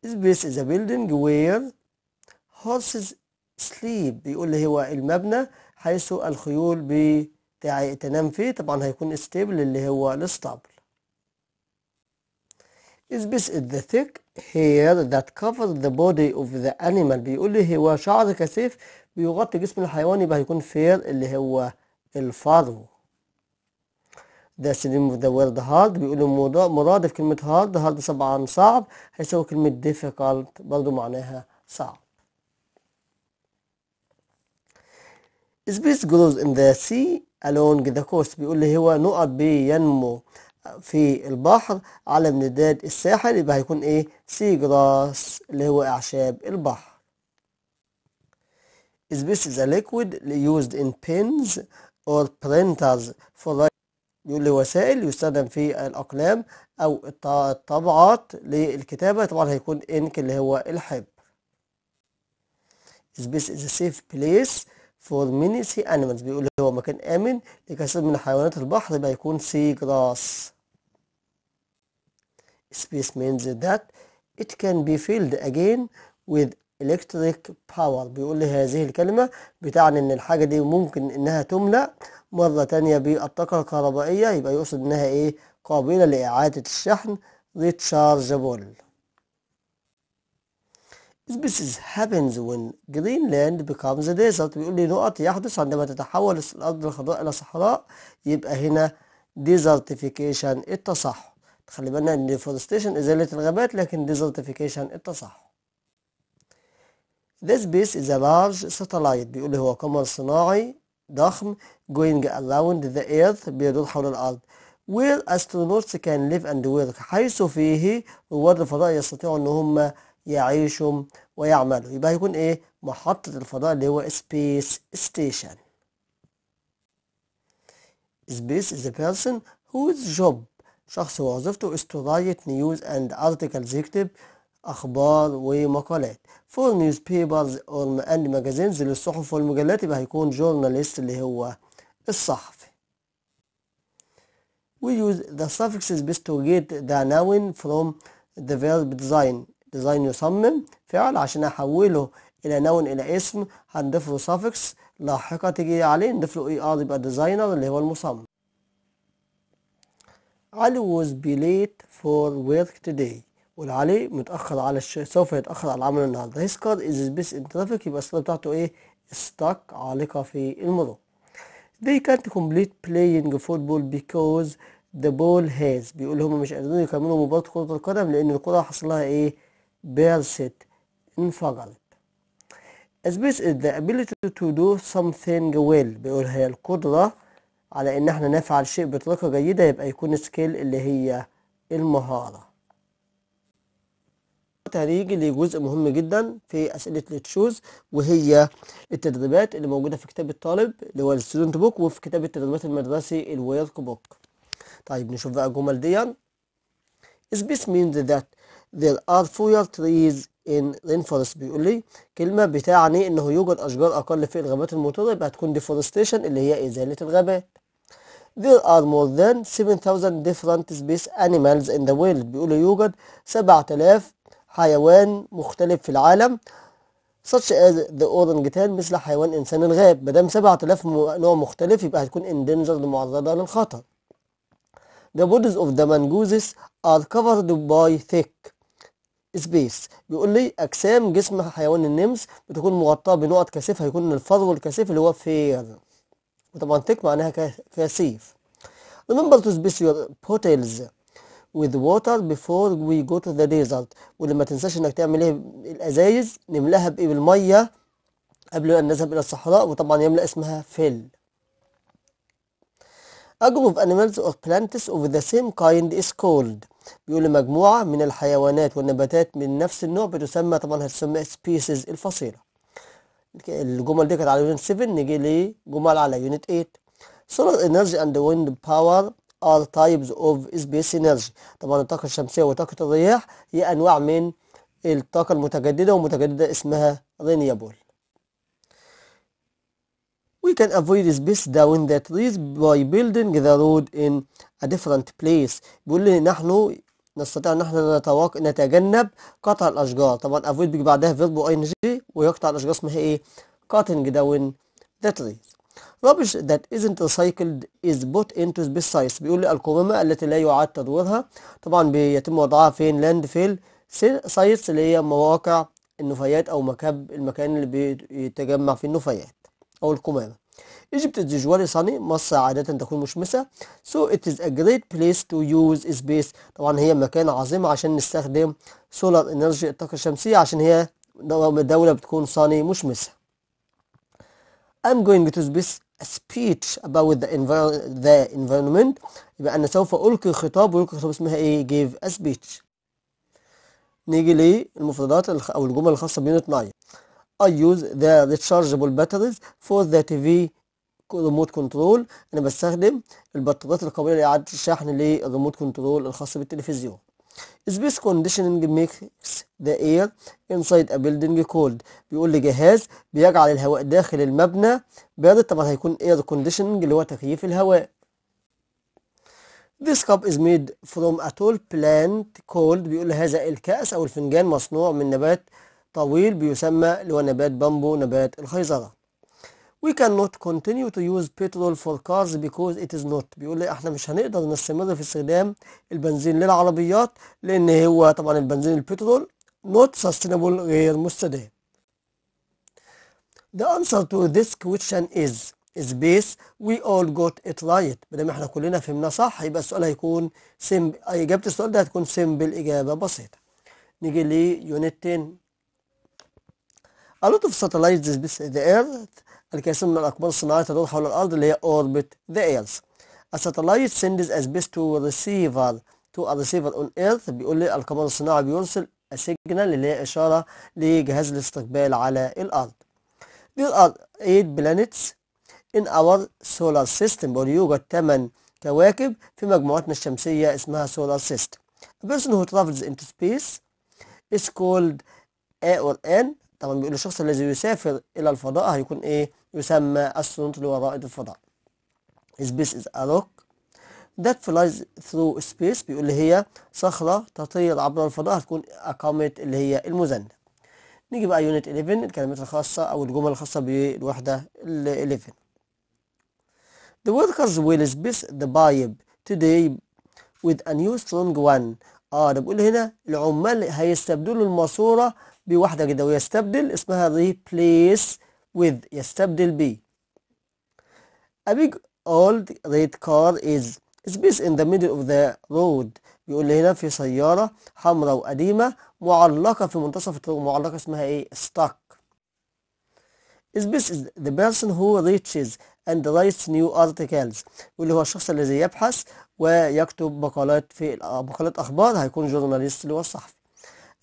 Space is a building where horses sleep بيقول لي هو المبنى حيث الخيول بتاعي تنام فيه طبعا هيكون stable اللي هو الاستابل. is basically the thick hair that covers the body of the animal بيقول لي هو شعر كثيف بيغطي جسم الحيوان يبقى هيكون فير اللي هو الفرو ده سليم اوف ذا ورد هارد بيقولوا مرادف كلمة هارد هارد طبعا صعب هيساوي كلمة difficult برضو معناها صعب Space grows in the sea along the coast بيقول لي هو نقط بينمو في البحر على امتداد الساحل يبقى هيكون ايه سي جراس اللي هو اعشاب البحر This is a liquid used in pens or printers for يقول لي وسائل يستخدم في الأقلام أو الطبعات للكتابة طبعا هيكون إنك اللي هو الحبر. This is a safe place for many sea animals بيقول هو مكان آمن لكثير من حيوانات البحر بيكون سي جراس. Space means that it can be filled again with electric power بيقول لي هذه الكلمة بتعني إن الحاجة دي ممكن إنها تملأ مرة تانية بالطاقة الكهربائية يبقى يقصد إنها إيه قابلة لإعادة الشحن rechargeable. This is happens when Greenland becomes a desert بيقول لي نقط يحدث عندما تتحول الأرض الخضراء إلى صحراء يبقى هنا desertification التصحر خلي بالنا ان deforestation إزالة الغابات لكن desertification التصحر This piece is a large satellite بيقول هو قمر صناعي ضخم going around the earth بيدور حول الأرض where astronauts can live and work حيث فيه رواد الفضاء يستطيعوا ان هم يعيشوا ويعملوا يبقى هيكون ايه محطة الفضاء اللي هو space station space is a person whose job شخص وظيفته is to write news and articles يكتب أخبار ومقالات for newspapers or and magazines للصحف والمجلات يبقى هيكون journalist اللي هو الصحفي we use the suffixes best to get the noun from the verb design design يصمم فعل عشان أحوله إلى noun إلى اسم هنضيف له suffix لاحقة تيجي عليه نضيف له ER يبقى designer اللي هو المصمم علي was be late for work today والعلي متأخر على الش... سوف يتأخر على العمل النهاردة his car is space in traffic يبقى السيارة بتاعته ايه stuck عالقة في المرور they can't complete playing football because the ball has بيقول هما مش قادرين يكملوا مباراة كرة القدم لأن الكرة حصلها ايه بيرست انفجرت As best is the ability to do something well بيقول هي القدرة على ان احنا نفعل شيء بطريقة جيدة يبقى يكون سكيل اللي هي المهارة هنيجي لجزء مهم جدا في اسئله التشوز وهي التدريبات اللي موجوده في كتاب الطالب اللي هو الستودنت بوك وفي كتاب التدريبات المدرسي الورك بوك طيب نشوف بقى الجمل دي Space means that there are fewer trees ان رينفورست بيقول لي كلمه بتعني انه يوجد اشجار اقل في الغابات المطره يبقى هتكون deforestation اللي هي ازاله الغابات There are more than 7000 different species animals in the world بيقول يوجد 7000 حيوان مختلف في العالم such as the orangutan مثل حيوان إنسان الغاب ما دام 7000 نوع مختلف يبقى هتكون endangered معرضة للخطر. The bodies of the mangoes are covered by thick سبيس بيقول لي اجسام جسم حيوان النمس بتكون مغطاه بنقط كثيف هيكون الفرو الكثيف اللي هو فير وطبعا تك معناها كثيف remember to space your hotels with water before we go to the desert ولما تنساش انك تعمل ايه الازايز نملاها بايه بالميه قبل ان نذهب الى الصحراء وطبعا يملا اسمها فيل A group of animals or plants of the same kind is called بيقول مجموعة من الحيوانات والنباتات من نفس النوع بتسمى طبعا هتسمى سبيسيز الفصيلة الجمل دي كانت على يونت 7 نيجي لجمل على يونت 8 solar energy and wind power are types of space energy طبعا الطاقة الشمسية وطاقة الرياح هي أنواع من الطاقة المتجددة ومتجددة اسمها رينيابول We can avoid space down the trees by building the road in a different place بيقول لي نحن نستطيع ان احنا نتواق... نتجنب قطع الاشجار طبعا افويد بيجي بعدها فيرب اي ان جي ويقطع الاشجار اسمها ايه cutting down the trees rubbish that isn't recycled is put into size بيقول لي القمامة التي لا يعاد تدويرها طبعا بيتم وضعها فين لاند فيل سايتس اللي هي مواقع النفايات او مكب المكان اللي بيتجمع فيه النفايات او القمامة Egypt is usually sunny مصر عادة تكون مشمسة so it is a great place to use space طبعا هي مكان عظيم عشان نستخدم solar energy الطاقة الشمسية عشان هي دولة بتكون sunny مشمسة I'm going to space a speech about the, envir the environment يبقى أنا سوف ألقي خطاب وألقي خطاب اسمها إيه give a speech نيجي للمفردات أو الجمل الخاصة بـ Unit 9 I use the rechargeable batteries for the TV ريموت كنترول انا بستخدم البطاريات القويه لاعاده الشحن للريموت كنترول الخاص بالتلفزيون Space conditioning makes the air inside a building cold بيقول لي جهاز بيجعل الهواء داخل المبنى بارد طبعا هيكون air conditioning اللي هو تكييف الهواء This cup is made from a tall plant called بيقول هذا الكأس أو الفنجان مصنوع من نبات طويل بيسمى اللي هو نبات بامبو نبات الخيزرة we cannot continue to use petrol for cars because it is not بيقول لي احنا مش هنقدر نستمر في استخدام البنزين للعربيات لان هو طبعا البنزين البترول not sustainable غير مستدام The answer to this question is is base we all got it right بدل احنا كلنا فهمنا صح يبقى السؤال هيكون simple اجابة السؤال ده هتكون simple اجابة بسيطة نيجي ليونت 10 A lot of satellites visit the earth الكثير من الأقمار الصناعية تدور حول الأرض اللي هي orbit the earth. A satellite sends as best to receiver to a receiver on earth بيقول لي القمر الصناعي بيرسل a signal اللي هي إشارة لجهاز الاستقبال على الأرض. There are eight planets in our solar system بيقول يوجد تمن كواكب في مجموعتنا الشمسية اسمها solar system. A person who travels into space is called A or N طبعا بيقول الشخص الذي يسافر إلى الفضاء هيكون إيه يسمى astronaut اللي هو رائد الفضاء space is a rock that flies through space بيقول اللي هي صخرة تطير عبر الفضاء هتكون أقامة اللي هي المذنب نيجي بقى يونت 11 الكلمات الخاصة أو الجمل الخاصة بالوحدة ال 11 The workers will space the pipe today with a new strong one اه ده بيقول هنا العمال هيستبدلوا الماسورة بواحدة كده ويستبدل اسمها replace with يستبدل ب A big old red car is space in the middle of the road بيقول لي هنا في سيارة حمراء وقديمة معلقة في منتصف الطريق معلقة اسمها ايه stuck space is the person who reaches and writes new articles واللي هو الشخص الذي يبحث ويكتب مقالات في مقالات اخبار هيكون جورناليست اللي هو الصحفي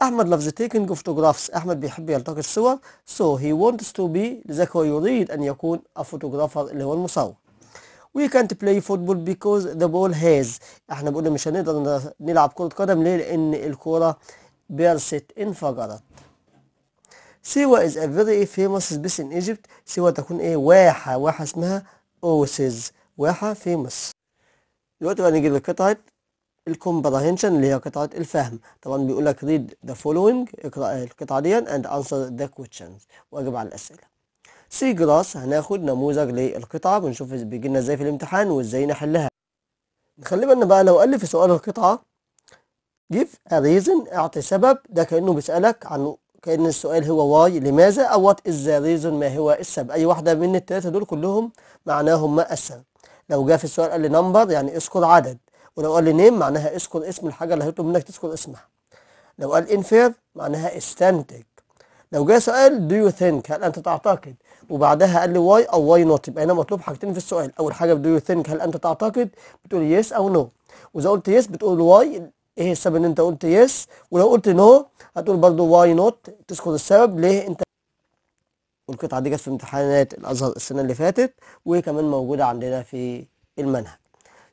أحمد loves taking of photographs أحمد بيحب يلتقط الصور so he wants to be لذلك هو يريد أن يكون a photographer اللي هو المصور we can't play football because the ball has احنا بقولنا مش هنقدر نلعب كرة قدم ليه لأن الكورة بيرست انفجرت سيوا is a very famous space in Egypt سيوا تكون ايه واحة واحة اسمها اوسيز واحة famous دلوقتي بقى نيجي لقطعة الكومبرهنشن اللي هي قطعة الفهم طبعا بيقول لك read the following اقرأ القطعة دي and answer the questions واجب على الأسئلة سي جراس هناخد نموذج للقطعة بنشوف بيجينا ازاي في الامتحان وازاي نحلها نخلي بالنا بقى لو قال في سؤال القطعة give a reason اعطي سبب ده كأنه بيسألك عن كأن السؤال هو واي لماذا أو what is the reason ما هو السبب أي واحدة من التلاتة دول كلهم معناهم ما السبب لو جاء في السؤال قال لي نمبر يعني اذكر عدد ولو قال لي نيم معناها اذكر اسم الحاجه اللي هيطلب منك تذكر اسمها لو قال انفير معناها استنتج لو جاء سؤال دو يو ثينك هل انت تعتقد وبعدها قال لي واي او واي نوت يبقى هنا مطلوب حاجتين في السؤال اول حاجه دو يو ثينك هل انت تعتقد بتقول يس او نو واذا قلت يس بتقول واي ايه السبب ان انت قلت يس ولو قلت نو هتقول برضه واي نوت تذكر السبب ليه انت والقطعه دي جت في امتحانات الازهر السنه اللي فاتت وكمان موجوده عندنا في المنهج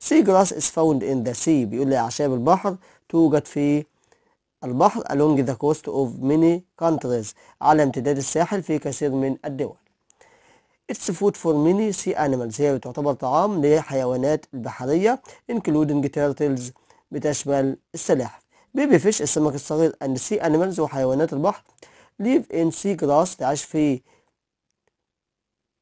سي جراس از فاوند ان ذا سي بيقول لي أعشاب البحر توجد في البحر along the coast of many countries على امتداد الساحل في كثير من الدول. It's food for many sea animals هي تعتبر طعام لحيوانات البحرية including turtles بتشمل السلاحف. بيبي فيش السمك الصغير and sea animals وحيوانات البحر live in sea grass تعيش في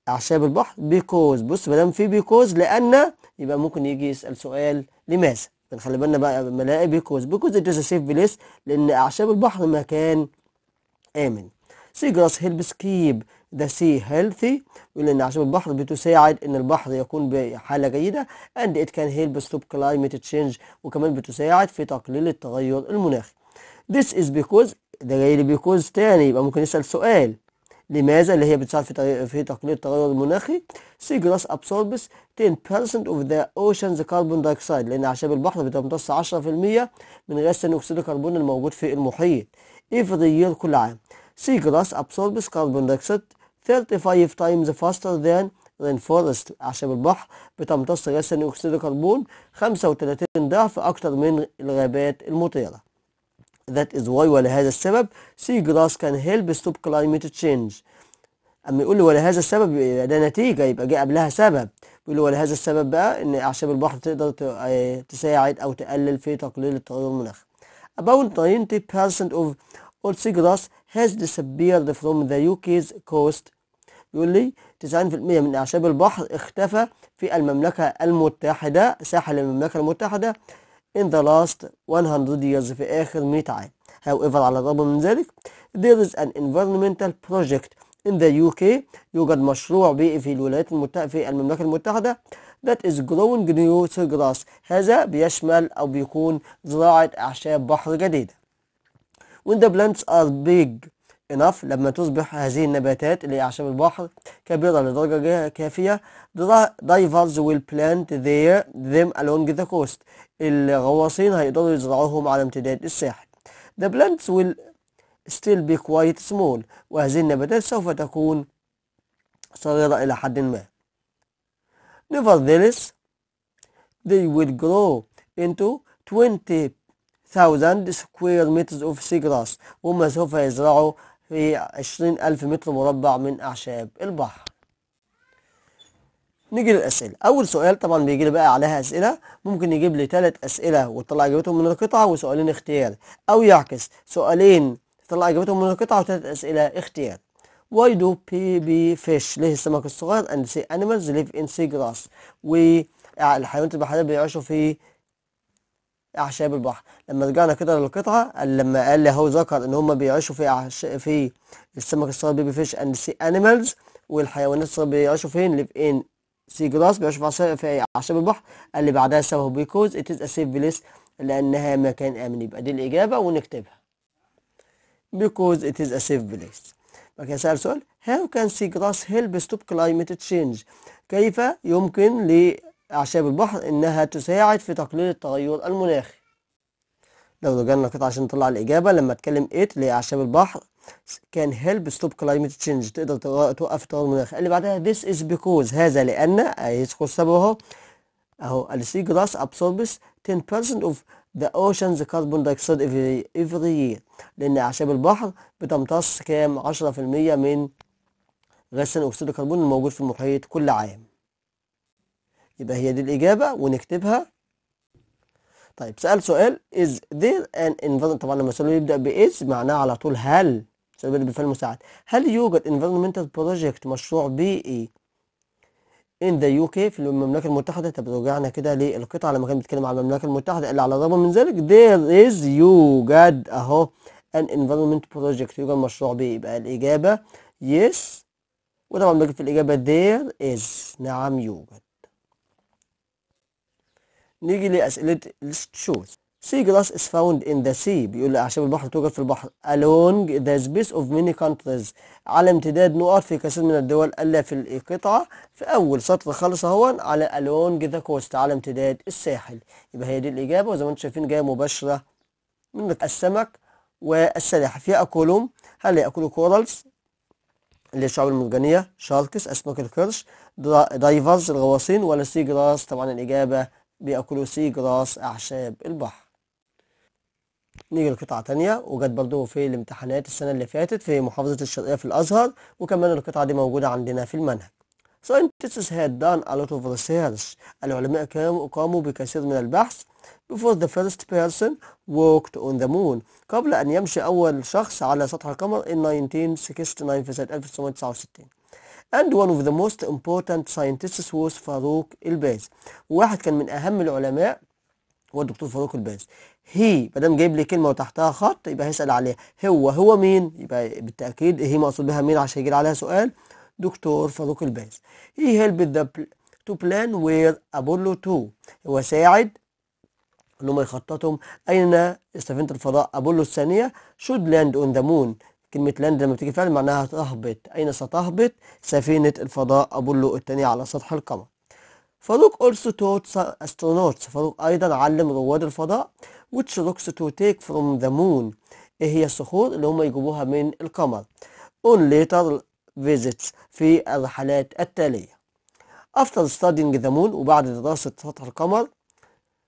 أعشاب البحر بيكوز بص ما دام في بيكوز لأن يبقى ممكن يجي يسأل سؤال لماذا؟ خلي بالنا بقى لما الاقي بيكوز بيكوز ات سيف بليس لأن أعشاب البحر مكان آمن. سي جراس هيلبس كيب ذا سي هيلثي يقول ان اعشاب البحر بتساعد ان البحر يكون بحاله جيده اند ات كان هيلب ستوب كلايمت تشينج وكمان بتساعد في تقليل التغير المناخي. This is because ده جاي لي because تاني يبقى ممكن يسال سؤال لماذا اللي هي بتساعد في في تقليل التغير المناخي سي جراس ابسوربس 10% اوف ذا اوشنز كاربون دايكسايد لأن أعشاب البحر بتمتص 10% من غاز ثاني أكسيد الكربون الموجود في المحيط افري year كل عام سي جراس ابسوربس كاربون دايكسايد 35 تايمز فاستر ذان رين فورست أعشاب البحر بتمتص غاز ثاني أكسيد الكربون 35 ضعف اكثر من الغابات المطيرة that is why ولهذا السبب sea grass can help stop climate change اما يقول لي ولهذا السبب ده نتيجه يبقى جه قبلها سبب بيقول لي ولهذا السبب بقى ان اعشاب البحر تقدر آه، تساعد او تقلل في تقليل التغير المناخي about 90% of all seagrass has disappeared from the UK's coast يقول لي 90% من أعشاب البحر اختفى في المملكة المتحدة ساحل المملكة المتحدة in the last 100 years في آخر 100 عام. However, على الرغم من ذلك, there is an environmental project in the UK يوجد مشروع بيئي في الولايات المتحدة في المملكة المتحدة that is growing new grass هذا بيشمل أو بيكون زراعة أعشاب بحر جديدة. When the plants are big إناف لما تصبح هذه النباتات اللي هي أعشاب البحر كبيرة لدرجة كافية divers will plant their, them along the coast الغواصين هيقدروا يزرعوهم على امتداد الساحل the plants will still be quite small وهذه النباتات سوف تكون صغيرة إلى حد ما nevertheless they will grow into 20,000 square meters of seagrass وما سوف يزرعوا في 20000 متر مربع من أعشاب البحر نيجي للأسئلة أول سؤال طبعا بيجي لي بقى عليها أسئلة ممكن يجيب لي ثلاث أسئلة وتطلع إجابتهم من القطعة وسؤالين اختيار أو يعكس سؤالين تطلع إجابتهم من القطعة وثلاث أسئلة اختيار Why do pee fish ليه السمك الصغير and sea animals live in sea grass والحيوانات البحرية بيعيشوا في اعشاب البحر لما رجعنا كده للقطعه لما قال لي هو ذكر ان هم بيعيشوا في أعش... في السمك الصغير بيبي فيش اند سي انيمالز والحيوانات الصغيره بيعيشوا فين ليف ان سي جراس بيعيشوا في, في اعشاب البحر قال لي بعدها سبب بيكوز ات از سيف بليس لانها مكان امن يبقى دي الاجابه ونكتبها بيكوز إت إز سيف بليس place بعد سأل سؤال هاو كان سي جراس هيلب ستوب كلايمت تشينج كيف يمكن أعشاب البحر إنها تساعد في تقليل التغير المناخي لو رجعنا كده عشان نطلع الإجابة لما أتكلم اللي أعشاب البحر كان help stop climate change تقدر توقف التغير المناخي اللي بعدها this is because هذا لأن آه، يذكر السبب أهو أهو السي جراس absorbs 10% of the ocean's carbon dioxide every, every year لأن أعشاب البحر بتمتص كام 10% من غاز ثاني أكسيد الكربون الموجود في المحيط كل عام يبقى هي دي الإجابة ونكتبها طيب سأل سؤال is there an environment طبعا لما السؤال يبدأ ب is معناه على طول هل سؤال بدأ بفعل مساعد هل يوجد environmental project مشروع بيئي e in the UK في المملكة المتحدة طب رجعنا كده للقطعة لما كان بيتكلم عن المملكة المتحدة اللي على الرغم من ذلك there is يوجد أهو an environment project يوجد مشروع بيئي e. يبقى الإجابة yes وطبعا بنكتب في الإجابة there is نعم يوجد نيجي لأسئلة الشوز sea glass is found in the sea بيقول أعشاب البحر توجد في البحر along the space of many countries على امتداد نقط في كثير من الدول ألا في القطعة في أول سطر خالص أهو على along the coast على امتداد الساحل يبقى هي دي الإجابة وزي ما انتم شايفين جاية مباشرة من السمك والسلاحف اكلهم هل يأكلوا كورالز اللي هي الشعاب المرجانية شاركس أسماك القرش دايفرز الغواصين ولا سي جراس طبعا الإجابة بياكلوا سي جراس اعشاب البحر نيجي لقطعة تانية وجت برضو في الامتحانات السنة اللي فاتت في محافظة الشرقية في الأزهر وكمان القطعة دي موجودة عندنا في المنهج Scientists had done a lot of research العلماء قاموا بكثير من البحث before the first person walked on the moon قبل أن يمشي أول شخص على سطح القمر in 1969 في سنة 1969 and one of the most important scientists was فاروق الباز واحد كان من أهم العلماء هو الدكتور فاروق الباز هي ما دام جايب لي كلمه وتحتها خط يبقى هيسال عليها هو هو مين يبقى بالتاكيد هي مقصود بها مين عشان يجي عليها سؤال دكتور فاروق الباز هي هيلب ذا تو بلان وير ابولو 2 هو ساعد ان هم يخططوا اين استفنت الفضاء ابولو الثانيه شود لاند اون ذا مون كلمة لاند لما بتيجي فعل معناها تهبط أين ستهبط سفينة الفضاء أبولو الثانية على سطح القمر فاروق also taught astronauts فاروق أيضا علم رواد الفضاء which rocks to take from the moon إيه هي الصخور اللي هم يجيبوها من القمر on later visits في الرحلات التالية after studying the moon وبعد دراسة سطح القمر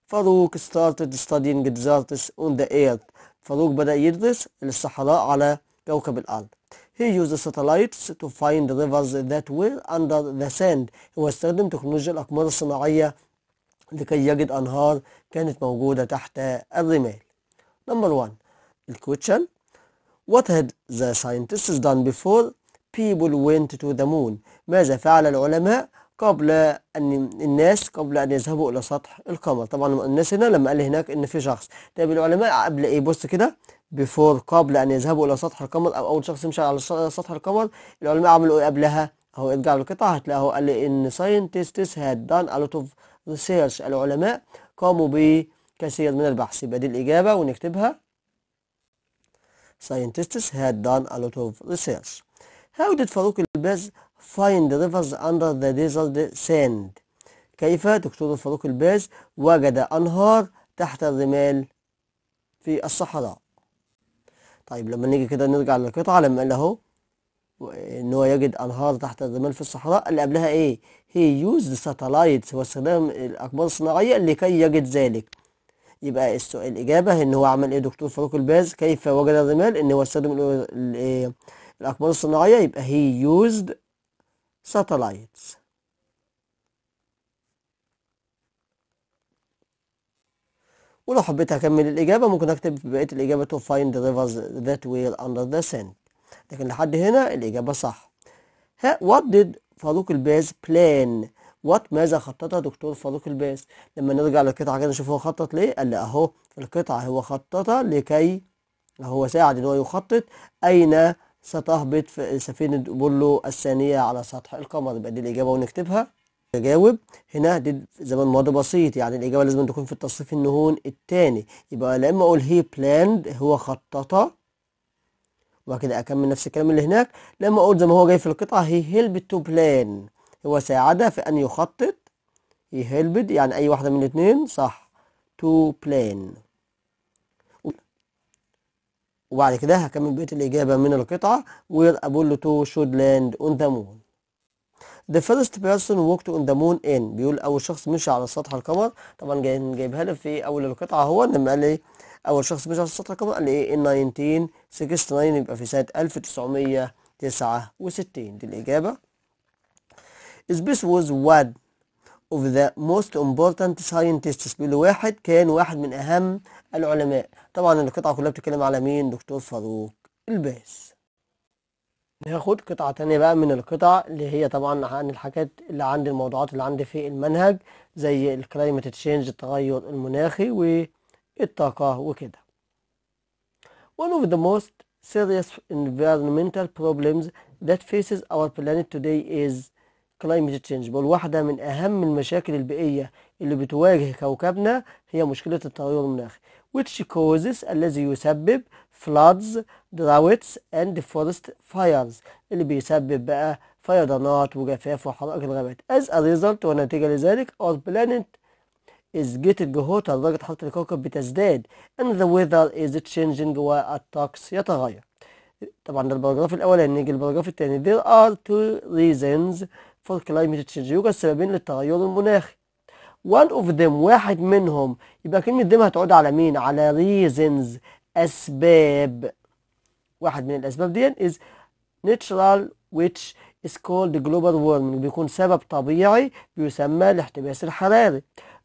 فاروق started studying deserts on the earth فاروق بدأ يدرس الصحراء على كوكب الأرض. He used satellites to find rivers that were under the sand. هو استخدم تكنولوجيا الأقمار الصناعية لكي يجد أنهار كانت موجودة تحت الرمال. Number one, the question: What had the scientists done before people went to the moon? ماذا فعل العلماء قبل أن الناس قبل أن يذهبوا إلى سطح القمر؟ طبعا الناس هنا لما قال هناك إن في شخص، طيب العلماء قبل إيه؟ بص كده بيفور قبل أن يذهبوا إلى سطح القمر أو أول شخص يمشي على سطح القمر العلماء عملوا إيه قبلها أهو ارجع للقطعة هتلاقوا قال لي إن ساينتستس هاد دان a lot of research العلماء قاموا بكثير من البحث يبقى دي الإجابة ونكتبها ساينتستس هاد دان a lot of research How did فاروق الباز find rivers under the desert sand كيف دكتور فاروق الباز وجد أنهار تحت الرمال في الصحراء طيب لما نيجي كده نرجع للقطعة لما قال اهو ان هو يجد انهار تحت الرمال في الصحراء اللي قبلها ايه هي يوزد ساتلايتس واستخدام الاقمار الصناعيه لكي يجد ذلك يبقى السؤال الاجابه ان هو عمل ايه دكتور فاروق الباز كيف وجد الرمال ان هو استخدم إيه، الاقمار الصناعيه يبقى هي يوزد ساتلايتس ولو حبيت أكمل الإجابة ممكن أكتب في بقية الإجابة to find rivers that were under the sand لكن لحد هنا الإجابة صح what did فاروق الباز plan وات ماذا خططها دكتور فاروق الباز لما نرجع للقطعة كده نشوف هو خطط ليه قال لي أهو القطعة هو خططها لكي هو ساعد إن هو يخطط أين ستهبط سفينة بولو الثانية على سطح القمر يبقى دي الإجابة ونكتبها تجاوب هنا دي زمن ماضي بسيط يعني الإجابة لازم تكون في التصريف النهون التاني يبقى لا إما أقول هي بلاند هو خطط وكده أكمل نفس الكلام اللي هناك لما أقول زي ما هو جاي في القطعة هي هيلب تو بلان هو ساعدها في أن يخطط هي هيلبد يعني أي واحدة من الاتنين صح تو بلان وبعد كده هكمل بقية الإجابة من القطعة واقول له تو شود لاند أون ذا مون The first person walked on the moon in بيقول أول شخص مشى على سطح القمر طبعا جايبها لي في أول القطعة هو لما قال إيه أول شخص مشى على سطح القمر قال إيه in 1969 يبقى في سنة 1969 دي الإجابة Space was one of the most important scientists بيقول واحد كان واحد من أهم العلماء طبعا القطعة كلها بتتكلم على مين دكتور فاروق الباس ناخد قطعة تانية بقى من القطع اللي هي طبعا عن الحاجات اللي عندي الموضوعات اللي عندي في المنهج زي الكلايمت تشينج التغير المناخي والطاقة وكده One of the most serious environmental problems that faces our planet today is climate change بقول واحدة من أهم المشاكل البيئية اللي بتواجه كوكبنا هي مشكلة التغير المناخي which causes الذي يسبب floods, droughts and forest fires اللي بيسبب بقى فيضانات وجفاف وحرائق الغابات as a result ونتيجة لذلك our planet is getting hotter درجة حرارة الكوكب بتزداد and the weather is changing والطقس يتغير طبعا ده البراجراف الأولاني نيجي البراجراف الثاني there are two reasons for climate change يوجد سببين للتغير المناخي one of them واحد منهم يبقى كلمة them هتعود على مين على reasons أسباب واحد من الأسباب دي is natural which is called global warming بيكون سبب طبيعي بيسمى الاحتباس الحراري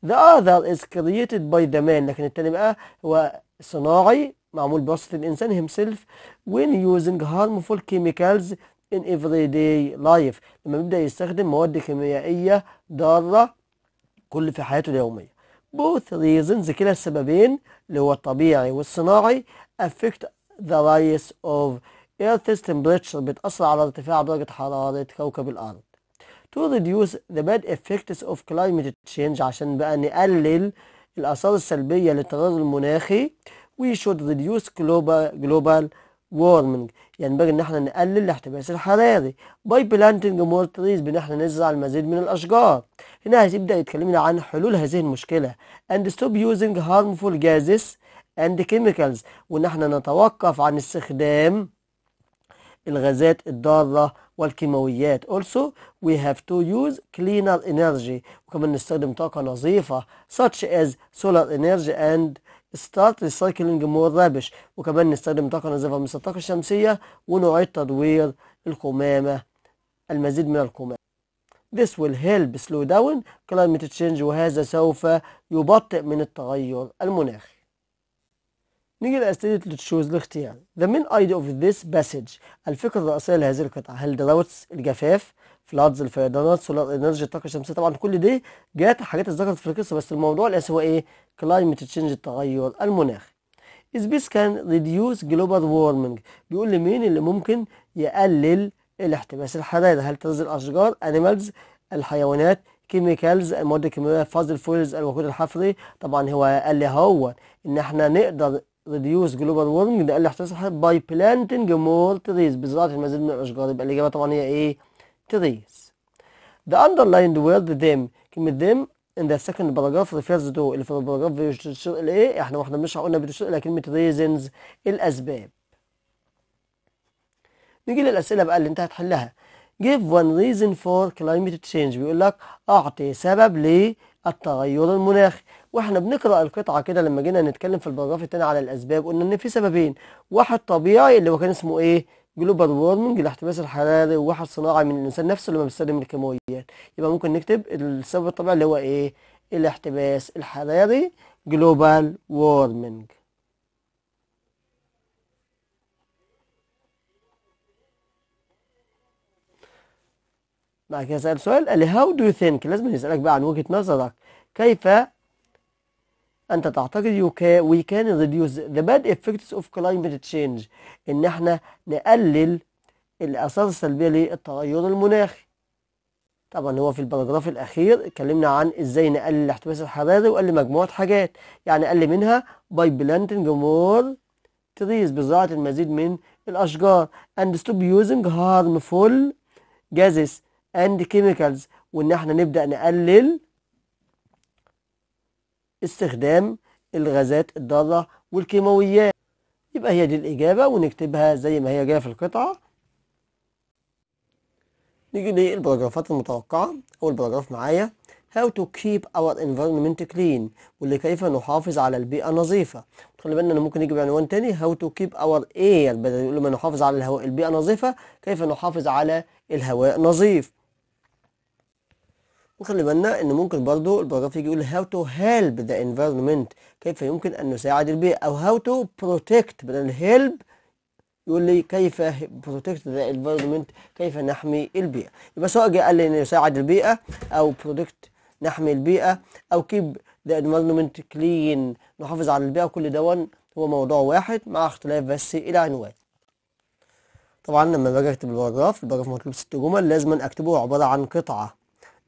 the other is created by the man لكن التاني بقى هو صناعي معمول بواسطة الإنسان himself when using harmful chemicals in everyday life لما بيبدأ يستخدم مواد كيميائية ضارة كل في حياته اليومية بوث ريزنز كلا السببين اللي هو الطبيعي والصناعي افكت ذا rise اوف earth's تمبريتشر بتأثر على ارتفاع درجة حرارة كوكب الأرض to reduce the bad effects of climate change عشان بقى نقلل الآثار السلبية للتغير المناخي we should reduce global global warming ينبغي ان احنا نقلل الاحتباس الحراري باي بلانتنج مور تريز بان احنا نزرع المزيد من الاشجار هنا هتبدا يتكلمنا عن حلول هذه المشكله and stop using harmful gases and chemicals وان احنا نتوقف عن استخدام الغازات الضاره والكيماويات also we have to use cleaner energy وكمان نستخدم طاقه نظيفه such as solar energy and ستارت ريسايكلينج مور رابش وكمان نستخدم طاقة نظيفه من الطاقة الشمسية ونعيد تدوير القمامة المزيد من القمامة This will help slow down climate change وهذا سوف يبطئ من التغير المناخي نيجي لأسئلة تشوز الاختيار The main idea of this passage الفكرة الرئيسية لهذه القطعة هل droughts الجفاف فلادز الفيضانات سولار انرجي الطاقه الشمسيه طبعا كل دي جات حاجات اتذكرت في القصه بس الموضوع الاساسي هو ايه كلايمت تشينج التغير المناخي سبيس كان ريديوس جلوبال وورمنج بيقول لي مين اللي ممكن يقلل الاحتباس الحراري هل تغذي الاشجار انيمالز الحيوانات كيميكالز المواد الكيميائيه فازل فويلز الوقود الحفري طبعا هو قال لي هو ان احنا نقدر ريديوس جلوبال وورمنج ده قال لي احتباس باي بلانتنج مور تريز بزراعه المزيد من الاشجار يبقى الاجابه طبعا هي ايه to these. The underlined word them كلمة them in the second paragraph refers to اللي في الباراجراف بتشير إلى إيه؟ إحنا واحنا بنشرح قلنا بتشير إلى كلمة reasons الأسباب. نيجي للأسئلة بقى اللي أنت هتحلها. Give one reason for climate change بيقول لك أعطي سبب للتغير المناخي. واحنا بنقرا القطعه كده لما جينا نتكلم في الباراجراف الثاني على الاسباب قلنا ان في سببين واحد طبيعي اللي هو كان اسمه ايه جلوبال وورمنج الاحتباس الحراري وواحد صناعي من الانسان نفسه لما بيستخدم الكيماويات يبقى ممكن نكتب السبب الطبيعي اللي هو ايه الاحتباس الحراري جلوبال وورمنج بعد كده سأل سؤال قال لي هاو دو يو ثينك لازم يسألك بقى عن وجهة نظرك كيف انت تعتقد وي كان ريديوس ذا باد افكتس اوف كلايمت تشينج ان احنا نقلل الاثار السلبيه للتغير المناخي طبعا هو في البراجراف الاخير اتكلمنا عن ازاي نقلل الاحتباس الحراري وقال مجموعه حاجات يعني قال منها by planting more trees بزراعه المزيد من الاشجار and stop using harmful gases and chemicals وان احنا نبدا نقلل استخدام الغازات الضارة والكيماويات يبقى هي دي الإجابة ونكتبها زي ما هي جاية في القطعة نيجي للبراجرافات المتوقعة أول البراجراف معايا How to keep our environment clean واللي كيف نحافظ على البيئة نظيفة خلي بالنا أنا ممكن يجي بعنوان تاني How to keep our air بدل يقول ما نحافظ على الهواء البيئة نظيفة كيف نحافظ على الهواء نظيف وخلي بالنا ان ممكن برضو البراجراف يجي يقول هاو تو هيلب ذا انفيرمنت كيف يمكن ان نساعد البيئه او هاو تو بروتكت بدل هيلب يقول لي كيف بروتكت ذا انفيرمنت كيف نحمي البيئه يبقى سواء جه قال لي نساعد البيئه او بروتكت نحمي البيئه او كيب ذا انفيرمنت كلين نحافظ على البيئه كل دون هو موضوع واحد مع اختلاف بس العنوان طبعا لما باجي اكتب البراجراف البراجراف مطلوب ست جمل لازم اكتبه عباره عن قطعه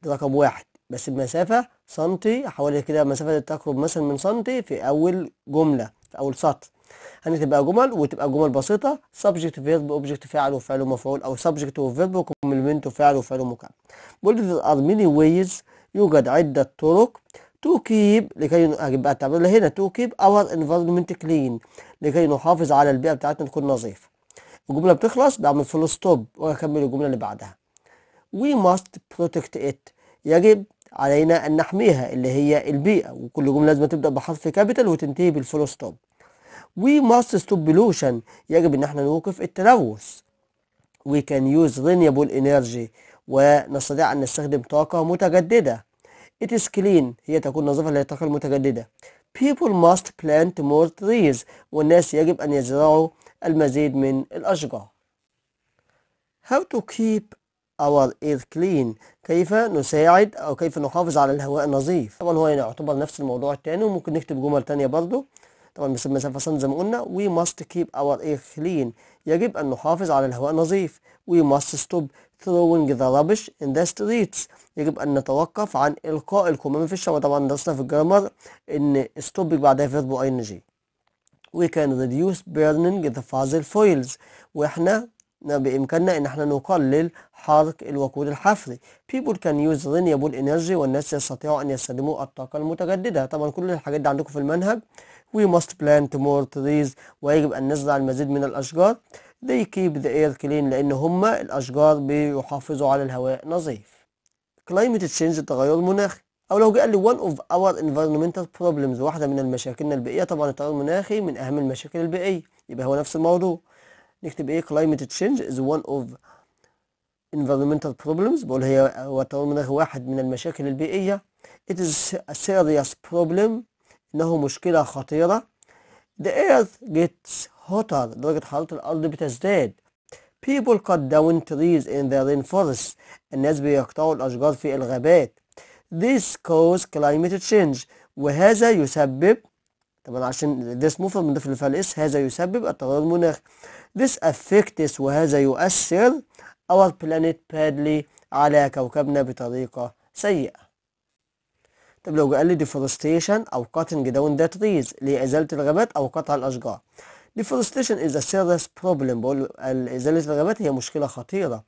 ده رقم واحد بس المسافة سنتي حوالي كده مسافة تقرب مثلا من سنتي في أول جملة في أول سطر هنا يعني تبقى جمل وتبقى جمل بسيطة subject verb object فعل وفعل مفعول أو subject وفيرب complement وفعل وفعل مكمل بقول there are many ways يوجد عدة طرق to keep لكي بقى التعبير هنا to keep our environment clean لكي نحافظ على البيئة بتاعتنا تكون نظيفة الجملة بتخلص بعمل فول ستوب وأكمل الجملة اللي بعدها we must protect it يجب علينا أن نحميها اللي هي البيئة وكل جملة لازم تبدأ بحرف كابيتال وتنتهي بالفول ستوب we must stop pollution يجب ان احنا نوقف التلوث we can use renewable energy ونستطيع ان نستخدم طاقة متجددة it is clean هي تكون نظيفة للطاقة المتجددة people must plant more trees والناس يجب ان يزرعوا المزيد من الاشجار how to keep our air clean كيف نساعد أو كيف نحافظ على الهواء النظيف طبعا هو يعتبر نفس الموضوع التاني وممكن نكتب جمل تانية برضو طبعا مسافة صن زي ما قلنا we must keep our air clean يجب أن نحافظ على الهواء النظيف we must stop throwing the rubbish in the streets يجب أن نتوقف عن إلقاء الكمامه في الشوارع طبعا درسنا في الجرامر إن stop بعدها فيرب أي إن جي we can reduce burning the fossil fuels واحنا بإمكاننا إن احنا نقلل حرق الوقود الحفري people can use renewable energy والناس يستطيعوا أن يستخدموا الطاقة المتجددة طبعا كل الحاجات دي عندكم في المنهج we must plant more trees ويجب أن نزرع المزيد من الأشجار they keep the air clean لأن هما الأشجار بيحافظوا على الهواء نظيف climate change التغير المناخي او لو جه قال لي one of our environmental problems واحده من المشاكلنا البيئيه طبعا التغير المناخي من اهم المشاكل البيئيه يبقى هو نفس الموضوع نكتب ايه climate change is one of environmental problems بقول هي مناخ واحد من المشاكل البيئية it is a serious problem إنه مشكلة خطيرة the earth gets hotter درجة حرارة الأرض بتزداد people cut down trees in the rainforest الناس بيقطعوا الأشجار في الغابات this cause climate change وهذا يسبب طبعا عشان this مفرد من ضفر الفعل هذا يسبب التغير المناخي This affects وهذا يؤثر our planet badly على كوكبنا بطريقة سيئة طب لو قال لي deforestation أو cutting down the trees لإزالة الغابات أو قطع الأشجار deforestation is a serious problem بقول إزالة الغابات هي مشكلة خطيرة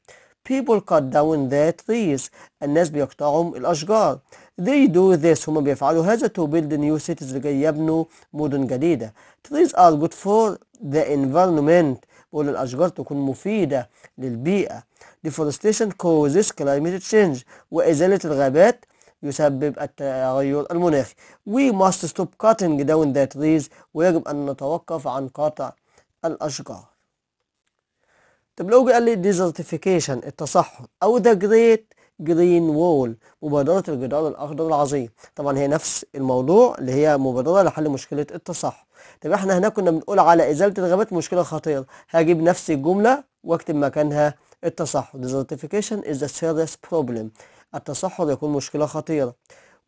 people cut down the trees الناس بيقطعوا الأشجار they do this هم بيفعلوا هذا to build new cities لكي يبنوا مدن جديدة trees are good for the environment بقول الأشجار تكون مفيدة للبيئة deforestation causes climate change وإزالة الغابات يسبب التغير المناخي we must stop cutting down the trees ويجب أن نتوقف عن قطع الأشجار طب لو قال لي desertification التصحر أو the great جرين وول مبادرة الجدار الأخضر العظيم طبعا هي نفس الموضوع اللي هي مبادرة لحل مشكلة التصحر طب احنا هنا كنا بنقول على ازاله الغابات مشكله خطيره هجيب نفس الجمله واكتب مكانها التصحر desertification is a serious problem التصحر يكون مشكله خطيره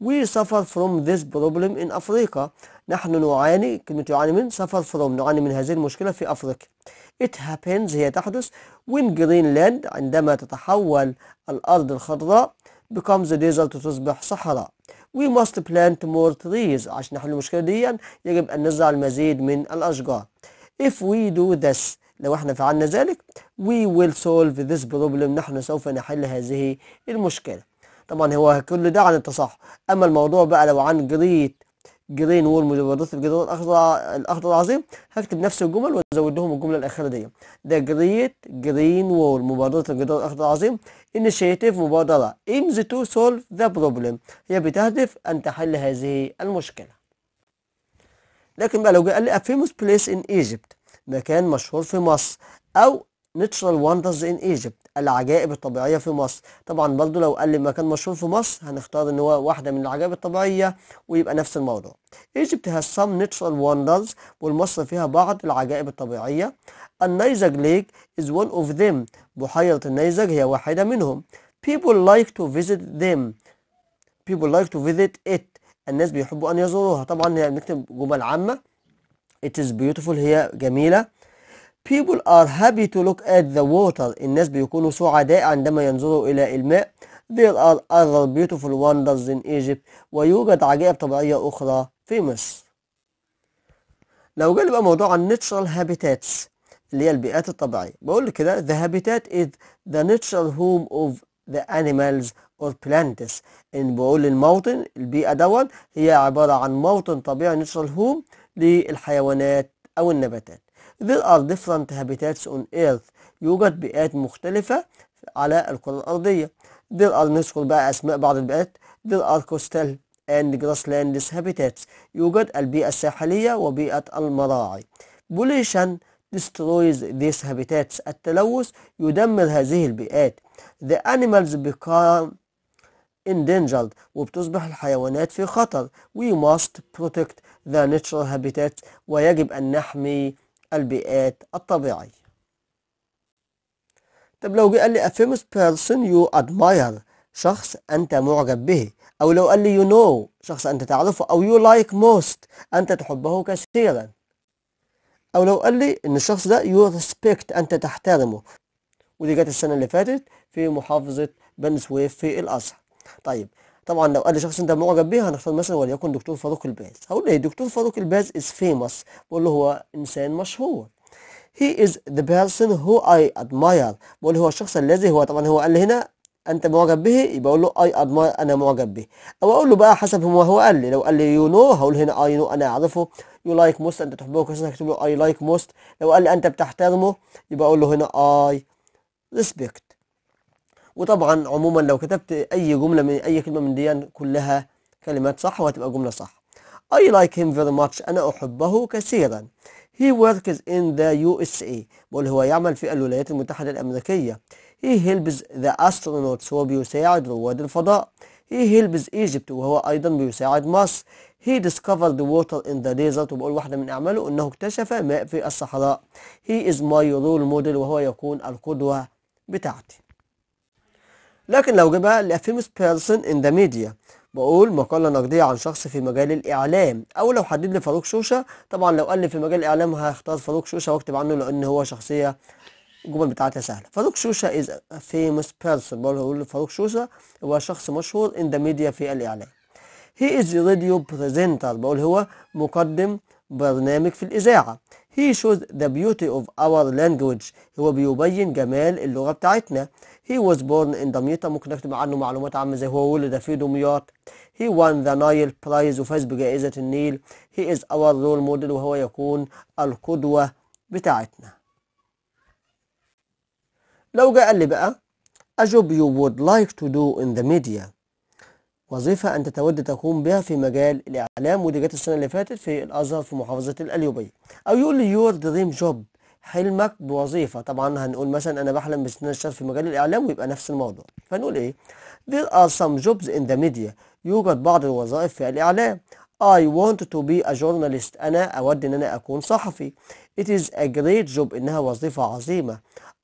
we suffer from this problem in أفريقيا نحن نعاني كلمة يعاني من suffer from نعاني من هذه المشكلة في أفريقيا it happens هي تحدث when Greenland عندما تتحول الأرض الخضراء becomes desert تصبح صحراء وي ماست بلانت مور تريز عشان نحل المشكلة دي يجب أن نزرع المزيد من الأشجار if we do this لو احنا فعلنا ذلك we will solve this problem نحن سوف نحل هذه المشكلة طبعا هو كل ده عن التصحح اما الموضوع بقى لو عن جريت جرين وول مجردات الجدول الاخضر الاخضر العظيم هكتب نفس الجمل وازود لهم الجمله الاخيره دي ده جريت جرين وول مبادره الجدول الاخضر العظيم initiative مبادره aims to solve the problem هي بتهدف ان تحل هذه المشكله لكن بقى لو جه قال لي a famous place in Egypt مكان مشهور في مصر او Natural Wonders in Egypt العجائب الطبيعيه في مصر طبعا برضو لو قال لي مكان مشهور في مصر هنختار ان هو واحده من العجائب الطبيعيه ويبقى نفس الموضوع Egypt has some natural wonders والمصر فيها بعض العجائب الطبيعيه النيزك ليك از one اوف ذيم بحيره النيزك هي واحده منهم people like to visit them people like to visit it الناس بيحبوا ان يزوروها طبعا هي بنكتب جمل عامه it is beautiful هي جميله People are happy to look at the water. الناس بيكونوا سعداء عندما ينظروا إلى الماء. There are other beautiful wonders in Egypt. ويوجد عجائب طبيعية أخرى في مصر. لو جالي بقى موضوع عن natural habitats اللي هي البيئات الطبيعية. بقول كده the habitat is the natural home of the animals or plants. إن بقول الموطن البيئة دول هي عبارة عن موطن طبيعي natural home للحيوانات أو النباتات. There are different habitats on earth يوجد بيئات مختلفة على الكرة الأرضية There are نذكر بقى أسماء بعض البيئات There are coastal and grasslands habitats يوجد البيئة الساحلية وبيئة المراعي Pollution destroys these habitats التلوث يدمر هذه البيئات The animals become endangered وبتصبح الحيوانات في خطر we must protect the natural habitats ويجب أن نحمي البيئات الطبيعية طب لو جه قال لي a famous person you admire شخص أنت معجب به أو لو قال لي you know شخص أنت تعرفه أو you like most أنت تحبه كثيرا أو لو قال لي إن الشخص ده you respect أنت تحترمه ودي جت السنة اللي فاتت في محافظة بني سويف في الأزهر طيب طبعا لو قال لي شخص انت معجب بيه هنختار مثلا وليكن دكتور فاروق الباز هقول له إيه، دكتور فاروق الباز از فيموس بقول له هو انسان مشهور هي از ذا بيرسون هو اي ادماير بقول له هو الشخص الذي هو طبعا هو قال لي هنا انت معجب به يبقى اقول له اي ادماير انا معجب به او اقول له بقى حسب ما هو قال لي لو قال لي يو نو هقول هنا اي نو انا اعرفه يو لايك موست انت تحبه كويس هكتب له اي لايك موست لو قال لي انت بتحترمه يبقى اقول له هنا اي ريسبكت وطبعا عموما لو كتبت أي جملة من أي كلمة من ديان كلها كلمات صح وهتبقى جملة صح I like him very much أنا أحبه كثيرا He works in the USA بقول هو يعمل في الولايات المتحدة الأمريكية He helps the astronauts هو بيساعد رواد الفضاء He helps Egypt وهو أيضا بيساعد مصر He discovered water in the desert وبقول واحدة من أعماله أنه اكتشف ماء في الصحراء He is my role model وهو يكون القدوة بتاعتي لكن لو جبها famous بيرسون ان ذا ميديا بقول مقالة نقدية عن شخص في مجال الإعلام أو لو حدد لي فاروق شوشة طبعا لو قال لي في مجال الإعلام هختار فاروق شوشة وأكتب عنه لأن هو شخصية الجمل بتاعتها سهلة فاروق شوشة از famous person بقول فاروق شوشة هو شخص مشهور in the media في الإعلام he is radio presenter بقول هو مقدم برنامج في الإذاعة he shows the beauty of our language هو بيبين جمال اللغة بتاعتنا He was born in Damietta ممكن نكتب عنه معلومات عامة زي هو ولد في دمياط He won the Nile Prize وفاز بجائزة النيل He is our role model وهو يكون القدوة بتاعتنا لو جاء لي بقى A job you would like to do in the media وظيفة أنت تود تقوم بها في مجال الإعلام ودي جت السنة اللي فاتت في الأزهر في محافظة الأليوبية أو يقول لي your dream job حلمك بوظيفة طبعا هنقول مثلا أنا بحلم بإن أنا أشتغل في مجال الإعلام ويبقى نفس الموضوع فنقول إيه There are some jobs in the media يوجد بعض الوظائف في الإعلام I want to be a journalist أنا أود أن أنا أكون صحفي It is a great job إنها وظيفة عظيمة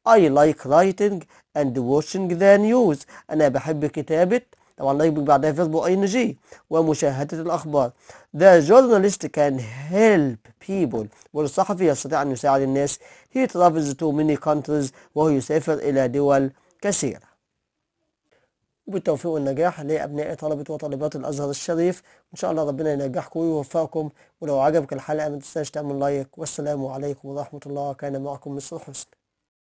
I like writing and watching the news أنا بحب كتابة طبعا لايك بعدها فيرب أي إن جي ومشاهدة الأخبار The journalist can help people والصحفي يستطيع أن يساعد الناس he travels to many countries وهو يسافر إلى دول كثيرة وبالتوفيق والنجاح لأبناء طلبة وطالبات الأزهر الشريف إن شاء الله ربنا ينجحكم ويوفقكم ولو عجبك الحلقة ما تنساش تعمل لايك والسلام عليكم ورحمة الله كان معكم مصر حسن